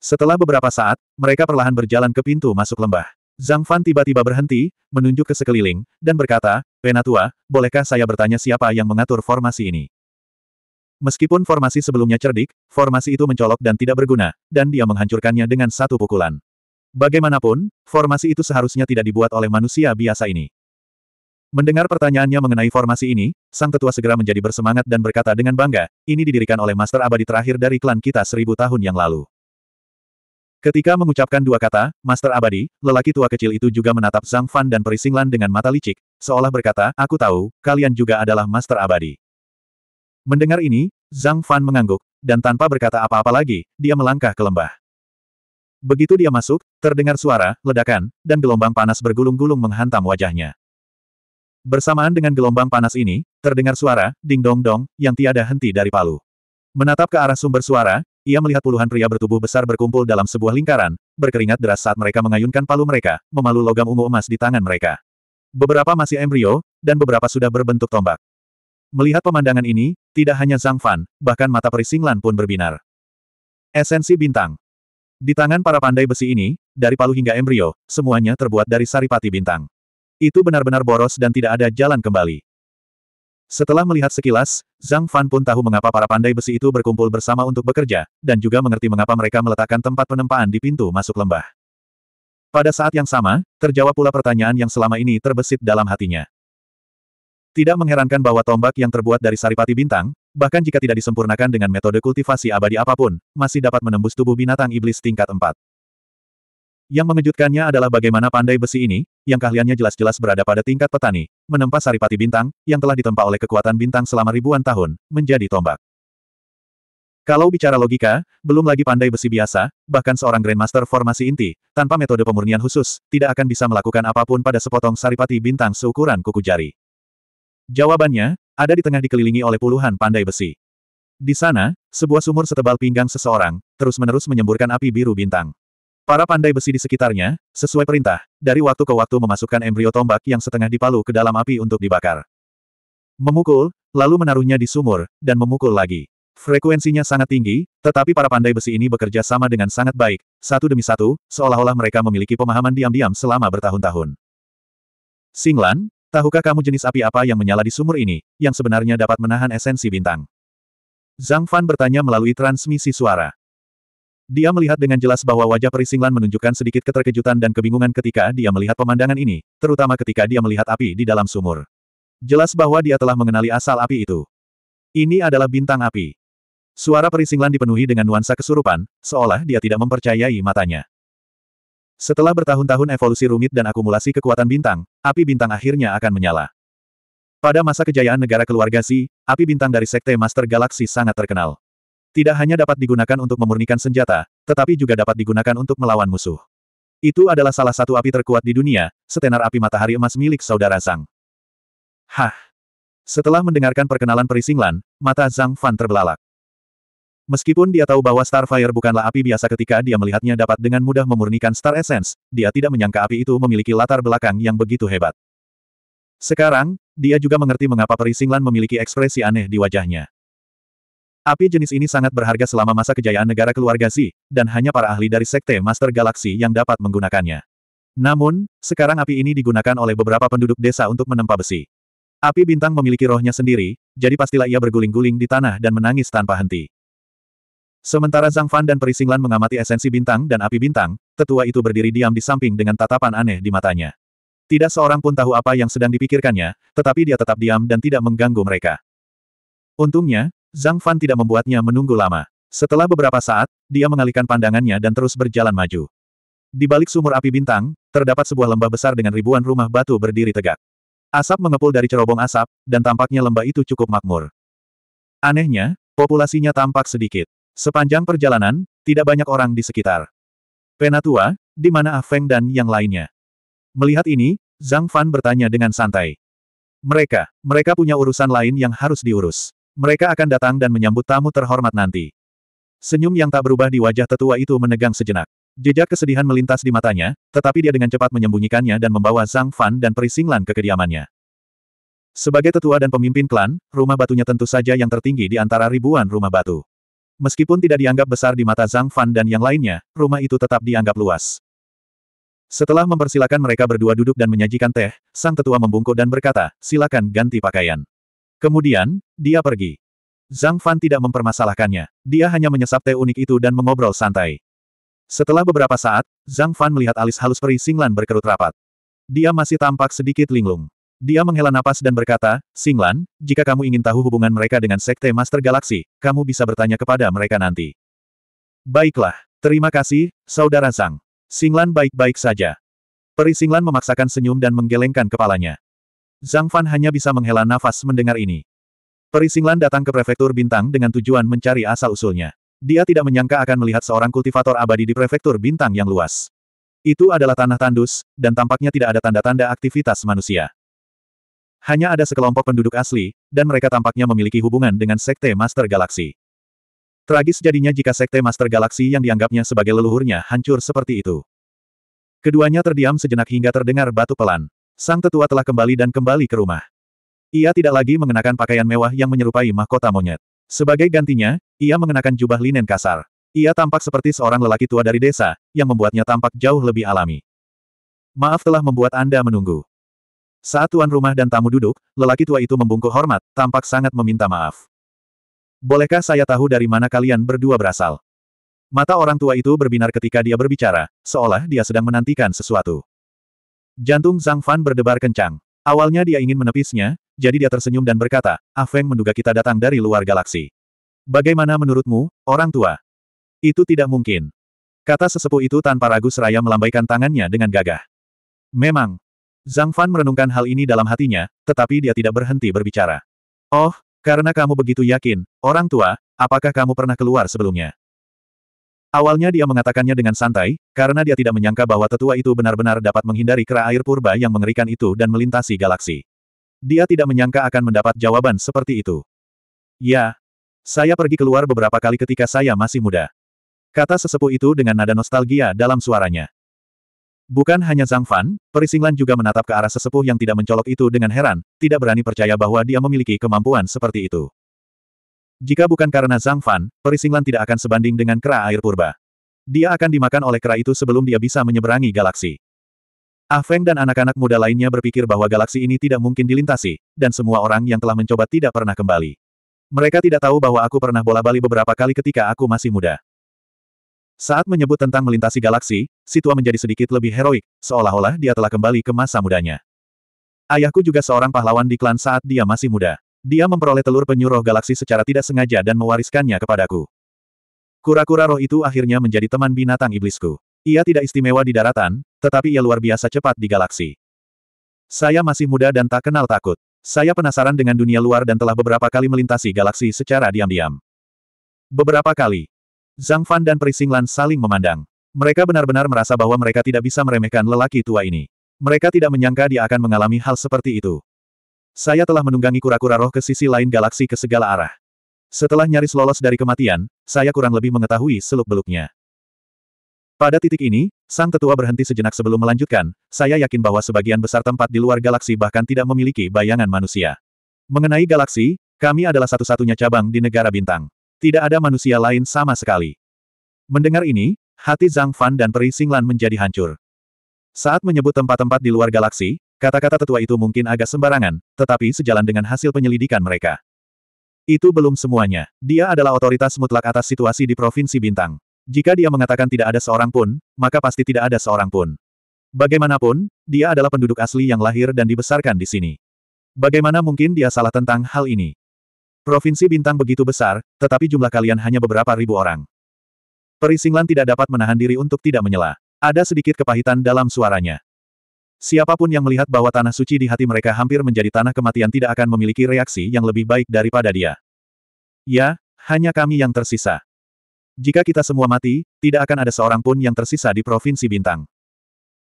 [SPEAKER 1] Setelah beberapa saat, mereka perlahan berjalan ke pintu masuk lembah. Zhang Fan tiba-tiba berhenti, menunjuk ke sekeliling, dan berkata, Penatua, bolehkah saya bertanya siapa yang mengatur formasi ini? Meskipun formasi sebelumnya cerdik, formasi itu mencolok dan tidak berguna, dan dia menghancurkannya dengan satu pukulan. Bagaimanapun, formasi itu seharusnya tidak dibuat oleh manusia biasa ini. Mendengar pertanyaannya mengenai formasi ini, sang tetua segera menjadi bersemangat dan berkata dengan bangga, ini didirikan oleh master abadi terakhir dari klan kita seribu tahun yang lalu. Ketika mengucapkan dua kata, master abadi, lelaki tua kecil itu juga menatap Zhang Fan dan Perisinglan dengan mata licik, seolah berkata, aku tahu, kalian juga adalah master abadi. Mendengar ini, Zhang Fan mengangguk, dan tanpa berkata apa-apa lagi, dia melangkah ke lembah. Begitu dia masuk, terdengar suara, ledakan, dan gelombang panas bergulung-gulung menghantam wajahnya. Bersamaan dengan gelombang panas ini, terdengar suara, ding-dong-dong, yang tiada henti dari palu. Menatap ke arah sumber suara, ia melihat puluhan pria bertubuh besar berkumpul dalam sebuah lingkaran, berkeringat deras saat mereka mengayunkan palu mereka, memalu logam ungu emas di tangan mereka. Beberapa masih embrio, dan beberapa sudah berbentuk tombak. Melihat pemandangan ini, tidak hanya Zhang Fan, bahkan mata perisinglan pun berbinar. Esensi bintang. Di tangan para pandai besi ini, dari palu hingga embrio, semuanya terbuat dari saripati bintang. Itu benar-benar boros dan tidak ada jalan kembali. Setelah melihat sekilas, Zhang Fan pun tahu mengapa para pandai besi itu berkumpul bersama untuk bekerja, dan juga mengerti mengapa mereka meletakkan tempat penempaan di pintu masuk lembah. Pada saat yang sama, terjawab pula pertanyaan yang selama ini terbesit dalam hatinya. Tidak mengherankan bahwa tombak yang terbuat dari saripati bintang, bahkan jika tidak disempurnakan dengan metode kultivasi abadi apapun, masih dapat menembus tubuh binatang iblis tingkat 4. Yang mengejutkannya adalah bagaimana pandai besi ini, yang keahliannya jelas-jelas berada pada tingkat petani, menempa saripati bintang, yang telah ditempa oleh kekuatan bintang selama ribuan tahun, menjadi tombak. Kalau bicara logika, belum lagi pandai besi biasa, bahkan seorang Grandmaster formasi inti, tanpa metode pemurnian khusus, tidak akan bisa melakukan apapun pada sepotong saripati bintang seukuran kuku jari. Jawabannya, ada di tengah dikelilingi oleh puluhan pandai besi. Di sana, sebuah sumur setebal pinggang seseorang, terus-menerus menyemburkan api biru bintang. Para pandai besi di sekitarnya, sesuai perintah, dari waktu ke waktu memasukkan embrio tombak yang setengah dipalu ke dalam api untuk dibakar. Memukul, lalu menaruhnya di sumur, dan memukul lagi. Frekuensinya sangat tinggi, tetapi para pandai besi ini bekerja sama dengan sangat baik, satu demi satu, seolah-olah mereka memiliki pemahaman diam-diam selama bertahun-tahun. Singlan, Tahukah kamu jenis api apa yang menyala di sumur ini, yang sebenarnya dapat menahan esensi bintang? Zhang Fan bertanya melalui transmisi suara. Dia melihat dengan jelas bahwa wajah Perisinglan menunjukkan sedikit keterkejutan dan kebingungan ketika dia melihat pemandangan ini, terutama ketika dia melihat api di dalam sumur. Jelas bahwa dia telah mengenali asal api itu. Ini adalah bintang api. Suara Perisinglan dipenuhi dengan nuansa kesurupan, seolah dia tidak mempercayai matanya. Setelah bertahun-tahun evolusi rumit dan akumulasi kekuatan bintang, api bintang akhirnya akan menyala. Pada masa kejayaan negara keluarga Xi, api bintang dari Sekte Master Galaksi sangat terkenal. Tidak hanya dapat digunakan untuk memurnikan senjata, tetapi juga dapat digunakan untuk melawan musuh. Itu adalah salah satu api terkuat di dunia, setenar api matahari emas milik saudara Zhang. Hah! Setelah mendengarkan perkenalan perisinglan, mata Zhang Fan terbelalak. Meskipun dia tahu bahwa Starfire bukanlah api biasa ketika dia melihatnya dapat dengan mudah memurnikan Star Essence, dia tidak menyangka api itu memiliki latar belakang yang begitu hebat. Sekarang, dia juga mengerti mengapa Perisinglan memiliki ekspresi aneh di wajahnya. Api jenis ini sangat berharga selama masa kejayaan negara keluarga Z, dan hanya para ahli dari Sekte Master Galaxy yang dapat menggunakannya. Namun, sekarang api ini digunakan oleh beberapa penduduk desa untuk menempa besi. Api bintang memiliki rohnya sendiri, jadi pastilah ia berguling-guling di tanah dan menangis tanpa henti. Sementara Zhang Fan dan Perisinglan mengamati esensi bintang dan api bintang, tetua itu berdiri diam di samping dengan tatapan aneh di matanya. Tidak seorang pun tahu apa yang sedang dipikirkannya, tetapi dia tetap diam dan tidak mengganggu mereka. Untungnya, Zhang Fan tidak membuatnya menunggu lama. Setelah beberapa saat, dia mengalihkan pandangannya dan terus berjalan maju. Di balik sumur api bintang, terdapat sebuah lembah besar dengan ribuan rumah batu berdiri tegak. Asap mengepul dari cerobong asap, dan tampaknya lembah itu cukup makmur. Anehnya, populasinya tampak sedikit. Sepanjang perjalanan, tidak banyak orang di sekitar. Penatua, di mana Ah Feng dan yang lainnya? Melihat ini, Zhang Fan bertanya dengan santai. Mereka, mereka punya urusan lain yang harus diurus. Mereka akan datang dan menyambut tamu terhormat nanti. Senyum yang tak berubah di wajah tetua itu menegang sejenak. Jejak kesedihan melintas di matanya, tetapi dia dengan cepat menyembunyikannya dan membawa Zhang Fan dan Perisinglan ke kediamannya. Sebagai tetua dan pemimpin klan, rumah batunya tentu saja yang tertinggi di antara ribuan rumah batu. Meskipun tidak dianggap besar di mata Zhang Fan dan yang lainnya, rumah itu tetap dianggap luas. Setelah mempersilakan mereka berdua duduk dan menyajikan teh, sang tetua membungkuk dan berkata, silakan ganti pakaian. Kemudian, dia pergi. Zhang Fan tidak mempermasalahkannya. Dia hanya menyesap teh unik itu dan mengobrol santai. Setelah beberapa saat, Zhang Fan melihat alis halus Peri Singlan berkerut rapat. Dia masih tampak sedikit linglung. Dia menghela napas dan berkata, Singlan, jika kamu ingin tahu hubungan mereka dengan Sekte Master Galaksi, kamu bisa bertanya kepada mereka nanti. Baiklah, terima kasih, Saudara Zhang. Singlan baik-baik saja. Peri Singlan memaksakan senyum dan menggelengkan kepalanya. Zhang Fan hanya bisa menghela nafas mendengar ini. Peri Singlan datang ke prefektur Bintang dengan tujuan mencari asal-usulnya. Dia tidak menyangka akan melihat seorang kultivator abadi di prefektur Bintang yang luas. Itu adalah tanah tandus, dan tampaknya tidak ada tanda-tanda aktivitas manusia. Hanya ada sekelompok penduduk asli, dan mereka tampaknya memiliki hubungan dengan Sekte Master Galaksi. Tragis jadinya jika Sekte Master Galaksi yang dianggapnya sebagai leluhurnya hancur seperti itu. Keduanya terdiam sejenak hingga terdengar batu pelan. Sang tetua telah kembali dan kembali ke rumah. Ia tidak lagi mengenakan pakaian mewah yang menyerupai mahkota monyet. Sebagai gantinya, ia mengenakan jubah linen kasar. Ia tampak seperti seorang lelaki tua dari desa, yang membuatnya tampak jauh lebih alami. Maaf telah membuat Anda menunggu. Saat tuan rumah dan tamu duduk, lelaki tua itu membungkuk hormat, tampak sangat meminta maaf. Bolehkah saya tahu dari mana kalian berdua berasal? Mata orang tua itu berbinar ketika dia berbicara, seolah dia sedang menantikan sesuatu. Jantung Zhang Fan berdebar kencang. Awalnya dia ingin menepisnya, jadi dia tersenyum dan berkata, Ah Feng menduga kita datang dari luar galaksi. Bagaimana menurutmu, orang tua? Itu tidak mungkin. Kata sesepuh itu tanpa ragu seraya melambaikan tangannya dengan gagah. Memang, Zhang Fan merenungkan hal ini dalam hatinya, tetapi dia tidak berhenti berbicara. Oh, karena kamu begitu yakin, orang tua, apakah kamu pernah keluar sebelumnya? Awalnya dia mengatakannya dengan santai, karena dia tidak menyangka bahwa tetua itu benar-benar dapat menghindari kera air purba yang mengerikan itu dan melintasi galaksi. Dia tidak menyangka akan mendapat jawaban seperti itu. Ya. Saya pergi keluar beberapa kali ketika saya masih muda. Kata sesepuh itu dengan nada nostalgia dalam suaranya. Bukan hanya Zhang Fan, Perisinglan juga menatap ke arah sesepuh yang tidak mencolok itu dengan heran, tidak berani percaya bahwa dia memiliki kemampuan seperti itu. Jika bukan karena Zhang Fan, Perisinglan tidak akan sebanding dengan kera air purba. Dia akan dimakan oleh kera itu sebelum dia bisa menyeberangi galaksi. Ah Feng dan anak-anak muda lainnya berpikir bahwa galaksi ini tidak mungkin dilintasi, dan semua orang yang telah mencoba tidak pernah kembali. Mereka tidak tahu bahwa aku pernah bola-bali beberapa kali ketika aku masih muda. Saat menyebut tentang melintasi galaksi, Situa menjadi sedikit lebih heroik, seolah-olah dia telah kembali ke masa mudanya. Ayahku juga seorang pahlawan di klan saat dia masih muda. Dia memperoleh telur penyuruh galaksi secara tidak sengaja dan mewariskannya kepadaku. Kura-kura roh itu akhirnya menjadi teman binatang iblisku. Ia tidak istimewa di daratan, tetapi ia luar biasa cepat di galaksi. Saya masih muda dan tak kenal takut. Saya penasaran dengan dunia luar dan telah beberapa kali melintasi galaksi secara diam-diam. Beberapa kali, Zhang Fan dan Prisinglan Lan saling memandang. Mereka benar-benar merasa bahwa mereka tidak bisa meremehkan lelaki tua ini. Mereka tidak menyangka dia akan mengalami hal seperti itu. Saya telah menunggangi kura-kura roh ke sisi lain galaksi ke segala arah. Setelah nyaris lolos dari kematian, saya kurang lebih mengetahui seluk-beluknya. Pada titik ini, sang tetua berhenti sejenak sebelum melanjutkan, saya yakin bahwa sebagian besar tempat di luar galaksi bahkan tidak memiliki bayangan manusia. Mengenai galaksi, kami adalah satu-satunya cabang di negara bintang. Tidak ada manusia lain sama sekali. Mendengar ini, hati Zhang Fan dan Peri Singlan menjadi hancur. Saat menyebut tempat-tempat di luar galaksi, kata-kata tetua itu mungkin agak sembarangan, tetapi sejalan dengan hasil penyelidikan mereka. Itu belum semuanya. Dia adalah otoritas mutlak atas situasi di Provinsi Bintang. Jika dia mengatakan tidak ada seorang pun, maka pasti tidak ada seorang pun. Bagaimanapun, dia adalah penduduk asli yang lahir dan dibesarkan di sini. Bagaimana mungkin dia salah tentang hal ini? Provinsi Bintang begitu besar, tetapi jumlah kalian hanya beberapa ribu orang. Perisinglan tidak dapat menahan diri untuk tidak menyela. Ada sedikit kepahitan dalam suaranya. Siapapun yang melihat bahwa tanah suci di hati mereka hampir menjadi tanah kematian tidak akan memiliki reaksi yang lebih baik daripada dia. Ya, hanya kami yang tersisa. Jika kita semua mati, tidak akan ada seorang pun yang tersisa di Provinsi Bintang.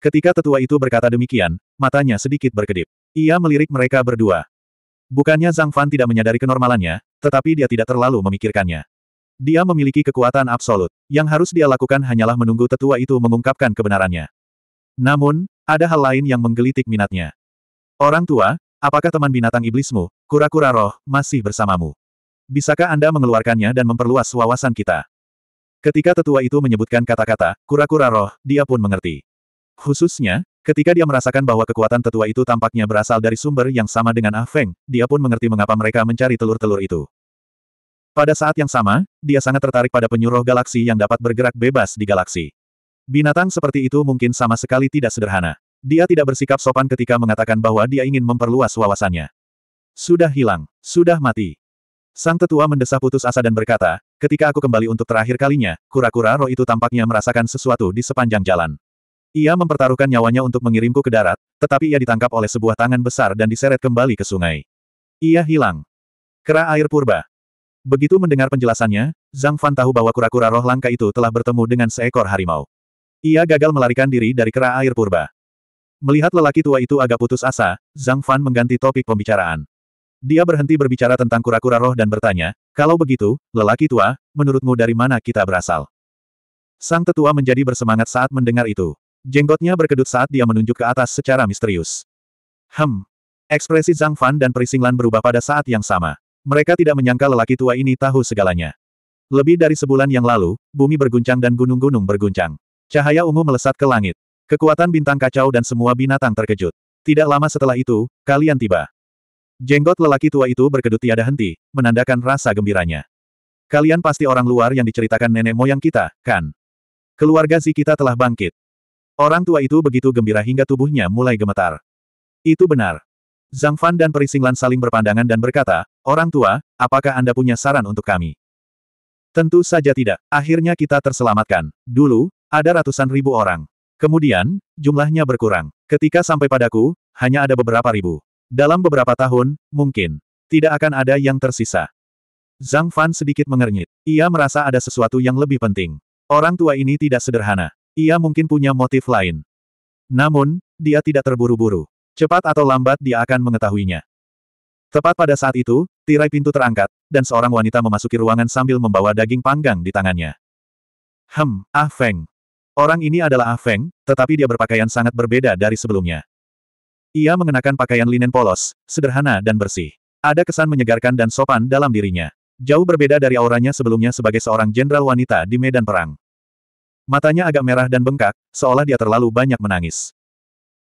[SPEAKER 1] Ketika tetua itu berkata demikian, matanya sedikit berkedip. Ia melirik mereka berdua. Bukannya Zhang Fan tidak menyadari kenormalannya, tetapi dia tidak terlalu memikirkannya. Dia memiliki kekuatan absolut. Yang harus dia lakukan hanyalah menunggu tetua itu mengungkapkan kebenarannya. Namun, ada hal lain yang menggelitik minatnya. Orang tua, apakah teman binatang iblismu, kura-kura roh, masih bersamamu? Bisakah Anda mengeluarkannya dan memperluas wawasan kita? Ketika tetua itu menyebutkan kata-kata, kura-kura roh, dia pun mengerti. Khususnya, Ketika dia merasakan bahwa kekuatan tetua itu tampaknya berasal dari sumber yang sama dengan Ah Feng, dia pun mengerti mengapa mereka mencari telur-telur itu. Pada saat yang sama, dia sangat tertarik pada penyuruh galaksi yang dapat bergerak bebas di galaksi. Binatang seperti itu mungkin sama sekali tidak sederhana. Dia tidak bersikap sopan ketika mengatakan bahwa dia ingin memperluas wawasannya. Sudah hilang, sudah mati. Sang tetua mendesah putus asa dan berkata, ketika aku kembali untuk terakhir kalinya, kura-kura roh itu tampaknya merasakan sesuatu di sepanjang jalan. Ia mempertaruhkan nyawanya untuk mengirimku ke darat, tetapi ia ditangkap oleh sebuah tangan besar dan diseret kembali ke sungai. Ia hilang. Kera air purba. Begitu mendengar penjelasannya, Zhang Fan tahu bahwa kura-kura roh langka itu telah bertemu dengan seekor harimau. Ia gagal melarikan diri dari kera air purba. Melihat lelaki tua itu agak putus asa, Zhang Fan mengganti topik pembicaraan. Dia berhenti berbicara tentang kura-kura roh dan bertanya, kalau begitu, lelaki tua, menurutmu dari mana kita berasal? Sang tetua menjadi bersemangat saat mendengar itu. Jenggotnya berkedut saat dia menunjuk ke atas secara misterius. Hem. Ekspresi Zhang Fan dan Perisinglan berubah pada saat yang sama. Mereka tidak menyangka lelaki tua ini tahu segalanya. Lebih dari sebulan yang lalu, bumi berguncang dan gunung-gunung berguncang. Cahaya ungu melesat ke langit. Kekuatan bintang kacau dan semua binatang terkejut. Tidak lama setelah itu, kalian tiba. Jenggot lelaki tua itu berkedut tiada henti, menandakan rasa gembiranya. Kalian pasti orang luar yang diceritakan nenek moyang kita, kan? Keluarga Zi kita telah bangkit. Orang tua itu begitu gembira hingga tubuhnya mulai gemetar. Itu benar. Zhang Fan dan Perisinglan saling berpandangan dan berkata, Orang tua, apakah Anda punya saran untuk kami? Tentu saja tidak. Akhirnya kita terselamatkan. Dulu, ada ratusan ribu orang. Kemudian, jumlahnya berkurang. Ketika sampai padaku, hanya ada beberapa ribu. Dalam beberapa tahun, mungkin. Tidak akan ada yang tersisa. Zhang Fan sedikit mengernyit. Ia merasa ada sesuatu yang lebih penting. Orang tua ini tidak sederhana. Ia mungkin punya motif lain. Namun, dia tidak terburu-buru. Cepat atau lambat dia akan mengetahuinya. Tepat pada saat itu, tirai pintu terangkat, dan seorang wanita memasuki ruangan sambil membawa daging panggang di tangannya. Hem, Ah Feng. Orang ini adalah Ah Feng, tetapi dia berpakaian sangat berbeda dari sebelumnya. Ia mengenakan pakaian linen polos, sederhana dan bersih. Ada kesan menyegarkan dan sopan dalam dirinya. Jauh berbeda dari auranya sebelumnya sebagai seorang jenderal wanita di medan perang. Matanya agak merah dan bengkak, seolah dia terlalu banyak menangis.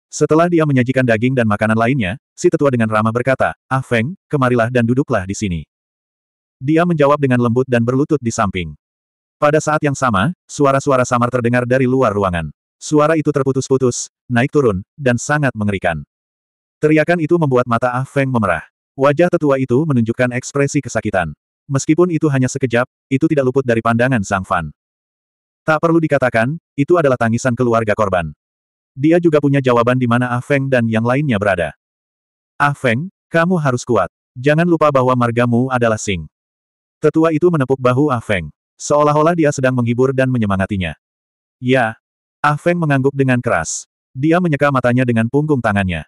[SPEAKER 1] Setelah dia menyajikan daging dan makanan lainnya, si tetua dengan ramah berkata, Ah Feng, kemarilah dan duduklah di sini. Dia menjawab dengan lembut dan berlutut di samping. Pada saat yang sama, suara-suara samar terdengar dari luar ruangan. Suara itu terputus-putus, naik turun, dan sangat mengerikan. Teriakan itu membuat mata Ah Feng memerah. Wajah tetua itu menunjukkan ekspresi kesakitan. Meskipun itu hanya sekejap, itu tidak luput dari pandangan Sang Fan. Tak perlu dikatakan, itu adalah tangisan keluarga korban. Dia juga punya jawaban di mana Ah Feng dan yang lainnya berada. Ah Feng, kamu harus kuat. Jangan lupa bahwa margamu adalah Sing. Tetua itu menepuk bahu Ah Feng. Seolah-olah dia sedang menghibur dan menyemangatinya. Ya. Ah Feng mengangguk dengan keras. Dia menyeka matanya dengan punggung tangannya.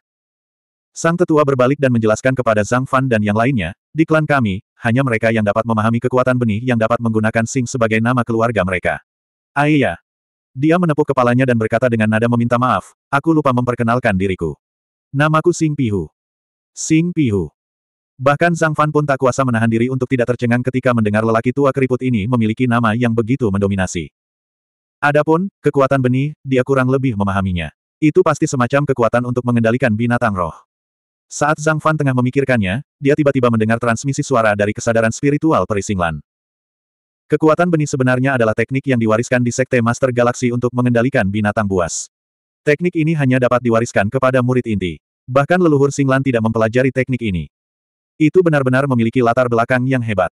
[SPEAKER 1] Sang tetua berbalik dan menjelaskan kepada Zhang Fan dan yang lainnya, di klan kami, hanya mereka yang dapat memahami kekuatan benih yang dapat menggunakan Sing sebagai nama keluarga mereka. Aiyah. Dia menepuk kepalanya dan berkata dengan nada meminta maaf, aku lupa memperkenalkan diriku. Namaku Sing Pihu. Sing Pihu. Bahkan Zhang Fan pun tak kuasa menahan diri untuk tidak tercengang ketika mendengar lelaki tua keriput ini memiliki nama yang begitu mendominasi. Adapun, kekuatan benih, dia kurang lebih memahaminya. Itu pasti semacam kekuatan untuk mengendalikan binatang roh. Saat Zhang Fan tengah memikirkannya, dia tiba-tiba mendengar transmisi suara dari kesadaran spiritual Perisinglan. Kekuatan benih sebenarnya adalah teknik yang diwariskan di Sekte Master Galaksi untuk mengendalikan binatang buas. Teknik ini hanya dapat diwariskan kepada murid inti. Bahkan leluhur Singlan tidak mempelajari teknik ini. Itu benar-benar memiliki latar belakang yang hebat.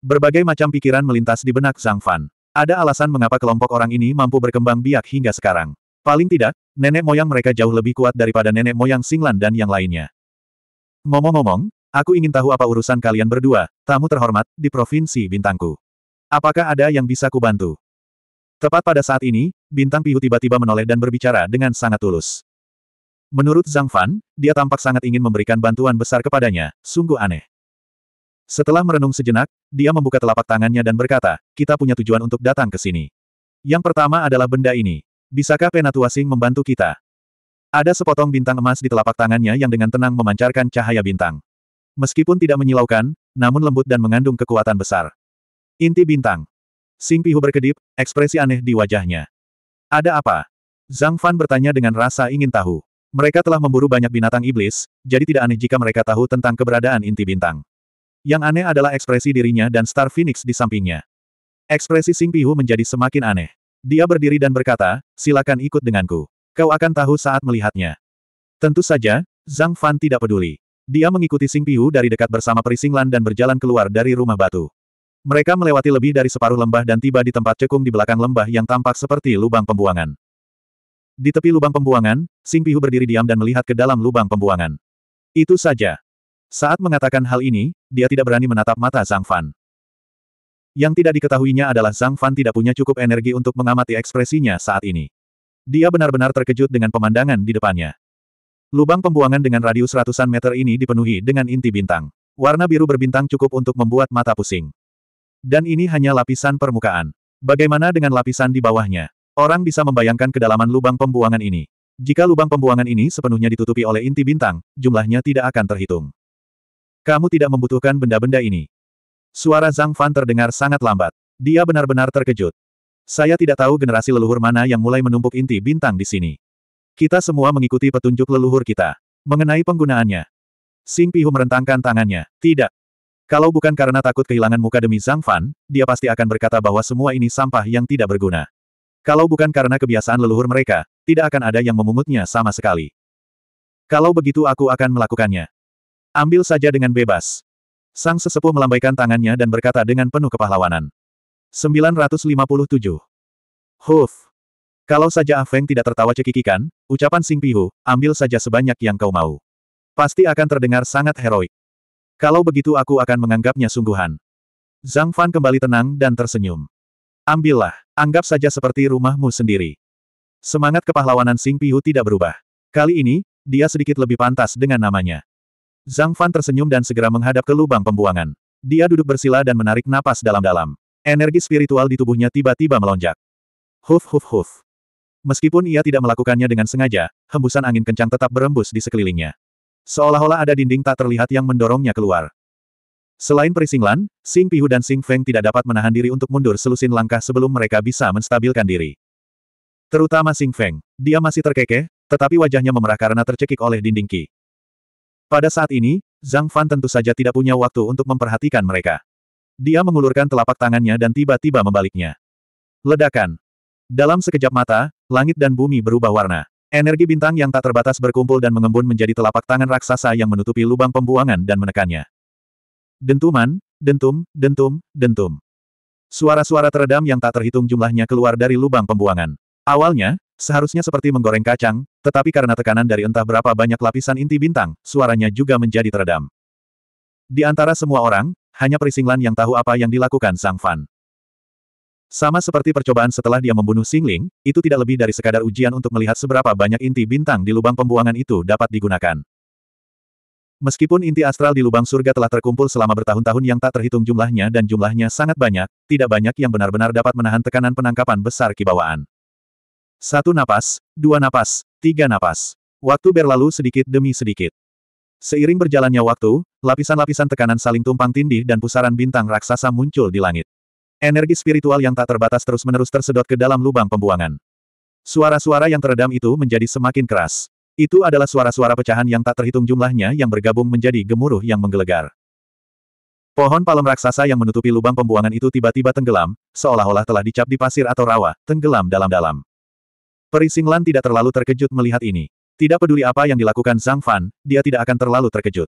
[SPEAKER 1] Berbagai macam pikiran melintas di benak Zhang Fan. Ada alasan mengapa kelompok orang ini mampu berkembang biak hingga sekarang. Paling tidak, nenek moyang mereka jauh lebih kuat daripada nenek moyang Singlan dan yang lainnya. Ngomong-ngomong, aku ingin tahu apa urusan kalian berdua, tamu terhormat, di Provinsi Bintangku. Apakah ada yang bisa kubantu? Tepat pada saat ini, Bintang Pihu tiba-tiba menoleh dan berbicara dengan sangat tulus. Menurut Zhang Fan, dia tampak sangat ingin memberikan bantuan besar kepadanya, sungguh aneh. Setelah merenung sejenak, dia membuka telapak tangannya dan berkata, kita punya tujuan untuk datang ke sini. Yang pertama adalah benda ini. Bisakah Penatuasing membantu kita? Ada sepotong bintang emas di telapak tangannya yang dengan tenang memancarkan cahaya bintang. Meskipun tidak menyilaukan, namun lembut dan mengandung kekuatan besar. Inti bintang. Sing Pihu berkedip, ekspresi aneh di wajahnya. Ada apa? Zhang Fan bertanya dengan rasa ingin tahu. Mereka telah memburu banyak binatang iblis, jadi tidak aneh jika mereka tahu tentang keberadaan inti bintang. Yang aneh adalah ekspresi dirinya dan Star Phoenix di sampingnya. Ekspresi Sing Pihu menjadi semakin aneh. Dia berdiri dan berkata, silakan ikut denganku. Kau akan tahu saat melihatnya. Tentu saja, Zhang Fan tidak peduli. Dia mengikuti Sing Pihu dari dekat bersama Perisinglan dan berjalan keluar dari rumah batu. Mereka melewati lebih dari separuh lembah dan tiba di tempat cekung di belakang lembah yang tampak seperti lubang pembuangan. Di tepi lubang pembuangan, Sing Pihu berdiri diam dan melihat ke dalam lubang pembuangan. Itu saja. Saat mengatakan hal ini, dia tidak berani menatap mata Zhang Fan. Yang tidak diketahuinya adalah Zhang Fan tidak punya cukup energi untuk mengamati ekspresinya saat ini. Dia benar-benar terkejut dengan pemandangan di depannya. Lubang pembuangan dengan radius ratusan meter ini dipenuhi dengan inti bintang. Warna biru berbintang cukup untuk membuat mata pusing. Dan ini hanya lapisan permukaan. Bagaimana dengan lapisan di bawahnya? Orang bisa membayangkan kedalaman lubang pembuangan ini. Jika lubang pembuangan ini sepenuhnya ditutupi oleh inti bintang, jumlahnya tidak akan terhitung. Kamu tidak membutuhkan benda-benda ini. Suara Zhang Fan terdengar sangat lambat. Dia benar-benar terkejut. Saya tidak tahu generasi leluhur mana yang mulai menumpuk inti bintang di sini. Kita semua mengikuti petunjuk leluhur kita. Mengenai penggunaannya. Sing Pihu merentangkan tangannya. Tidak, kalau bukan karena takut kehilangan muka demi Zhang Fan, dia pasti akan berkata bahwa semua ini sampah yang tidak berguna. Kalau bukan karena kebiasaan leluhur mereka, tidak akan ada yang memungutnya sama sekali. Kalau begitu aku akan melakukannya. Ambil saja dengan bebas. Sang sesepuh melambaikan tangannya dan berkata dengan penuh kepahlawanan. 957. Huf. Kalau saja Ah Feng tidak tertawa cekikikan, ucapan Sing Pihu, ambil saja sebanyak yang kau mau. Pasti akan terdengar sangat heroik. Kalau begitu aku akan menganggapnya sungguhan. Zhang Fan kembali tenang dan tersenyum. Ambillah, anggap saja seperti rumahmu sendiri. Semangat kepahlawanan Sing Piu tidak berubah. Kali ini, dia sedikit lebih pantas dengan namanya. Zhang Fan tersenyum dan segera menghadap ke lubang pembuangan. Dia duduk bersila dan menarik napas dalam-dalam. Energi spiritual di tubuhnya tiba-tiba melonjak. Huf huf huf. Meskipun ia tidak melakukannya dengan sengaja, hembusan angin kencang tetap berembus di sekelilingnya. Seolah-olah ada dinding tak terlihat yang mendorongnya keluar. Selain Lan, Sing Pihu dan Sing Feng tidak dapat menahan diri untuk mundur selusin langkah sebelum mereka bisa menstabilkan diri. Terutama Sing Feng. Dia masih terkekeh, tetapi wajahnya memerah karena tercekik oleh dinding Qi. Pada saat ini, Zhang Fan tentu saja tidak punya waktu untuk memperhatikan mereka. Dia mengulurkan telapak tangannya dan tiba-tiba membaliknya. Ledakan. Dalam sekejap mata, langit dan bumi berubah warna. Energi bintang yang tak terbatas berkumpul dan mengembun menjadi telapak tangan raksasa yang menutupi lubang pembuangan dan menekannya. Dentuman, dentum, dentum, dentum. Suara-suara teredam yang tak terhitung jumlahnya keluar dari lubang pembuangan. Awalnya, seharusnya seperti menggoreng kacang, tetapi karena tekanan dari entah berapa banyak lapisan inti bintang, suaranya juga menjadi teredam. Di antara semua orang, hanya perisinglan yang tahu apa yang dilakukan Sang Fan. Sama seperti percobaan setelah dia membunuh Singling, itu tidak lebih dari sekadar ujian untuk melihat seberapa banyak inti bintang di lubang pembuangan itu dapat digunakan. Meskipun inti astral di lubang surga telah terkumpul selama bertahun-tahun yang tak terhitung jumlahnya dan jumlahnya sangat banyak, tidak banyak yang benar-benar dapat menahan tekanan penangkapan besar kibawaan. Satu napas, dua napas, tiga napas. Waktu berlalu sedikit demi sedikit. Seiring berjalannya waktu, lapisan-lapisan tekanan saling tumpang tindih dan pusaran bintang raksasa muncul di langit. Energi spiritual yang tak terbatas terus-menerus tersedot ke dalam lubang pembuangan. Suara-suara yang teredam itu menjadi semakin keras. Itu adalah suara-suara pecahan yang tak terhitung jumlahnya yang bergabung menjadi gemuruh yang menggelegar. Pohon palem raksasa yang menutupi lubang pembuangan itu tiba-tiba tenggelam, seolah-olah telah dicap di pasir atau rawa, tenggelam dalam-dalam. Perisinglan tidak terlalu terkejut melihat ini. Tidak peduli apa yang dilakukan Zhang Fan, dia tidak akan terlalu terkejut.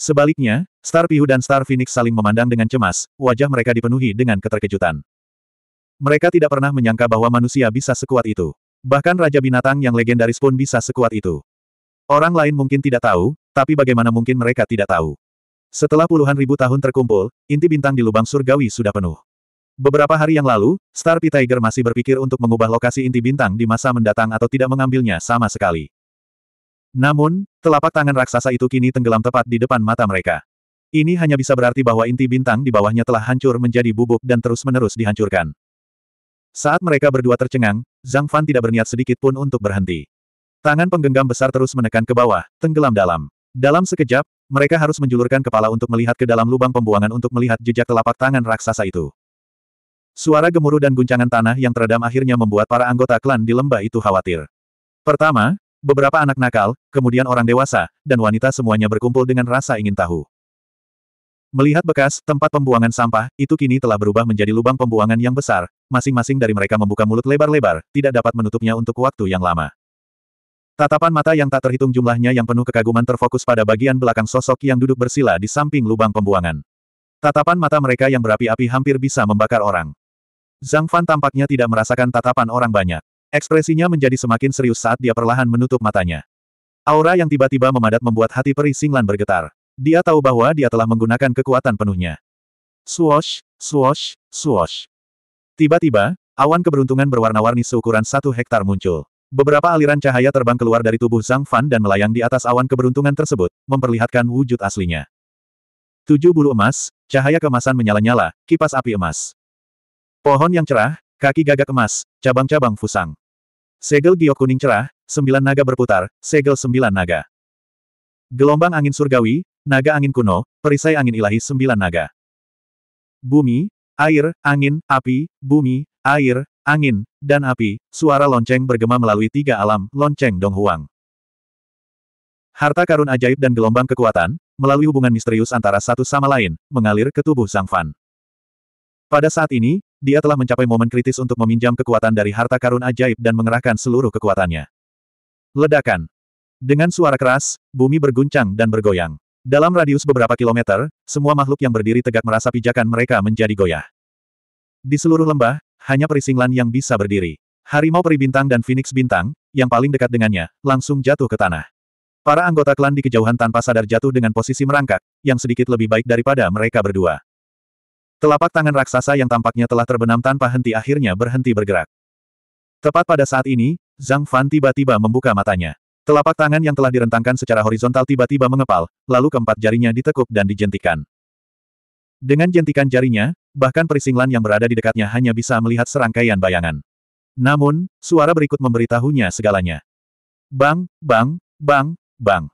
[SPEAKER 1] Sebaliknya, Star Piu dan Star Phoenix saling memandang dengan cemas, wajah mereka dipenuhi dengan keterkejutan. Mereka tidak pernah menyangka bahwa manusia bisa sekuat itu. Bahkan Raja Binatang yang legendaris pun bisa sekuat itu. Orang lain mungkin tidak tahu, tapi bagaimana mungkin mereka tidak tahu. Setelah puluhan ribu tahun terkumpul, inti bintang di lubang surgawi sudah penuh. Beberapa hari yang lalu, Star P. Tiger masih berpikir untuk mengubah lokasi inti bintang di masa mendatang atau tidak mengambilnya sama sekali. Namun, telapak tangan raksasa itu kini tenggelam tepat di depan mata mereka. Ini hanya bisa berarti bahwa inti bintang di bawahnya telah hancur menjadi bubuk dan terus-menerus dihancurkan. Saat mereka berdua tercengang, Zhang Fan tidak berniat sedikit pun untuk berhenti. Tangan penggenggam besar terus menekan ke bawah, tenggelam dalam. Dalam sekejap, mereka harus menjulurkan kepala untuk melihat ke dalam lubang pembuangan untuk melihat jejak telapak tangan raksasa itu. Suara gemuruh dan guncangan tanah yang teredam akhirnya membuat para anggota klan di lembah itu khawatir. Pertama, Beberapa anak nakal, kemudian orang dewasa, dan wanita semuanya berkumpul dengan rasa ingin tahu. Melihat bekas, tempat pembuangan sampah, itu kini telah berubah menjadi lubang pembuangan yang besar, masing-masing dari mereka membuka mulut lebar-lebar, tidak dapat menutupnya untuk waktu yang lama. Tatapan mata yang tak terhitung jumlahnya yang penuh kekaguman terfokus pada bagian belakang sosok yang duduk bersila di samping lubang pembuangan. Tatapan mata mereka yang berapi-api hampir bisa membakar orang. Zhang Fan tampaknya tidak merasakan tatapan orang banyak. Ekspresinya menjadi semakin serius saat dia perlahan menutup matanya. Aura yang tiba-tiba memadat membuat hati peri Singlan bergetar. Dia tahu bahwa dia telah menggunakan kekuatan penuhnya. Swosh, swosh, swosh. Tiba-tiba, awan keberuntungan berwarna-warni seukuran satu hektar muncul. Beberapa aliran cahaya terbang keluar dari tubuh Zhang Fan dan melayang di atas awan keberuntungan tersebut, memperlihatkan wujud aslinya. Tujuh bulu emas, cahaya kemasan menyala-nyala, kipas api emas. Pohon yang cerah, Kaki gagak emas, cabang-cabang fusang. Segel giok kuning cerah, sembilan naga berputar, segel sembilan naga. Gelombang angin surgawi, naga angin kuno, perisai angin ilahi sembilan naga. Bumi, air, angin, api, bumi, air, angin, dan api, suara lonceng bergema melalui tiga alam, lonceng Donghuang. Harta karun ajaib dan gelombang kekuatan, melalui hubungan misterius antara satu sama lain, mengalir ke tubuh Sang Fan. Pada saat ini, dia telah mencapai momen kritis untuk meminjam kekuatan dari harta karun ajaib dan mengerahkan seluruh kekuatannya. Ledakan. Dengan suara keras, bumi berguncang dan bergoyang. Dalam radius beberapa kilometer, semua makhluk yang berdiri tegak merasa pijakan mereka menjadi goyah. Di seluruh lembah, hanya perisinglan yang bisa berdiri. Harimau peri bintang dan Phoenix bintang, yang paling dekat dengannya, langsung jatuh ke tanah. Para anggota klan di kejauhan tanpa sadar jatuh dengan posisi merangkak, yang sedikit lebih baik daripada mereka berdua. Telapak tangan raksasa yang tampaknya telah terbenam tanpa henti akhirnya berhenti bergerak. Tepat pada saat ini, Zhang Fan tiba-tiba membuka matanya. Telapak tangan yang telah direntangkan secara horizontal tiba-tiba mengepal, lalu keempat jarinya ditekuk dan dijentikan. Dengan jentikan jarinya, bahkan perisinglan yang berada di dekatnya hanya bisa melihat serangkaian bayangan. Namun, suara berikut memberitahunya segalanya. Bang, bang, bang, bang.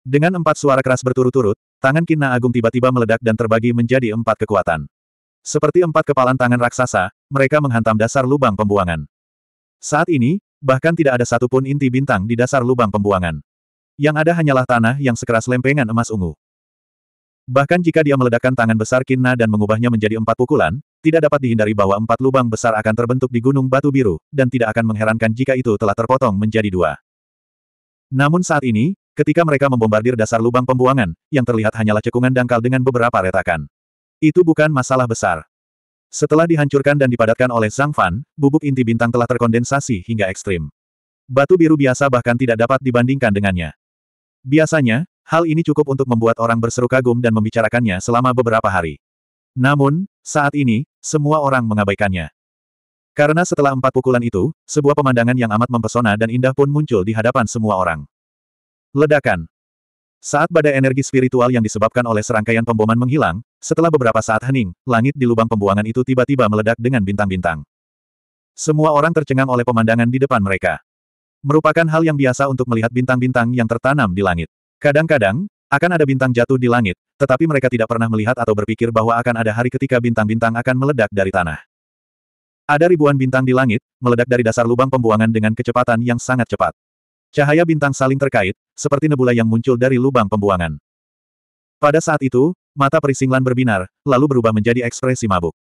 [SPEAKER 1] Dengan empat suara keras berturut-turut, tangan Kinna Agung tiba-tiba meledak dan terbagi menjadi empat kekuatan. Seperti empat kepalan tangan raksasa, mereka menghantam dasar lubang pembuangan. Saat ini, bahkan tidak ada satupun inti bintang di dasar lubang pembuangan. Yang ada hanyalah tanah yang sekeras lempengan emas ungu. Bahkan jika dia meledakkan tangan besar Kinna dan mengubahnya menjadi empat pukulan, tidak dapat dihindari bahwa empat lubang besar akan terbentuk di Gunung Batu Biru, dan tidak akan mengherankan jika itu telah terpotong menjadi dua. Namun saat ini, Ketika mereka membombardir dasar lubang pembuangan, yang terlihat hanyalah cekungan dangkal dengan beberapa retakan. Itu bukan masalah besar. Setelah dihancurkan dan dipadatkan oleh Zhang Fan, bubuk inti bintang telah terkondensasi hingga ekstrim. Batu biru biasa bahkan tidak dapat dibandingkan dengannya. Biasanya, hal ini cukup untuk membuat orang berseru kagum dan membicarakannya selama beberapa hari. Namun, saat ini, semua orang mengabaikannya. Karena setelah empat pukulan itu, sebuah pemandangan yang amat mempesona dan indah pun muncul di hadapan semua orang. Ledakan. Saat badai energi spiritual yang disebabkan oleh serangkaian pemboman menghilang, setelah beberapa saat hening, langit di lubang pembuangan itu tiba-tiba meledak dengan bintang-bintang. Semua orang tercengang oleh pemandangan di depan mereka. Merupakan hal yang biasa untuk melihat bintang-bintang yang tertanam di langit. Kadang-kadang, akan ada bintang jatuh di langit, tetapi mereka tidak pernah melihat atau berpikir bahwa akan ada hari ketika bintang-bintang akan meledak dari tanah. Ada ribuan bintang di langit, meledak dari dasar lubang pembuangan dengan kecepatan yang sangat cepat. Cahaya bintang saling terkait, seperti nebula yang muncul dari lubang pembuangan. Pada saat itu, mata perisinglan berbinar, lalu berubah menjadi ekspresi mabuk.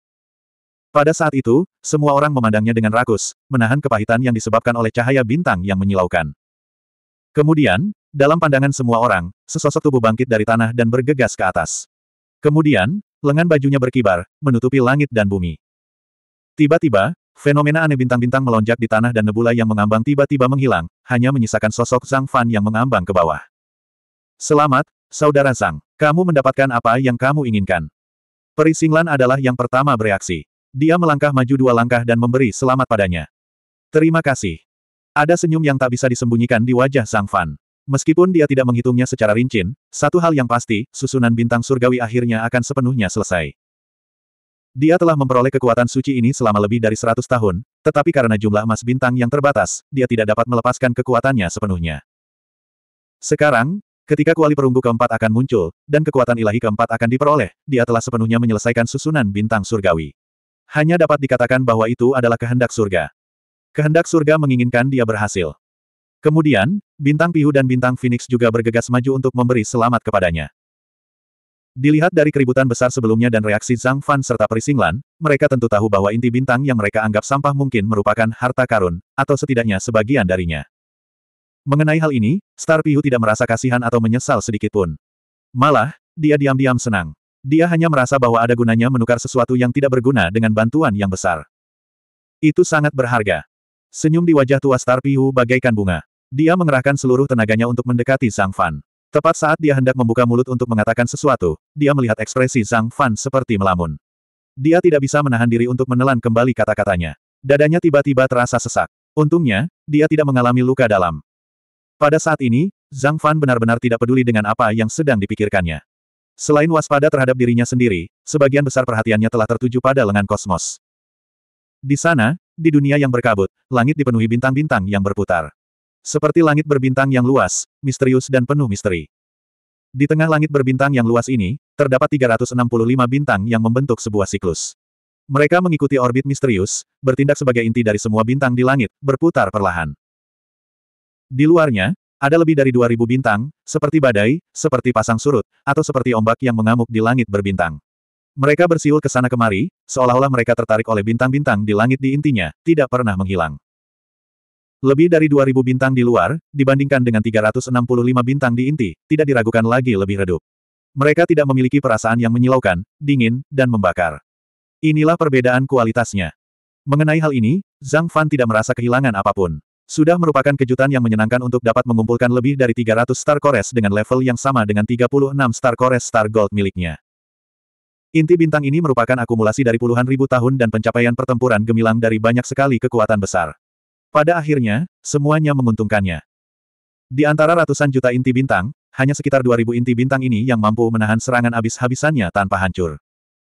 [SPEAKER 1] Pada saat itu, semua orang memandangnya dengan rakus, menahan kepahitan yang disebabkan oleh cahaya bintang yang menyilaukan. Kemudian, dalam pandangan semua orang, sesosok tubuh bangkit dari tanah dan bergegas ke atas. Kemudian, lengan bajunya berkibar, menutupi langit dan bumi. Tiba-tiba, Fenomena aneh bintang-bintang melonjak di tanah dan nebula yang mengambang tiba-tiba menghilang, hanya menyisakan sosok Zhang Fan yang mengambang ke bawah. Selamat, Saudara Zhang. Kamu mendapatkan apa yang kamu inginkan. Perisinglan adalah yang pertama bereaksi. Dia melangkah maju dua langkah dan memberi selamat padanya. Terima kasih. Ada senyum yang tak bisa disembunyikan di wajah Zhang Fan. Meskipun dia tidak menghitungnya secara rinci, satu hal yang pasti, susunan bintang surgawi akhirnya akan sepenuhnya selesai. Dia telah memperoleh kekuatan suci ini selama lebih dari seratus tahun, tetapi karena jumlah emas bintang yang terbatas, dia tidak dapat melepaskan kekuatannya sepenuhnya. Sekarang, ketika kuali perunggu keempat akan muncul, dan kekuatan ilahi keempat akan diperoleh, dia telah sepenuhnya menyelesaikan susunan bintang surgawi. Hanya dapat dikatakan bahwa itu adalah kehendak surga. Kehendak surga menginginkan dia berhasil. Kemudian, bintang pihu dan bintang phoenix juga bergegas maju untuk memberi selamat kepadanya. Dilihat dari keributan besar sebelumnya dan reaksi Zhang Fan serta Perisinglan, mereka tentu tahu bahwa inti bintang yang mereka anggap sampah mungkin merupakan harta karun, atau setidaknya sebagian darinya. Mengenai hal ini, Star Piu tidak merasa kasihan atau menyesal sedikitpun. Malah, dia diam-diam senang. Dia hanya merasa bahwa ada gunanya menukar sesuatu yang tidak berguna dengan bantuan yang besar. Itu sangat berharga. Senyum di wajah tua Star Piu bagaikan bunga. Dia mengerahkan seluruh tenaganya untuk mendekati Zhang Fan. Tepat saat dia hendak membuka mulut untuk mengatakan sesuatu, dia melihat ekspresi Zhang Fan seperti melamun. Dia tidak bisa menahan diri untuk menelan kembali kata-katanya. Dadanya tiba-tiba terasa sesak. Untungnya, dia tidak mengalami luka dalam. Pada saat ini, Zhang Fan benar-benar tidak peduli dengan apa yang sedang dipikirkannya. Selain waspada terhadap dirinya sendiri, sebagian besar perhatiannya telah tertuju pada lengan kosmos. Di sana, di dunia yang berkabut, langit dipenuhi bintang-bintang yang berputar. Seperti langit berbintang yang luas, misterius dan penuh misteri. Di tengah langit berbintang yang luas ini, terdapat 365 bintang yang membentuk sebuah siklus. Mereka mengikuti orbit misterius, bertindak sebagai inti dari semua bintang di langit, berputar perlahan. Di luarnya, ada lebih dari 2000 bintang, seperti badai, seperti pasang surut, atau seperti ombak yang mengamuk di langit berbintang. Mereka bersiul ke sana kemari, seolah-olah mereka tertarik oleh bintang-bintang di langit di intinya, tidak pernah menghilang. Lebih dari 2000 bintang di luar, dibandingkan dengan 365 bintang di inti, tidak diragukan lagi lebih redup. Mereka tidak memiliki perasaan yang menyilaukan, dingin, dan membakar. Inilah perbedaan kualitasnya. Mengenai hal ini, Zhang Fan tidak merasa kehilangan apapun. Sudah merupakan kejutan yang menyenangkan untuk dapat mengumpulkan lebih dari 300 Star Cores dengan level yang sama dengan 36 Star Cores Star Gold miliknya. Inti bintang ini merupakan akumulasi dari puluhan ribu tahun dan pencapaian pertempuran gemilang dari banyak sekali kekuatan besar. Pada akhirnya, semuanya menguntungkannya. Di antara ratusan juta inti bintang, hanya sekitar 2000 inti bintang ini yang mampu menahan serangan habis-habisannya tanpa hancur.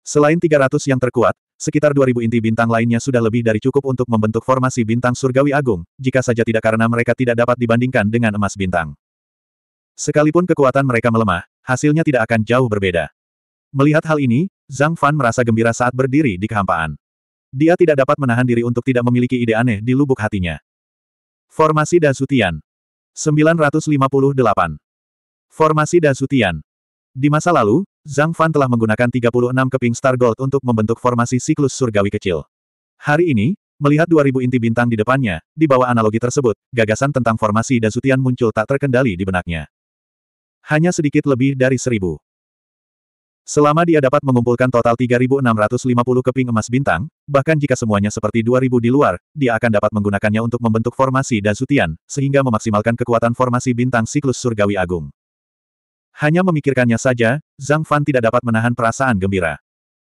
[SPEAKER 1] Selain 300 yang terkuat, sekitar 2000 inti bintang lainnya sudah lebih dari cukup untuk membentuk formasi bintang surgawi agung, jika saja tidak karena mereka tidak dapat dibandingkan dengan emas bintang. Sekalipun kekuatan mereka melemah, hasilnya tidak akan jauh berbeda. Melihat hal ini, Zhang Fan merasa gembira saat berdiri di kehampaan. Dia tidak dapat menahan diri untuk tidak memiliki ide aneh di lubuk hatinya. Formasi Dasutian 958 Formasi Dasutian Di masa lalu, Zhang Fan telah menggunakan 36 keping Star Gold untuk membentuk formasi siklus surgawi kecil. Hari ini, melihat 2000 inti bintang di depannya, di bawah analogi tersebut, gagasan tentang formasi Dasutian muncul tak terkendali di benaknya. Hanya sedikit lebih dari seribu. Selama dia dapat mengumpulkan total 3.650 keping emas bintang, bahkan jika semuanya seperti 2.000 di luar, dia akan dapat menggunakannya untuk membentuk formasi dan sutian, sehingga memaksimalkan kekuatan formasi bintang siklus surgawi agung. Hanya memikirkannya saja, Zhang Fan tidak dapat menahan perasaan gembira.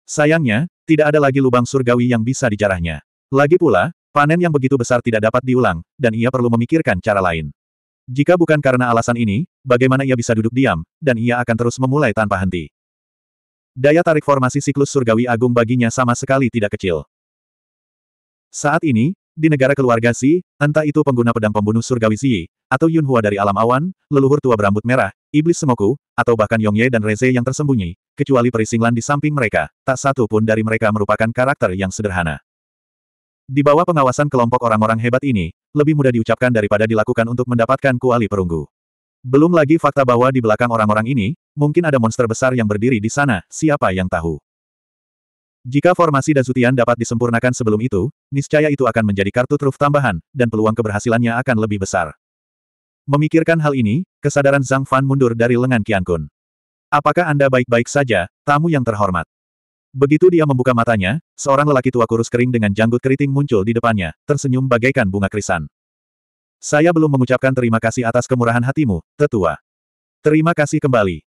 [SPEAKER 1] Sayangnya, tidak ada lagi lubang surgawi yang bisa dijarahnya. Lagi pula, panen yang begitu besar tidak dapat diulang, dan ia perlu memikirkan cara lain. Jika bukan karena alasan ini, bagaimana ia bisa duduk diam, dan ia akan terus memulai tanpa henti. Daya tarik formasi siklus surgawi agung baginya sama sekali tidak kecil. Saat ini, di negara keluarga Si, entah itu pengguna pedang pembunuh surgawi Xi, atau Yunhua dari alam awan, leluhur tua berambut merah, iblis semoku, atau bahkan Yongye dan Reze yang tersembunyi, kecuali perisinglan di samping mereka, tak satu pun dari mereka merupakan karakter yang sederhana. Di bawah pengawasan kelompok orang-orang hebat ini, lebih mudah diucapkan daripada dilakukan untuk mendapatkan kuali perunggu. Belum lagi fakta bahwa di belakang orang-orang ini, mungkin ada monster besar yang berdiri di sana, siapa yang tahu. Jika formasi Dazutian dapat disempurnakan sebelum itu, niscaya itu akan menjadi kartu truf tambahan, dan peluang keberhasilannya akan lebih besar. Memikirkan hal ini, kesadaran Zhang Fan mundur dari lengan Qian Kun. Apakah Anda baik-baik saja, tamu yang terhormat? Begitu dia membuka matanya, seorang lelaki tua kurus kering dengan janggut keriting muncul di depannya, tersenyum bagaikan bunga krisan. Saya belum mengucapkan terima kasih atas kemurahan hatimu, tetua. Terima kasih kembali.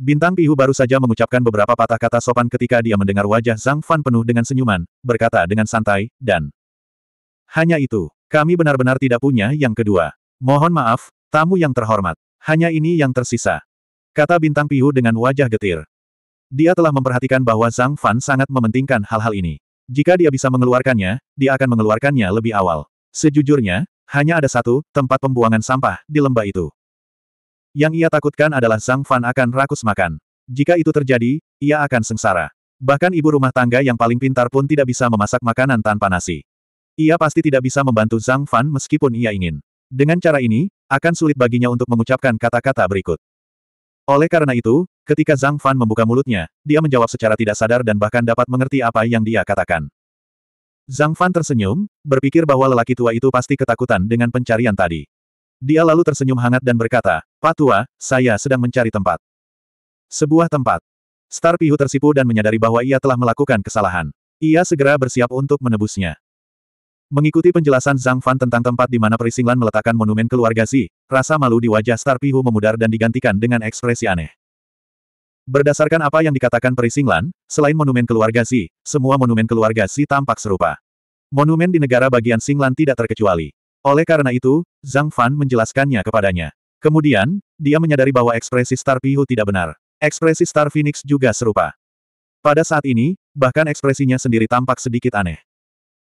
[SPEAKER 1] Bintang Pihu baru saja mengucapkan beberapa patah kata sopan ketika dia mendengar wajah Zhang Fan penuh dengan senyuman, berkata dengan santai, dan... Hanya itu, kami benar-benar tidak punya yang kedua. Mohon maaf, tamu yang terhormat. Hanya ini yang tersisa. Kata Bintang Pihu dengan wajah getir. Dia telah memperhatikan bahwa Zhang Fan sangat mementingkan hal-hal ini. Jika dia bisa mengeluarkannya, dia akan mengeluarkannya lebih awal. Sejujurnya, hanya ada satu, tempat pembuangan sampah, di lembah itu. Yang ia takutkan adalah Zhang Fan akan rakus makan. Jika itu terjadi, ia akan sengsara. Bahkan ibu rumah tangga yang paling pintar pun tidak bisa memasak makanan tanpa nasi. Ia pasti tidak bisa membantu Zhang Fan meskipun ia ingin. Dengan cara ini, akan sulit baginya untuk mengucapkan kata-kata berikut. Oleh karena itu, ketika Zhang Fan membuka mulutnya, dia menjawab secara tidak sadar dan bahkan dapat mengerti apa yang dia katakan. Zhang Fan tersenyum, berpikir bahwa lelaki tua itu pasti ketakutan dengan pencarian tadi. Dia lalu tersenyum hangat dan berkata, Pak Tua, saya sedang mencari tempat. Sebuah tempat. Star Pihu tersipu dan menyadari bahwa ia telah melakukan kesalahan. Ia segera bersiap untuk menebusnya. Mengikuti penjelasan Zhang Fan tentang tempat di mana Perisinglan meletakkan monumen keluarga Xi, rasa malu di wajah Star Pihu memudar dan digantikan dengan ekspresi aneh. Berdasarkan apa yang dikatakan Perisinglan, selain monumen keluarga Xi, semua monumen keluarga Xi tampak serupa. Monumen di negara bagian Singlan tidak terkecuali. Oleh karena itu, Zhang Fan menjelaskannya kepadanya. Kemudian, dia menyadari bahwa ekspresi Star Pihu tidak benar. Ekspresi Star Phoenix juga serupa. Pada saat ini, bahkan ekspresinya sendiri tampak sedikit aneh.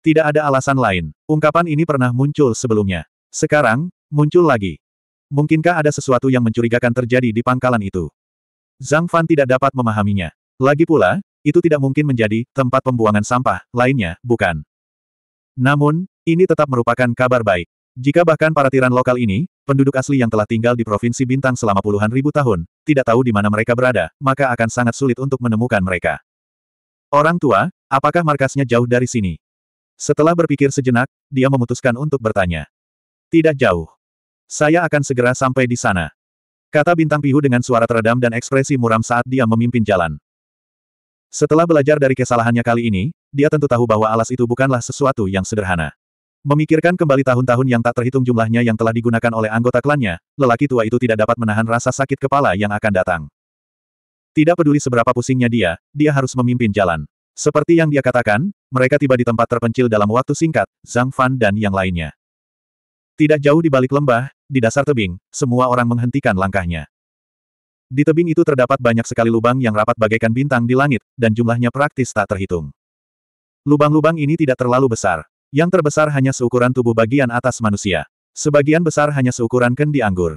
[SPEAKER 1] Tidak ada alasan lain, ungkapan ini pernah muncul sebelumnya. Sekarang, muncul lagi. Mungkinkah ada sesuatu yang mencurigakan terjadi di pangkalan itu? Zhang Fan tidak dapat memahaminya. Lagi pula, itu tidak mungkin menjadi tempat pembuangan sampah lainnya, bukan? Namun, ini tetap merupakan kabar baik. Jika bahkan para tiran lokal ini, penduduk asli yang telah tinggal di Provinsi Bintang selama puluhan ribu tahun, tidak tahu di mana mereka berada, maka akan sangat sulit untuk menemukan mereka. Orang tua, apakah markasnya jauh dari sini? Setelah berpikir sejenak, dia memutuskan untuk bertanya. Tidak jauh. Saya akan segera sampai di sana. Kata Bintang Pihu dengan suara teredam dan ekspresi muram saat dia memimpin jalan. Setelah belajar dari kesalahannya kali ini, dia tentu tahu bahwa alas itu bukanlah sesuatu yang sederhana. Memikirkan kembali tahun-tahun yang tak terhitung jumlahnya yang telah digunakan oleh anggota klannya, lelaki tua itu tidak dapat menahan rasa sakit kepala yang akan datang. Tidak peduli seberapa pusingnya dia, dia harus memimpin jalan. Seperti yang dia katakan, mereka tiba di tempat terpencil dalam waktu singkat, Zhang Fan dan yang lainnya. Tidak jauh di balik lembah, di dasar tebing, semua orang menghentikan langkahnya. Di tebing itu terdapat banyak sekali lubang yang rapat bagaikan bintang di langit, dan jumlahnya praktis tak terhitung. Lubang-lubang ini tidak terlalu besar. Yang terbesar hanya seukuran tubuh bagian atas manusia. Sebagian besar hanya seukuran kendi anggur.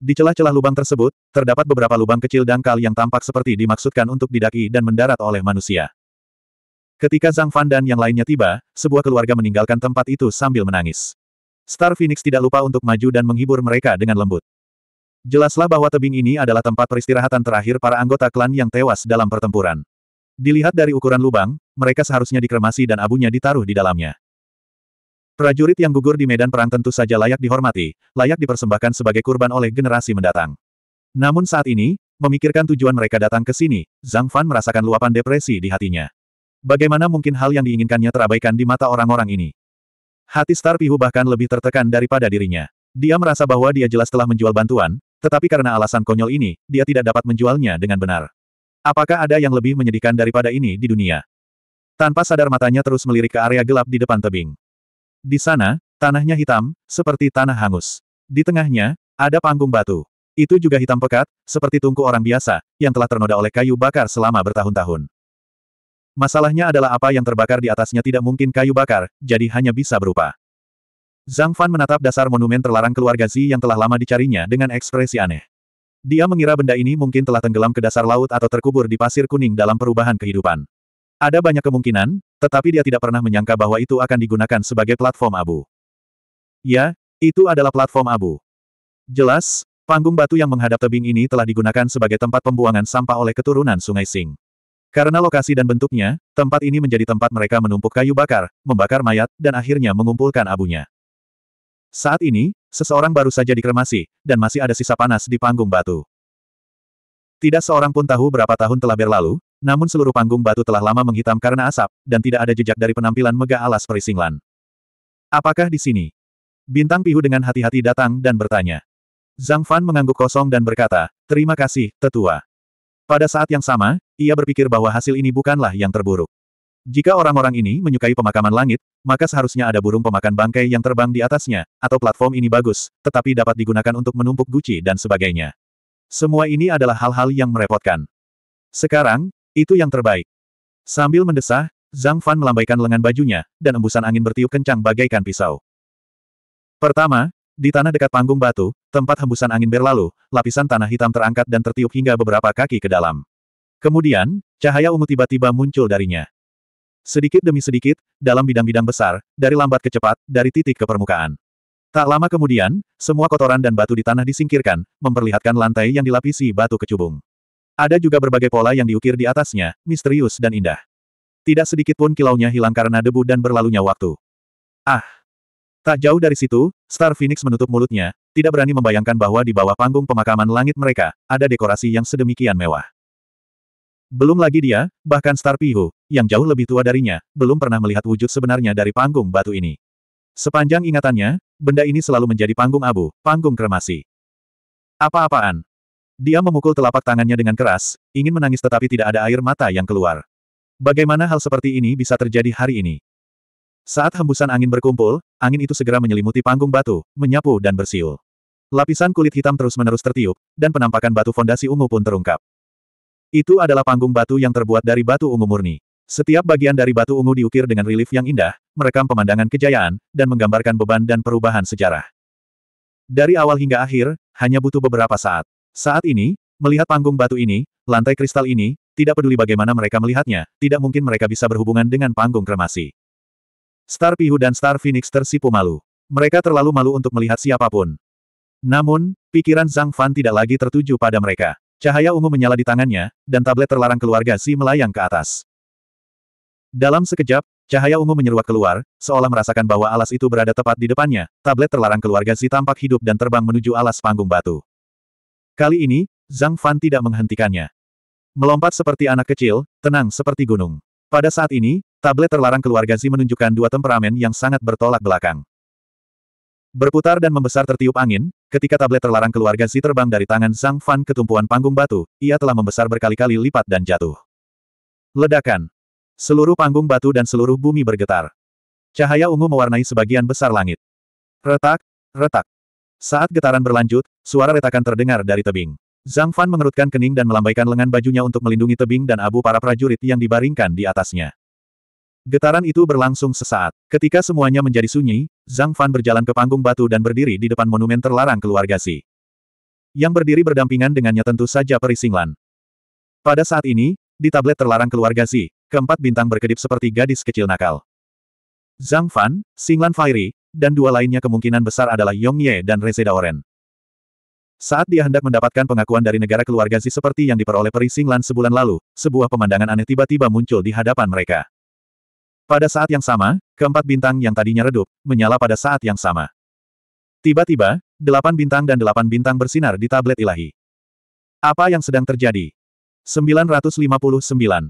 [SPEAKER 1] Di celah-celah lubang tersebut, terdapat beberapa lubang kecil dangkal yang tampak seperti dimaksudkan untuk didaki dan mendarat oleh manusia. Ketika Zhang Fan dan yang lainnya tiba, sebuah keluarga meninggalkan tempat itu sambil menangis. Star Phoenix tidak lupa untuk maju dan menghibur mereka dengan lembut. Jelaslah bahwa tebing ini adalah tempat peristirahatan terakhir para anggota klan yang tewas dalam pertempuran. Dilihat dari ukuran lubang, mereka seharusnya dikremasi dan abunya ditaruh di dalamnya. Prajurit yang gugur di medan perang tentu saja layak dihormati, layak dipersembahkan sebagai kurban oleh generasi mendatang. Namun saat ini, memikirkan tujuan mereka datang ke sini, Zhang Fan merasakan luapan depresi di hatinya. Bagaimana mungkin hal yang diinginkannya terabaikan di mata orang-orang ini? Hati Star Pihu bahkan lebih tertekan daripada dirinya. Dia merasa bahwa dia jelas telah menjual bantuan, tetapi karena alasan konyol ini, dia tidak dapat menjualnya dengan benar. Apakah ada yang lebih menyedihkan daripada ini di dunia? Tanpa sadar matanya terus melirik ke area gelap di depan tebing. Di sana, tanahnya hitam, seperti tanah hangus. Di tengahnya, ada panggung batu. Itu juga hitam pekat, seperti tungku orang biasa, yang telah ternoda oleh kayu bakar selama bertahun-tahun. Masalahnya adalah apa yang terbakar di atasnya tidak mungkin kayu bakar, jadi hanya bisa berupa. Zhang Fan menatap dasar monumen terlarang keluarga Zi yang telah lama dicarinya dengan ekspresi aneh. Dia mengira benda ini mungkin telah tenggelam ke dasar laut atau terkubur di pasir kuning dalam perubahan kehidupan. Ada banyak kemungkinan, tetapi dia tidak pernah menyangka bahwa itu akan digunakan sebagai platform abu. Ya, itu adalah platform abu. Jelas, panggung batu yang menghadap tebing ini telah digunakan sebagai tempat pembuangan sampah oleh keturunan Sungai Sing. Karena lokasi dan bentuknya, tempat ini menjadi tempat mereka menumpuk kayu bakar, membakar mayat, dan akhirnya mengumpulkan abunya. Saat ini, seseorang baru saja dikremasi, dan masih ada sisa panas di panggung batu. Tidak seorang pun tahu berapa tahun telah berlalu, namun seluruh panggung batu telah lama menghitam karena asap, dan tidak ada jejak dari penampilan megah alas perisinglan. Apakah di sini? Bintang Pihu dengan hati-hati datang dan bertanya. Zhang Fan mengangguk kosong dan berkata, terima kasih, tetua. Pada saat yang sama, ia berpikir bahwa hasil ini bukanlah yang terburuk. Jika orang-orang ini menyukai pemakaman langit, maka seharusnya ada burung pemakan bangkai yang terbang di atasnya, atau platform ini bagus, tetapi dapat digunakan untuk menumpuk guci dan sebagainya. Semua ini adalah hal-hal yang merepotkan. Sekarang, itu yang terbaik. Sambil mendesah, Zhang Fan melambaikan lengan bajunya, dan embusan angin bertiup kencang bagaikan pisau. Pertama, di tanah dekat panggung batu, tempat hembusan angin berlalu, lapisan tanah hitam terangkat dan tertiup hingga beberapa kaki ke dalam. Kemudian, cahaya ungu tiba-tiba muncul darinya. Sedikit demi sedikit, dalam bidang-bidang besar, dari lambat ke cepat, dari titik ke permukaan. Tak lama kemudian, semua kotoran dan batu di tanah disingkirkan, memperlihatkan lantai yang dilapisi batu kecubung. Ada juga berbagai pola yang diukir di atasnya, misterius dan indah. Tidak sedikit pun kilaunya hilang karena debu dan berlalunya waktu. Ah! Tak jauh dari situ, Star Phoenix menutup mulutnya, tidak berani membayangkan bahwa di bawah panggung pemakaman langit mereka, ada dekorasi yang sedemikian mewah. Belum lagi dia, bahkan Star Pihu, yang jauh lebih tua darinya, belum pernah melihat wujud sebenarnya dari panggung batu ini. Sepanjang ingatannya, benda ini selalu menjadi panggung abu, panggung kremasi. Apa-apaan? Dia memukul telapak tangannya dengan keras, ingin menangis tetapi tidak ada air mata yang keluar. Bagaimana hal seperti ini bisa terjadi hari ini? Saat hembusan angin berkumpul, angin itu segera menyelimuti panggung batu, menyapu dan bersiul. Lapisan kulit hitam terus-menerus tertiup, dan penampakan batu fondasi ungu pun terungkap. Itu adalah panggung batu yang terbuat dari batu ungu murni. Setiap bagian dari batu ungu diukir dengan relief yang indah, merekam pemandangan kejayaan, dan menggambarkan beban dan perubahan sejarah. Dari awal hingga akhir, hanya butuh beberapa saat. Saat ini, melihat panggung batu ini, lantai kristal ini, tidak peduli bagaimana mereka melihatnya, tidak mungkin mereka bisa berhubungan dengan panggung kremasi. Star Pihu dan Star Phoenix tersipu malu. Mereka terlalu malu untuk melihat siapapun. Namun, pikiran Zhang Fan tidak lagi tertuju pada mereka. Cahaya ungu menyala di tangannya, dan tablet terlarang keluarga Si melayang ke atas. Dalam sekejap, cahaya ungu menyeruak keluar, seolah merasakan bahwa alas itu berada tepat di depannya, tablet terlarang keluarga Si tampak hidup dan terbang menuju alas panggung batu. Kali ini, Zhang Fan tidak menghentikannya. Melompat seperti anak kecil, tenang seperti gunung. Pada saat ini, Tablet terlarang keluarga Zi menunjukkan dua temperamen yang sangat bertolak belakang. Berputar dan membesar tertiup angin, ketika tablet terlarang keluarga Zi terbang dari tangan Zhang Fan ke tumpuan panggung batu, ia telah membesar berkali-kali lipat dan jatuh. Ledakan. Seluruh panggung batu dan seluruh bumi bergetar. Cahaya ungu mewarnai sebagian besar langit. Retak, retak. Saat getaran berlanjut, suara retakan terdengar dari tebing. Zhang Fan mengerutkan kening dan melambaikan lengan bajunya untuk melindungi tebing dan abu para prajurit yang dibaringkan di atasnya. Getaran itu berlangsung sesaat. Ketika semuanya menjadi sunyi, Zhang Fan berjalan ke panggung batu dan berdiri di depan monumen terlarang keluarga Si. Yang berdiri berdampingan dengannya tentu saja Perisinglan. Pada saat ini, di tablet terlarang keluarga Si, keempat bintang berkedip seperti gadis kecil nakal. Zhang Fan, Singlan Fairy, dan dua lainnya kemungkinan besar adalah Yong Ye dan Reze Oren. Saat dia hendak mendapatkan pengakuan dari negara keluarga si seperti yang diperoleh Perisinglan sebulan lalu, sebuah pemandangan aneh tiba-tiba muncul di hadapan mereka. Pada saat yang sama, keempat bintang yang tadinya redup, menyala pada saat yang sama. Tiba-tiba, delapan bintang dan delapan bintang bersinar di tablet ilahi. Apa yang sedang terjadi? 959.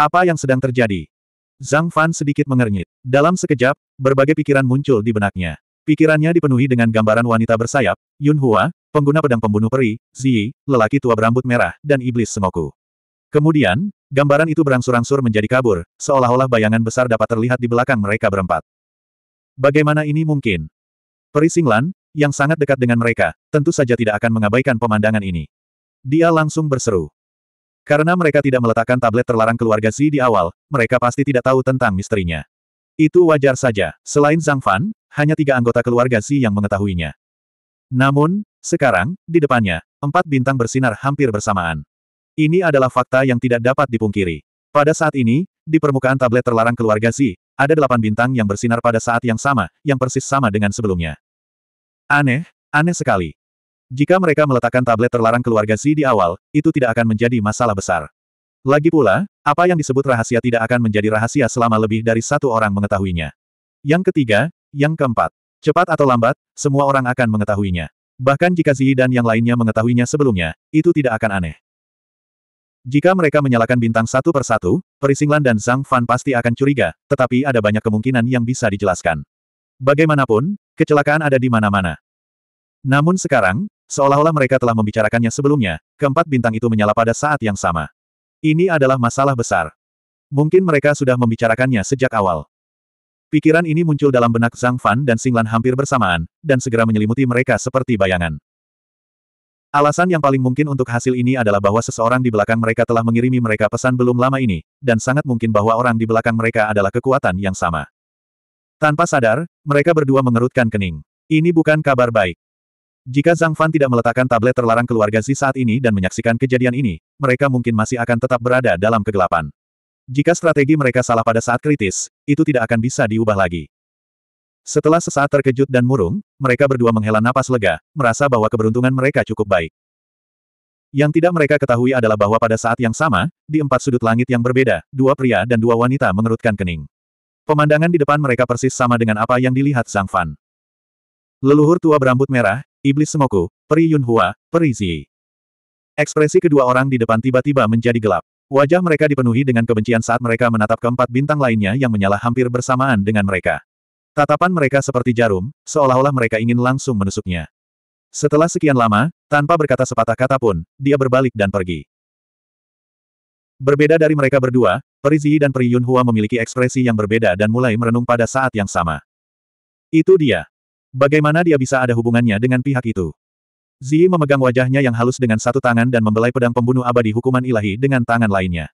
[SPEAKER 1] Apa yang sedang terjadi? Zhang Fan sedikit mengernyit. Dalam sekejap, berbagai pikiran muncul di benaknya. Pikirannya dipenuhi dengan gambaran wanita bersayap, Yun Hua, pengguna pedang pembunuh peri, Zi, lelaki tua berambut merah, dan iblis semoku. Kemudian, gambaran itu berangsur-angsur menjadi kabur, seolah-olah bayangan besar dapat terlihat di belakang mereka berempat. Bagaimana ini mungkin? Perisinglan, yang sangat dekat dengan mereka, tentu saja tidak akan mengabaikan pemandangan ini. Dia langsung berseru. Karena mereka tidak meletakkan tablet terlarang keluarga Xi di awal, mereka pasti tidak tahu tentang misterinya. Itu wajar saja, selain Zhang Fan, hanya tiga anggota keluarga Xi yang mengetahuinya. Namun, sekarang, di depannya, empat bintang bersinar hampir bersamaan. Ini adalah fakta yang tidak dapat dipungkiri. Pada saat ini, di permukaan tablet terlarang keluarga Z, ada delapan bintang yang bersinar pada saat yang sama, yang persis sama dengan sebelumnya. Aneh, aneh sekali. Jika mereka meletakkan tablet terlarang keluarga Z di awal, itu tidak akan menjadi masalah besar. Lagi pula, apa yang disebut rahasia tidak akan menjadi rahasia selama lebih dari satu orang mengetahuinya. Yang ketiga, yang keempat, cepat atau lambat, semua orang akan mengetahuinya. Bahkan jika Zi dan yang lainnya mengetahuinya sebelumnya, itu tidak akan aneh. Jika mereka menyalakan bintang satu persatu, Perisinglan dan Zhang Fan pasti akan curiga, tetapi ada banyak kemungkinan yang bisa dijelaskan. Bagaimanapun, kecelakaan ada di mana-mana. Namun sekarang, seolah-olah mereka telah membicarakannya sebelumnya, keempat bintang itu menyala pada saat yang sama. Ini adalah masalah besar. Mungkin mereka sudah membicarakannya sejak awal. Pikiran ini muncul dalam benak Zhang Fan dan Singlan hampir bersamaan, dan segera menyelimuti mereka seperti bayangan. Alasan yang paling mungkin untuk hasil ini adalah bahwa seseorang di belakang mereka telah mengirimi mereka pesan belum lama ini, dan sangat mungkin bahwa orang di belakang mereka adalah kekuatan yang sama. Tanpa sadar, mereka berdua mengerutkan kening. Ini bukan kabar baik. Jika Zhang Fan tidak meletakkan tablet terlarang keluarga Zi saat ini dan menyaksikan kejadian ini, mereka mungkin masih akan tetap berada dalam kegelapan. Jika strategi mereka salah pada saat kritis, itu tidak akan bisa diubah lagi. Setelah sesaat terkejut dan murung, mereka berdua menghela napas lega, merasa bahwa keberuntungan mereka cukup baik. Yang tidak mereka ketahui adalah bahwa pada saat yang sama, di empat sudut langit yang berbeda, dua pria dan dua wanita mengerutkan kening. Pemandangan di depan mereka persis sama dengan apa yang dilihat Sang Fan. Leluhur tua berambut merah, Iblis Semoku, Peri Yunhua, Peri Zi. Ekspresi kedua orang di depan tiba-tiba menjadi gelap. Wajah mereka dipenuhi dengan kebencian saat mereka menatap keempat bintang lainnya yang menyala hampir bersamaan dengan mereka. Tatapan mereka seperti jarum, seolah-olah mereka ingin langsung menusuknya. Setelah sekian lama, tanpa berkata sepatah kata pun, dia berbalik dan pergi. Berbeda dari mereka berdua, Perizi dan Peri Yunhua memiliki ekspresi yang berbeda dan mulai merenung pada saat yang sama. Itu dia. Bagaimana dia bisa ada hubungannya dengan pihak itu? Zi memegang wajahnya yang halus dengan satu tangan dan membelai pedang pembunuh abadi hukuman ilahi dengan tangan lainnya.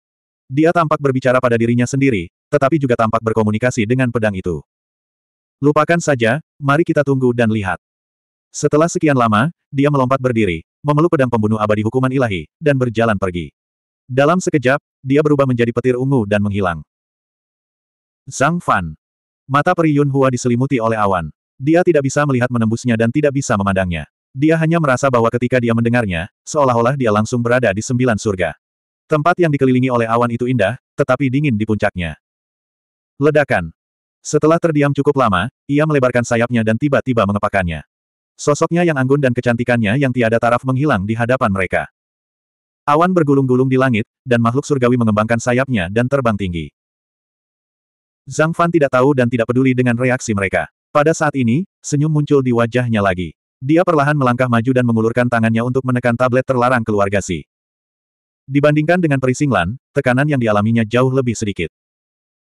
[SPEAKER 1] Dia tampak berbicara pada dirinya sendiri, tetapi juga tampak berkomunikasi dengan pedang itu. Lupakan saja, mari kita tunggu dan lihat. Setelah sekian lama, dia melompat berdiri, memeluk pedang pembunuh abadi hukuman ilahi, dan berjalan pergi. Dalam sekejap, dia berubah menjadi petir ungu dan menghilang. Zhang Fan. Mata Peri Yun Hua diselimuti oleh awan. Dia tidak bisa melihat menembusnya dan tidak bisa memandangnya. Dia hanya merasa bahwa ketika dia mendengarnya, seolah-olah dia langsung berada di sembilan surga. Tempat yang dikelilingi oleh awan itu indah, tetapi dingin di puncaknya. Ledakan. Setelah terdiam cukup lama, ia melebarkan sayapnya dan tiba-tiba mengepakannya. Sosoknya yang anggun dan kecantikannya yang tiada taraf menghilang di hadapan mereka. Awan bergulung-gulung di langit, dan makhluk surgawi mengembangkan sayapnya dan terbang tinggi. Zhang Fan tidak tahu dan tidak peduli dengan reaksi mereka. Pada saat ini, senyum muncul di wajahnya lagi. Dia perlahan melangkah maju dan mengulurkan tangannya untuk menekan tablet terlarang keluarga Si. Dibandingkan dengan perisinglan, tekanan yang dialaminya jauh lebih sedikit.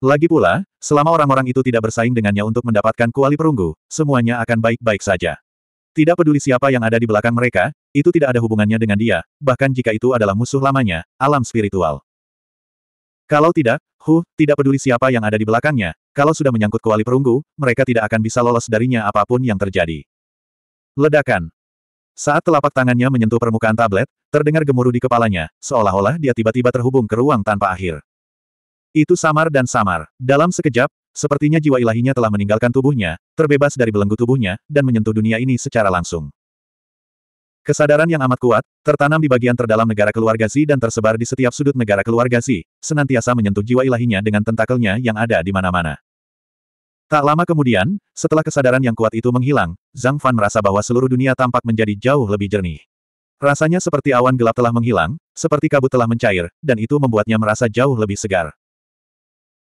[SPEAKER 1] Lagi pula, selama orang-orang itu tidak bersaing dengannya untuk mendapatkan kuali perunggu, semuanya akan baik-baik saja. Tidak peduli siapa yang ada di belakang mereka, itu tidak ada hubungannya dengan dia, bahkan jika itu adalah musuh lamanya, alam spiritual. Kalau tidak, Hu, tidak peduli siapa yang ada di belakangnya, kalau sudah menyangkut kuali perunggu, mereka tidak akan bisa lolos darinya apapun yang terjadi. Ledakan. Saat telapak tangannya menyentuh permukaan tablet, terdengar gemuruh di kepalanya, seolah-olah dia tiba-tiba terhubung ke ruang tanpa akhir. Itu samar dan samar. Dalam sekejap, sepertinya jiwa ilahinya telah meninggalkan tubuhnya, terbebas dari belenggu tubuhnya, dan menyentuh dunia ini secara langsung. Kesadaran yang amat kuat, tertanam di bagian terdalam negara keluarga Zi dan tersebar di setiap sudut negara keluarga Zi, senantiasa menyentuh jiwa ilahinya dengan tentakelnya yang ada di mana-mana. Tak lama kemudian, setelah kesadaran yang kuat itu menghilang, Zhang Fan merasa bahwa seluruh dunia tampak menjadi jauh lebih jernih. Rasanya seperti awan gelap telah menghilang, seperti kabut telah mencair, dan itu membuatnya merasa jauh lebih segar.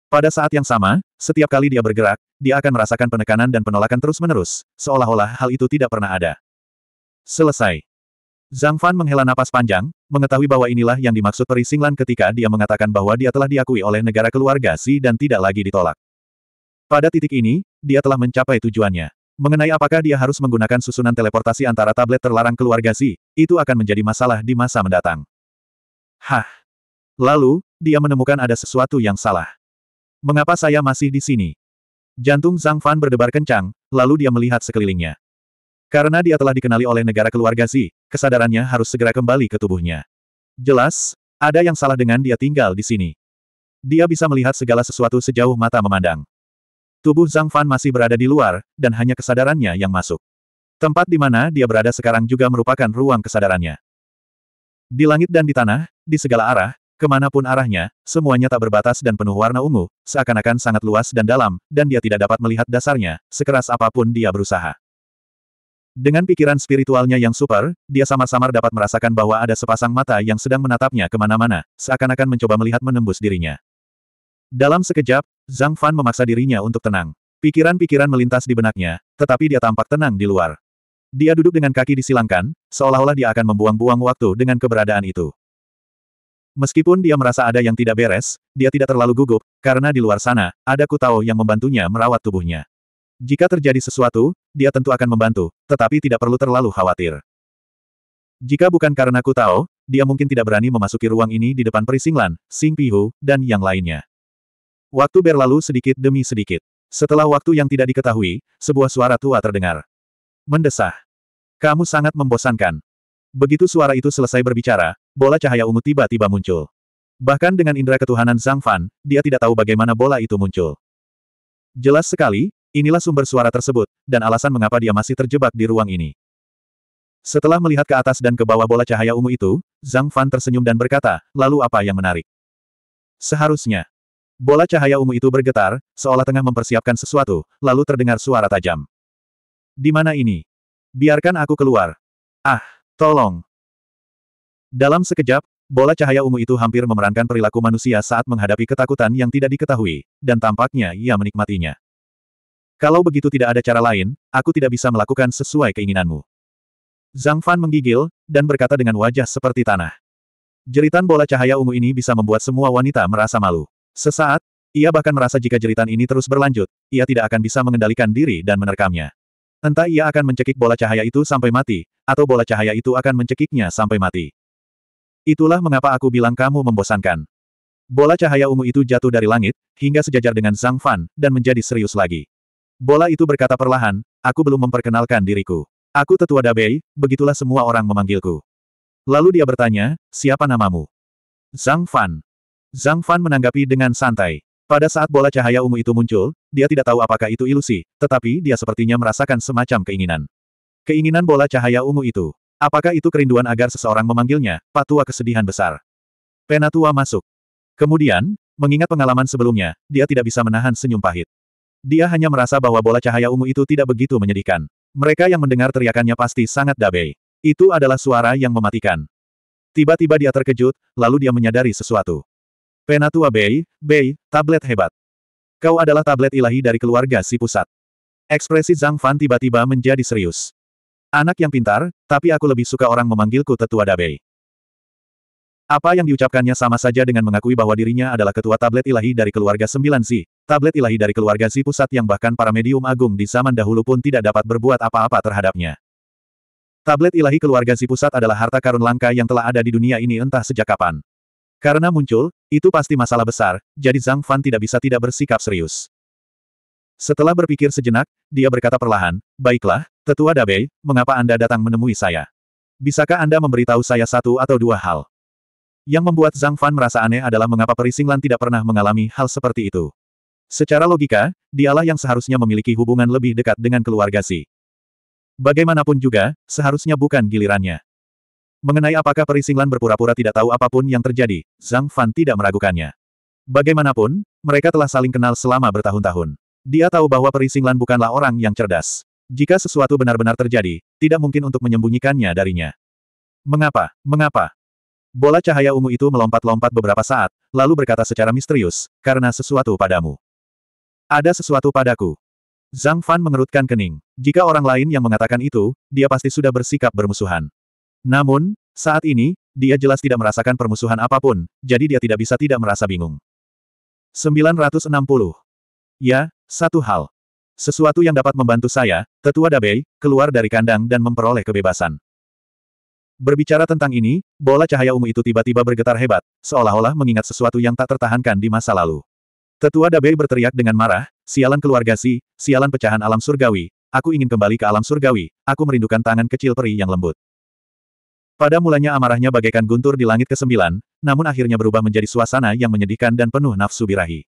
[SPEAKER 1] Pada saat yang sama, setiap kali dia bergerak, dia akan merasakan penekanan dan penolakan terus-menerus, seolah-olah hal itu tidak pernah ada. Selesai. Zhang Fan menghela napas panjang, mengetahui bahwa inilah yang dimaksud Peri Singlan ketika dia mengatakan bahwa dia telah diakui oleh negara keluarga Xi dan tidak lagi ditolak. Pada titik ini, dia telah mencapai tujuannya. Mengenai apakah dia harus menggunakan susunan teleportasi antara tablet terlarang keluarga Xi, itu akan menjadi masalah di masa mendatang. Hah. Lalu, dia menemukan ada sesuatu yang salah. Mengapa saya masih di sini? Jantung Zhang Fan berdebar kencang, lalu dia melihat sekelilingnya. Karena dia telah dikenali oleh negara keluarga Zi, kesadarannya harus segera kembali ke tubuhnya. Jelas, ada yang salah dengan dia tinggal di sini. Dia bisa melihat segala sesuatu sejauh mata memandang. Tubuh Zhang Fan masih berada di luar, dan hanya kesadarannya yang masuk. Tempat di mana dia berada sekarang juga merupakan ruang kesadarannya. Di langit dan di tanah, di segala arah, Kemanapun arahnya, semuanya tak berbatas dan penuh warna ungu, seakan-akan sangat luas dan dalam, dan dia tidak dapat melihat dasarnya, sekeras apapun dia berusaha. Dengan pikiran spiritualnya yang super, dia samar-samar dapat merasakan bahwa ada sepasang mata yang sedang menatapnya kemana-mana, seakan-akan mencoba melihat menembus dirinya. Dalam sekejap, Zhang Fan memaksa dirinya untuk tenang. Pikiran-pikiran melintas di benaknya, tetapi dia tampak tenang di luar. Dia duduk dengan kaki disilangkan, seolah-olah dia akan membuang-buang waktu dengan keberadaan itu. Meskipun dia merasa ada yang tidak beres, dia tidak terlalu gugup, karena di luar sana, ada Kutao yang membantunya merawat tubuhnya. Jika terjadi sesuatu, dia tentu akan membantu, tetapi tidak perlu terlalu khawatir. Jika bukan karena Kutao, dia mungkin tidak berani memasuki ruang ini di depan Perisinglan, Sing Pihu, dan yang lainnya. Waktu berlalu sedikit demi sedikit. Setelah waktu yang tidak diketahui, sebuah suara tua terdengar. Mendesah. Kamu sangat membosankan. Begitu suara itu selesai berbicara, bola cahaya ungu tiba-tiba muncul. Bahkan dengan indera ketuhanan Zhang Fan, dia tidak tahu bagaimana bola itu muncul. Jelas sekali, inilah sumber suara tersebut, dan alasan mengapa dia masih terjebak di ruang ini. Setelah melihat ke atas dan ke bawah bola cahaya ungu itu, Zhang Fan tersenyum dan berkata, lalu apa yang menarik? Seharusnya. Bola cahaya ungu itu bergetar, seolah tengah mempersiapkan sesuatu, lalu terdengar suara tajam. Di mana ini? Biarkan aku keluar. Ah, tolong. Dalam sekejap, bola cahaya ungu itu hampir memerankan perilaku manusia saat menghadapi ketakutan yang tidak diketahui, dan tampaknya ia menikmatinya. Kalau begitu tidak ada cara lain, aku tidak bisa melakukan sesuai keinginanmu. Zhang Fan menggigil, dan berkata dengan wajah seperti tanah. Jeritan bola cahaya ungu ini bisa membuat semua wanita merasa malu. Sesaat, ia bahkan merasa jika jeritan ini terus berlanjut, ia tidak akan bisa mengendalikan diri dan menerkamnya. Entah ia akan mencekik bola cahaya itu sampai mati, atau bola cahaya itu akan mencekiknya sampai mati. Itulah mengapa aku bilang kamu membosankan. Bola cahaya ungu itu jatuh dari langit, hingga sejajar dengan Zhang Fan, dan menjadi serius lagi. Bola itu berkata perlahan, aku belum memperkenalkan diriku. Aku tetua Dabei, begitulah semua orang memanggilku. Lalu dia bertanya, siapa namamu? Zhang Fan. Zhang Fan menanggapi dengan santai. Pada saat bola cahaya ungu itu muncul, dia tidak tahu apakah itu ilusi, tetapi dia sepertinya merasakan semacam keinginan. Keinginan bola cahaya ungu itu. Apakah itu kerinduan agar seseorang memanggilnya, patua kesedihan besar? Penatua masuk. Kemudian, mengingat pengalaman sebelumnya, dia tidak bisa menahan senyum pahit. Dia hanya merasa bahwa bola cahaya ungu itu tidak begitu menyedihkan. Mereka yang mendengar teriakannya pasti sangat dabei. Itu adalah suara yang mematikan. Tiba-tiba dia terkejut, lalu dia menyadari sesuatu. Penatua Bei, Bei, tablet hebat. Kau adalah tablet ilahi dari keluarga si pusat. Ekspresi Zhang Fan tiba-tiba menjadi serius. Anak yang pintar, tapi aku lebih suka orang memanggilku tetua Dabei. Apa yang diucapkannya sama saja dengan mengakui bahwa dirinya adalah ketua tablet ilahi dari keluarga sembilan Z, tablet ilahi dari keluarga si pusat yang bahkan para medium agung di zaman dahulu pun tidak dapat berbuat apa-apa terhadapnya. Tablet ilahi keluarga si pusat adalah harta karun langka yang telah ada di dunia ini entah sejak kapan. Karena muncul, itu pasti masalah besar, jadi Zhang Fan tidak bisa tidak bersikap serius. Setelah berpikir sejenak, dia berkata perlahan, Baiklah, Tetua Dabei, mengapa Anda datang menemui saya? Bisakah Anda memberitahu saya satu atau dua hal? Yang membuat Zhang Fan merasa aneh adalah mengapa Perisinglan tidak pernah mengalami hal seperti itu. Secara logika, dialah yang seharusnya memiliki hubungan lebih dekat dengan keluarga Si. Bagaimanapun juga, seharusnya bukan gilirannya. Mengenai apakah Perisinglan berpura-pura tidak tahu apapun yang terjadi, Zhang Fan tidak meragukannya. Bagaimanapun, mereka telah saling kenal selama bertahun-tahun. Dia tahu bahwa Perisinglan bukanlah orang yang cerdas. Jika sesuatu benar-benar terjadi, tidak mungkin untuk menyembunyikannya darinya. Mengapa? Mengapa? Bola cahaya ungu itu melompat-lompat beberapa saat, lalu berkata secara misterius, karena sesuatu padamu. Ada sesuatu padaku. Zhang Fan mengerutkan kening. Jika orang lain yang mengatakan itu, dia pasti sudah bersikap bermusuhan. Namun, saat ini, dia jelas tidak merasakan permusuhan apapun, jadi dia tidak bisa tidak merasa bingung. 960. Ya, satu hal. Sesuatu yang dapat membantu saya, tetua Dabei, keluar dari kandang dan memperoleh kebebasan. Berbicara tentang ini, bola cahaya ungu itu tiba-tiba bergetar hebat, seolah-olah mengingat sesuatu yang tak tertahankan di masa lalu. Tetua Dabei berteriak dengan marah, sialan keluarga si, sialan pecahan alam surgawi, aku ingin kembali ke alam surgawi, aku merindukan tangan kecil peri yang lembut. Pada mulanya amarahnya bagaikan guntur di langit ke kesembilan, namun akhirnya berubah menjadi suasana yang menyedihkan dan penuh nafsu birahi.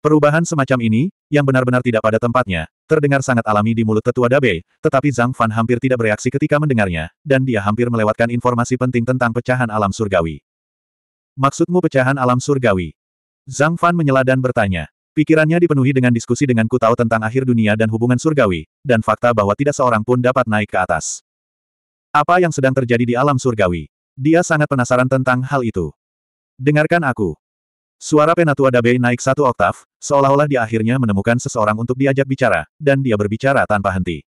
[SPEAKER 1] Perubahan semacam ini, yang benar-benar tidak pada tempatnya, terdengar sangat alami di mulut tetua Dabei, tetapi Zhang Fan hampir tidak bereaksi ketika mendengarnya, dan dia hampir melewatkan informasi penting tentang pecahan alam surgawi. Maksudmu pecahan alam surgawi? Zhang Fan menyela dan bertanya. Pikirannya dipenuhi dengan diskusi dengan tahu tentang akhir dunia dan hubungan surgawi, dan fakta bahwa tidak seorang pun dapat naik ke atas. Apa yang sedang terjadi di alam surgawi? Dia sangat penasaran tentang hal itu. Dengarkan aku. Suara Penatua Dabei naik satu oktav, seolah-olah dia akhirnya menemukan seseorang untuk diajak bicara, dan dia berbicara tanpa henti.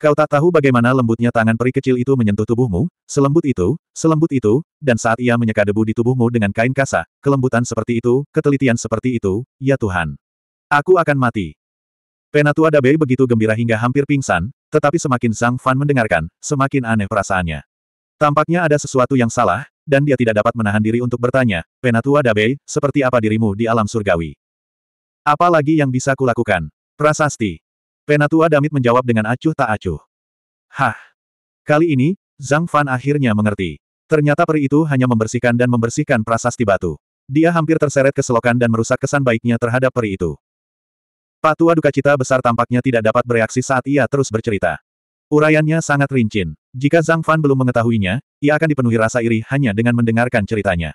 [SPEAKER 1] Kau tak tahu bagaimana lembutnya tangan peri kecil itu menyentuh tubuhmu, selembut itu, selembut itu, dan saat ia menyeka debu di tubuhmu dengan kain kasa, kelembutan seperti itu, ketelitian seperti itu, ya Tuhan. Aku akan mati. Penatua Dabei begitu gembira hingga hampir pingsan, tetapi semakin Sang Fan mendengarkan, semakin aneh perasaannya. Tampaknya ada sesuatu yang salah, dan dia tidak dapat menahan diri untuk bertanya, Penatua Dabei, seperti apa dirimu di alam surgawi? Apa lagi yang bisa kulakukan? Prasasti. Penatua Damit menjawab dengan acuh tak acuh. Hah. Kali ini, Zhang Fan akhirnya mengerti. Ternyata peri itu hanya membersihkan dan membersihkan prasasti batu. Dia hampir terseret ke selokan dan merusak kesan baiknya terhadap peri itu. Patua duka cita besar tampaknya tidak dapat bereaksi saat ia terus bercerita. Uraiannya sangat rincin. Jika Zhang Fan belum mengetahuinya, ia akan dipenuhi rasa iri hanya dengan mendengarkan ceritanya.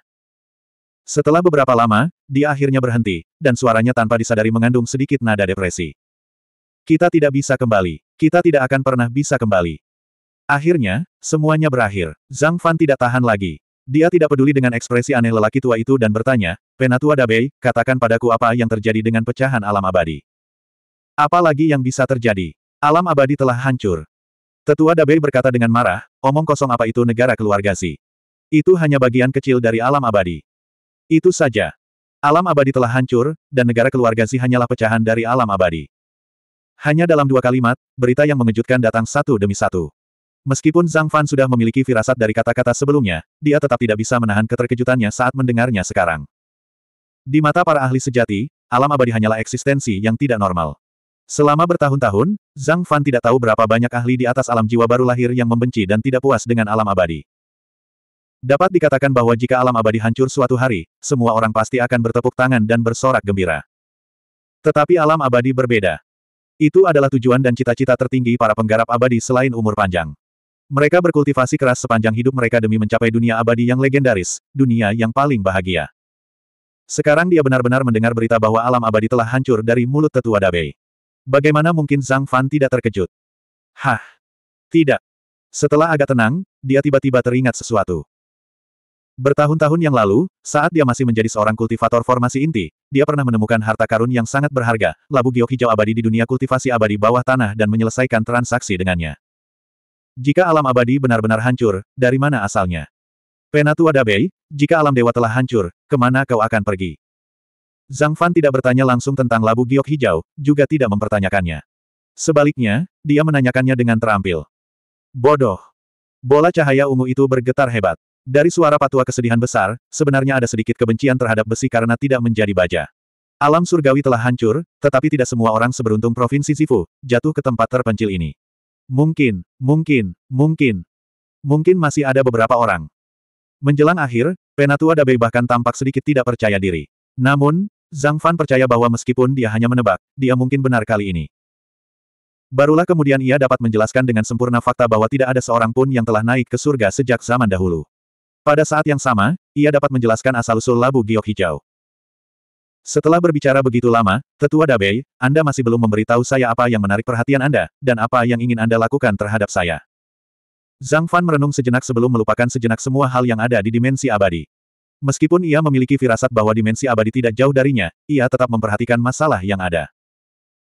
[SPEAKER 1] Setelah beberapa lama, dia akhirnya berhenti, dan suaranya tanpa disadari mengandung sedikit nada depresi. Kita tidak bisa kembali. Kita tidak akan pernah bisa kembali. Akhirnya, semuanya berakhir. Zhang Fan tidak tahan lagi. Dia tidak peduli dengan ekspresi aneh lelaki tua itu dan bertanya, Penatua Dabei, katakan padaku apa yang terjadi dengan pecahan alam abadi. Apa lagi yang bisa terjadi? Alam abadi telah hancur. Tetua Dabei berkata dengan marah, omong kosong apa itu negara keluarga Si. Itu hanya bagian kecil dari alam abadi. Itu saja. Alam abadi telah hancur, dan negara keluarga Si hanyalah pecahan dari alam abadi. Hanya dalam dua kalimat, berita yang mengejutkan datang satu demi satu. Meskipun Zhang Fan sudah memiliki firasat dari kata-kata sebelumnya, dia tetap tidak bisa menahan keterkejutannya saat mendengarnya sekarang. Di mata para ahli sejati, alam abadi hanyalah eksistensi yang tidak normal. Selama bertahun-tahun, Zhang Fan tidak tahu berapa banyak ahli di atas alam jiwa baru lahir yang membenci dan tidak puas dengan alam abadi. Dapat dikatakan bahwa jika alam abadi hancur suatu hari, semua orang pasti akan bertepuk tangan dan bersorak gembira. Tetapi alam abadi berbeda. Itu adalah tujuan dan cita-cita tertinggi para penggarap abadi selain umur panjang. Mereka berkultivasi keras sepanjang hidup mereka demi mencapai dunia abadi yang legendaris, dunia yang paling bahagia. Sekarang dia benar-benar mendengar berita bahwa alam abadi telah hancur dari mulut tetua Dabei. Bagaimana mungkin Zhang Fan tidak terkejut? Hah? Tidak. Setelah agak tenang, dia tiba-tiba teringat sesuatu. Bertahun-tahun yang lalu, saat dia masih menjadi seorang kultivator formasi inti, dia pernah menemukan harta karun yang sangat berharga, labu giok hijau abadi di dunia kultivasi abadi bawah tanah dan menyelesaikan transaksi dengannya. Jika alam abadi benar-benar hancur, dari mana asalnya? Penatua Dabei, jika alam dewa telah hancur, kemana kau akan pergi? Zhang Fan tidak bertanya langsung tentang labu giok hijau, juga tidak mempertanyakannya. Sebaliknya, dia menanyakannya dengan terampil. Bodoh. Bola cahaya ungu itu bergetar hebat. Dari suara patua kesedihan besar, sebenarnya ada sedikit kebencian terhadap besi karena tidak menjadi baja. Alam surgawi telah hancur, tetapi tidak semua orang seberuntung Provinsi Sifu, jatuh ke tempat terpencil ini. Mungkin, mungkin, mungkin. Mungkin masih ada beberapa orang. Menjelang akhir, Penatua Dabei bahkan tampak sedikit tidak percaya diri. Namun, Zhang Fan percaya bahwa meskipun dia hanya menebak, dia mungkin benar kali ini. Barulah kemudian ia dapat menjelaskan dengan sempurna fakta bahwa tidak ada seorang pun yang telah naik ke surga sejak zaman dahulu. Pada saat yang sama, ia dapat menjelaskan asal-usul labu giok hijau. Setelah berbicara begitu lama, Tetua Dabei, Anda masih belum memberitahu saya apa yang menarik perhatian Anda, dan apa yang ingin Anda lakukan terhadap saya. Zhang Fan merenung sejenak sebelum melupakan sejenak semua hal yang ada di dimensi abadi. Meskipun ia memiliki firasat bahwa dimensi abadi tidak jauh darinya, ia tetap memperhatikan masalah yang ada.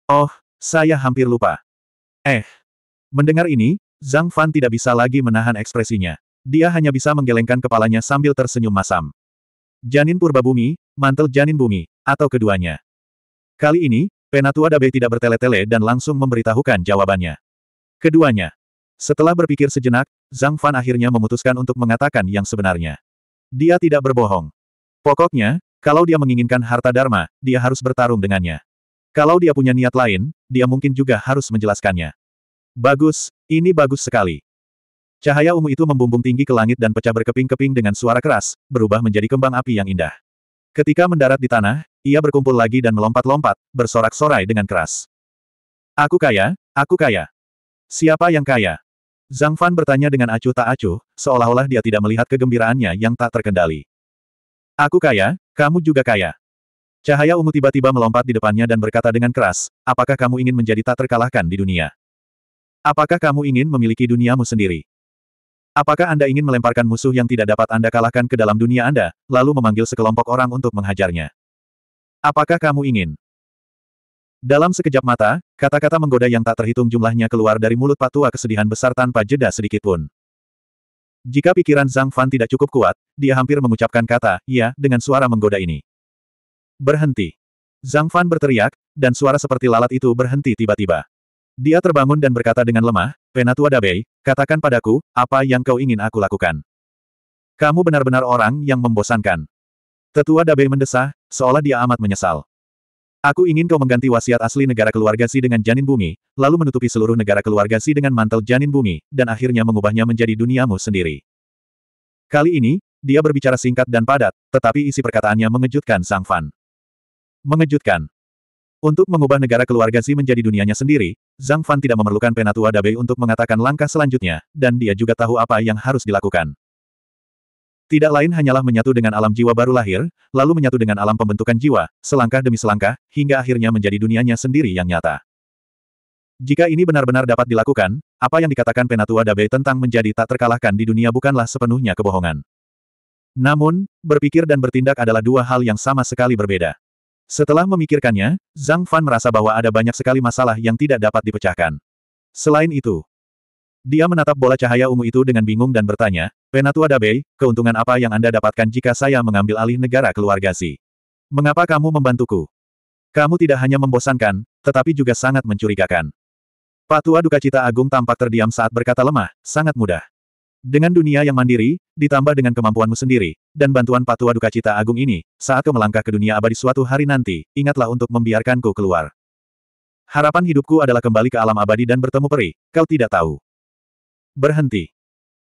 [SPEAKER 1] Oh, saya hampir lupa. Eh. Mendengar ini, Zhang Fan tidak bisa lagi menahan ekspresinya. Dia hanya bisa menggelengkan kepalanya sambil tersenyum masam. Janin purba bumi, mantel janin bumi, atau keduanya. Kali ini, Penatua Dabe tidak bertele-tele dan langsung memberitahukan jawabannya. Keduanya. Setelah berpikir sejenak, Zhang Fan akhirnya memutuskan untuk mengatakan yang sebenarnya. Dia tidak berbohong. Pokoknya, kalau dia menginginkan harta Dharma, dia harus bertarung dengannya. Kalau dia punya niat lain, dia mungkin juga harus menjelaskannya. Bagus, ini bagus sekali. Cahaya ungu itu membumbung tinggi ke langit dan pecah berkeping-keping dengan suara keras, berubah menjadi kembang api yang indah. Ketika mendarat di tanah, ia berkumpul lagi dan melompat-lompat, bersorak-sorai dengan keras. Aku kaya, aku kaya. Siapa yang kaya? Zhang Fan bertanya dengan acuh tak acuh, seolah-olah dia tidak melihat kegembiraannya yang tak terkendali. Aku kaya, kamu juga kaya. Cahaya ungu tiba-tiba melompat di depannya dan berkata dengan keras, apakah kamu ingin menjadi tak terkalahkan di dunia? Apakah kamu ingin memiliki duniamu sendiri? Apakah Anda ingin melemparkan musuh yang tidak dapat Anda kalahkan ke dalam dunia Anda, lalu memanggil sekelompok orang untuk menghajarnya? Apakah kamu ingin dalam sekejap mata, kata-kata menggoda yang tak terhitung jumlahnya keluar dari mulut patua kesedihan besar tanpa jeda sedikitpun. Jika pikiran Zhang Fan tidak cukup kuat, dia hampir mengucapkan kata, ya, dengan suara menggoda ini. Berhenti. Zhang Fan berteriak, dan suara seperti lalat itu berhenti tiba-tiba. Dia terbangun dan berkata dengan lemah, Penatua Dabei, katakan padaku, apa yang kau ingin aku lakukan. Kamu benar-benar orang yang membosankan. Tetua Dabei mendesah, seolah dia amat menyesal. Aku ingin kau mengganti wasiat asli negara keluarga Si dengan janin bumi, lalu menutupi seluruh negara keluarga Si dengan mantel janin bumi, dan akhirnya mengubahnya menjadi duniamu sendiri. Kali ini, dia berbicara singkat dan padat, tetapi isi perkataannya mengejutkan Sang Fan. Mengejutkan. Untuk mengubah negara keluarga Si menjadi dunianya sendiri, Zhang Fan tidak memerlukan penatua Dabei untuk mengatakan langkah selanjutnya, dan dia juga tahu apa yang harus dilakukan. Tidak lain hanyalah menyatu dengan alam jiwa baru lahir, lalu menyatu dengan alam pembentukan jiwa, selangkah demi selangkah, hingga akhirnya menjadi dunianya sendiri yang nyata. Jika ini benar-benar dapat dilakukan, apa yang dikatakan Penatua Dabe tentang menjadi tak terkalahkan di dunia bukanlah sepenuhnya kebohongan. Namun, berpikir dan bertindak adalah dua hal yang sama sekali berbeda. Setelah memikirkannya, Zhang Fan merasa bahwa ada banyak sekali masalah yang tidak dapat dipecahkan. Selain itu, dia menatap bola cahaya ungu itu dengan bingung dan bertanya, Penatua Dabei, keuntungan apa yang Anda dapatkan jika saya mengambil alih negara keluarga Si? Mengapa kamu membantuku? Kamu tidak hanya membosankan, tetapi juga sangat mencurigakan. Patua Dukacita Agung tampak terdiam saat berkata lemah, sangat mudah. Dengan dunia yang mandiri, ditambah dengan kemampuanmu sendiri, dan bantuan Patua Dukacita Agung ini, saat kau melangkah ke dunia abadi suatu hari nanti, ingatlah untuk membiarkanku keluar. Harapan hidupku adalah kembali ke alam abadi dan bertemu peri, kau tidak tahu. Berhenti.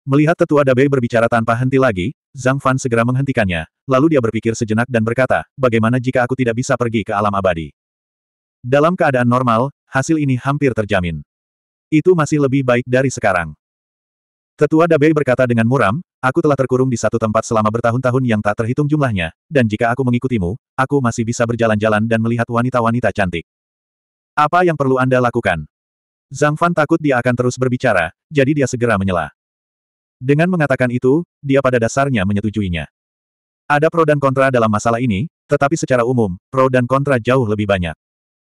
[SPEAKER 1] Melihat tetua Dabe berbicara tanpa henti lagi, Zhang Fan segera menghentikannya, lalu dia berpikir sejenak dan berkata, bagaimana jika aku tidak bisa pergi ke alam abadi? Dalam keadaan normal, hasil ini hampir terjamin. Itu masih lebih baik dari sekarang. Tetua Dabei berkata dengan muram, aku telah terkurung di satu tempat selama bertahun-tahun yang tak terhitung jumlahnya, dan jika aku mengikutimu, aku masih bisa berjalan-jalan dan melihat wanita-wanita cantik. Apa yang perlu Anda lakukan? Zhang Fan takut dia akan terus berbicara, jadi dia segera menyela. Dengan mengatakan itu, dia pada dasarnya menyetujuinya. Ada pro dan kontra dalam masalah ini, tetapi secara umum, pro dan kontra jauh lebih banyak.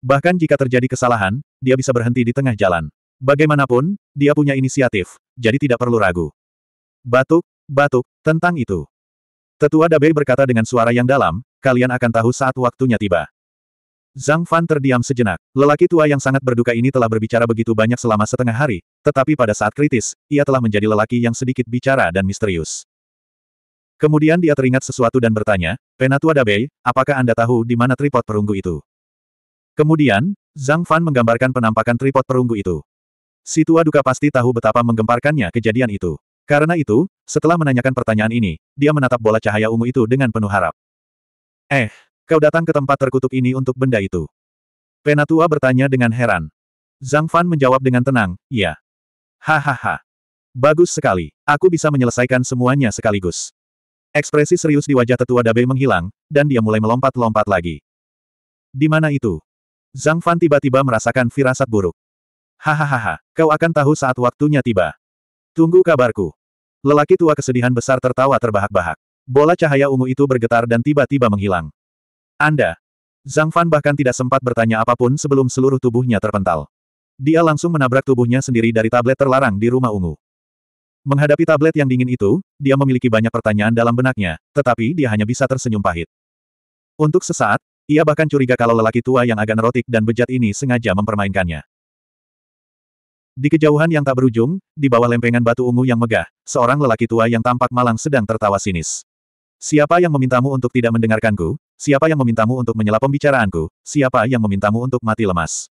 [SPEAKER 1] Bahkan jika terjadi kesalahan, dia bisa berhenti di tengah jalan. Bagaimanapun, dia punya inisiatif, jadi tidak perlu ragu. Batuk, batuk, tentang itu. Tetua Dabei berkata dengan suara yang dalam, kalian akan tahu saat waktunya tiba. Zhang Fan terdiam sejenak. Lelaki tua yang sangat berduka ini telah berbicara begitu banyak selama setengah hari, tetapi pada saat kritis, ia telah menjadi lelaki yang sedikit bicara dan misterius. Kemudian dia teringat sesuatu dan bertanya, Penatua Dabei, apakah Anda tahu di mana tripod perunggu itu? Kemudian, Zhang Fan menggambarkan penampakan tripod perunggu itu. Si tua duka pasti tahu betapa menggemparkannya kejadian itu. Karena itu, setelah menanyakan pertanyaan ini, dia menatap bola cahaya ungu itu dengan penuh harap. Eh, Kau datang ke tempat terkutuk ini untuk benda itu. Penatua bertanya dengan heran. Zhang Fan menjawab dengan tenang, "Ya." Hahaha. Bagus sekali. Aku bisa menyelesaikan semuanya sekaligus. Ekspresi serius di wajah tetua Dabe menghilang, dan dia mulai melompat-lompat lagi. Di mana itu? Zhang Fan tiba-tiba merasakan firasat buruk. Hahaha, kau akan tahu saat waktunya tiba. Tunggu kabarku. Lelaki tua kesedihan besar tertawa terbahak-bahak. Bola cahaya ungu itu bergetar dan tiba-tiba menghilang. Anda. Zhang Fan bahkan tidak sempat bertanya apapun sebelum seluruh tubuhnya terpental. Dia langsung menabrak tubuhnya sendiri dari tablet terlarang di rumah ungu. Menghadapi tablet yang dingin itu, dia memiliki banyak pertanyaan dalam benaknya, tetapi dia hanya bisa tersenyum pahit. Untuk sesaat, ia bahkan curiga kalau lelaki tua yang agak nerotik dan bejat ini sengaja mempermainkannya. Di kejauhan yang tak berujung, di bawah lempengan batu ungu yang megah, seorang lelaki tua yang tampak malang sedang tertawa sinis. Siapa yang memintamu untuk tidak mendengarkanku, Siapa yang memintamu untuk menyela pembicaraanku? Siapa yang memintamu untuk mati lemas?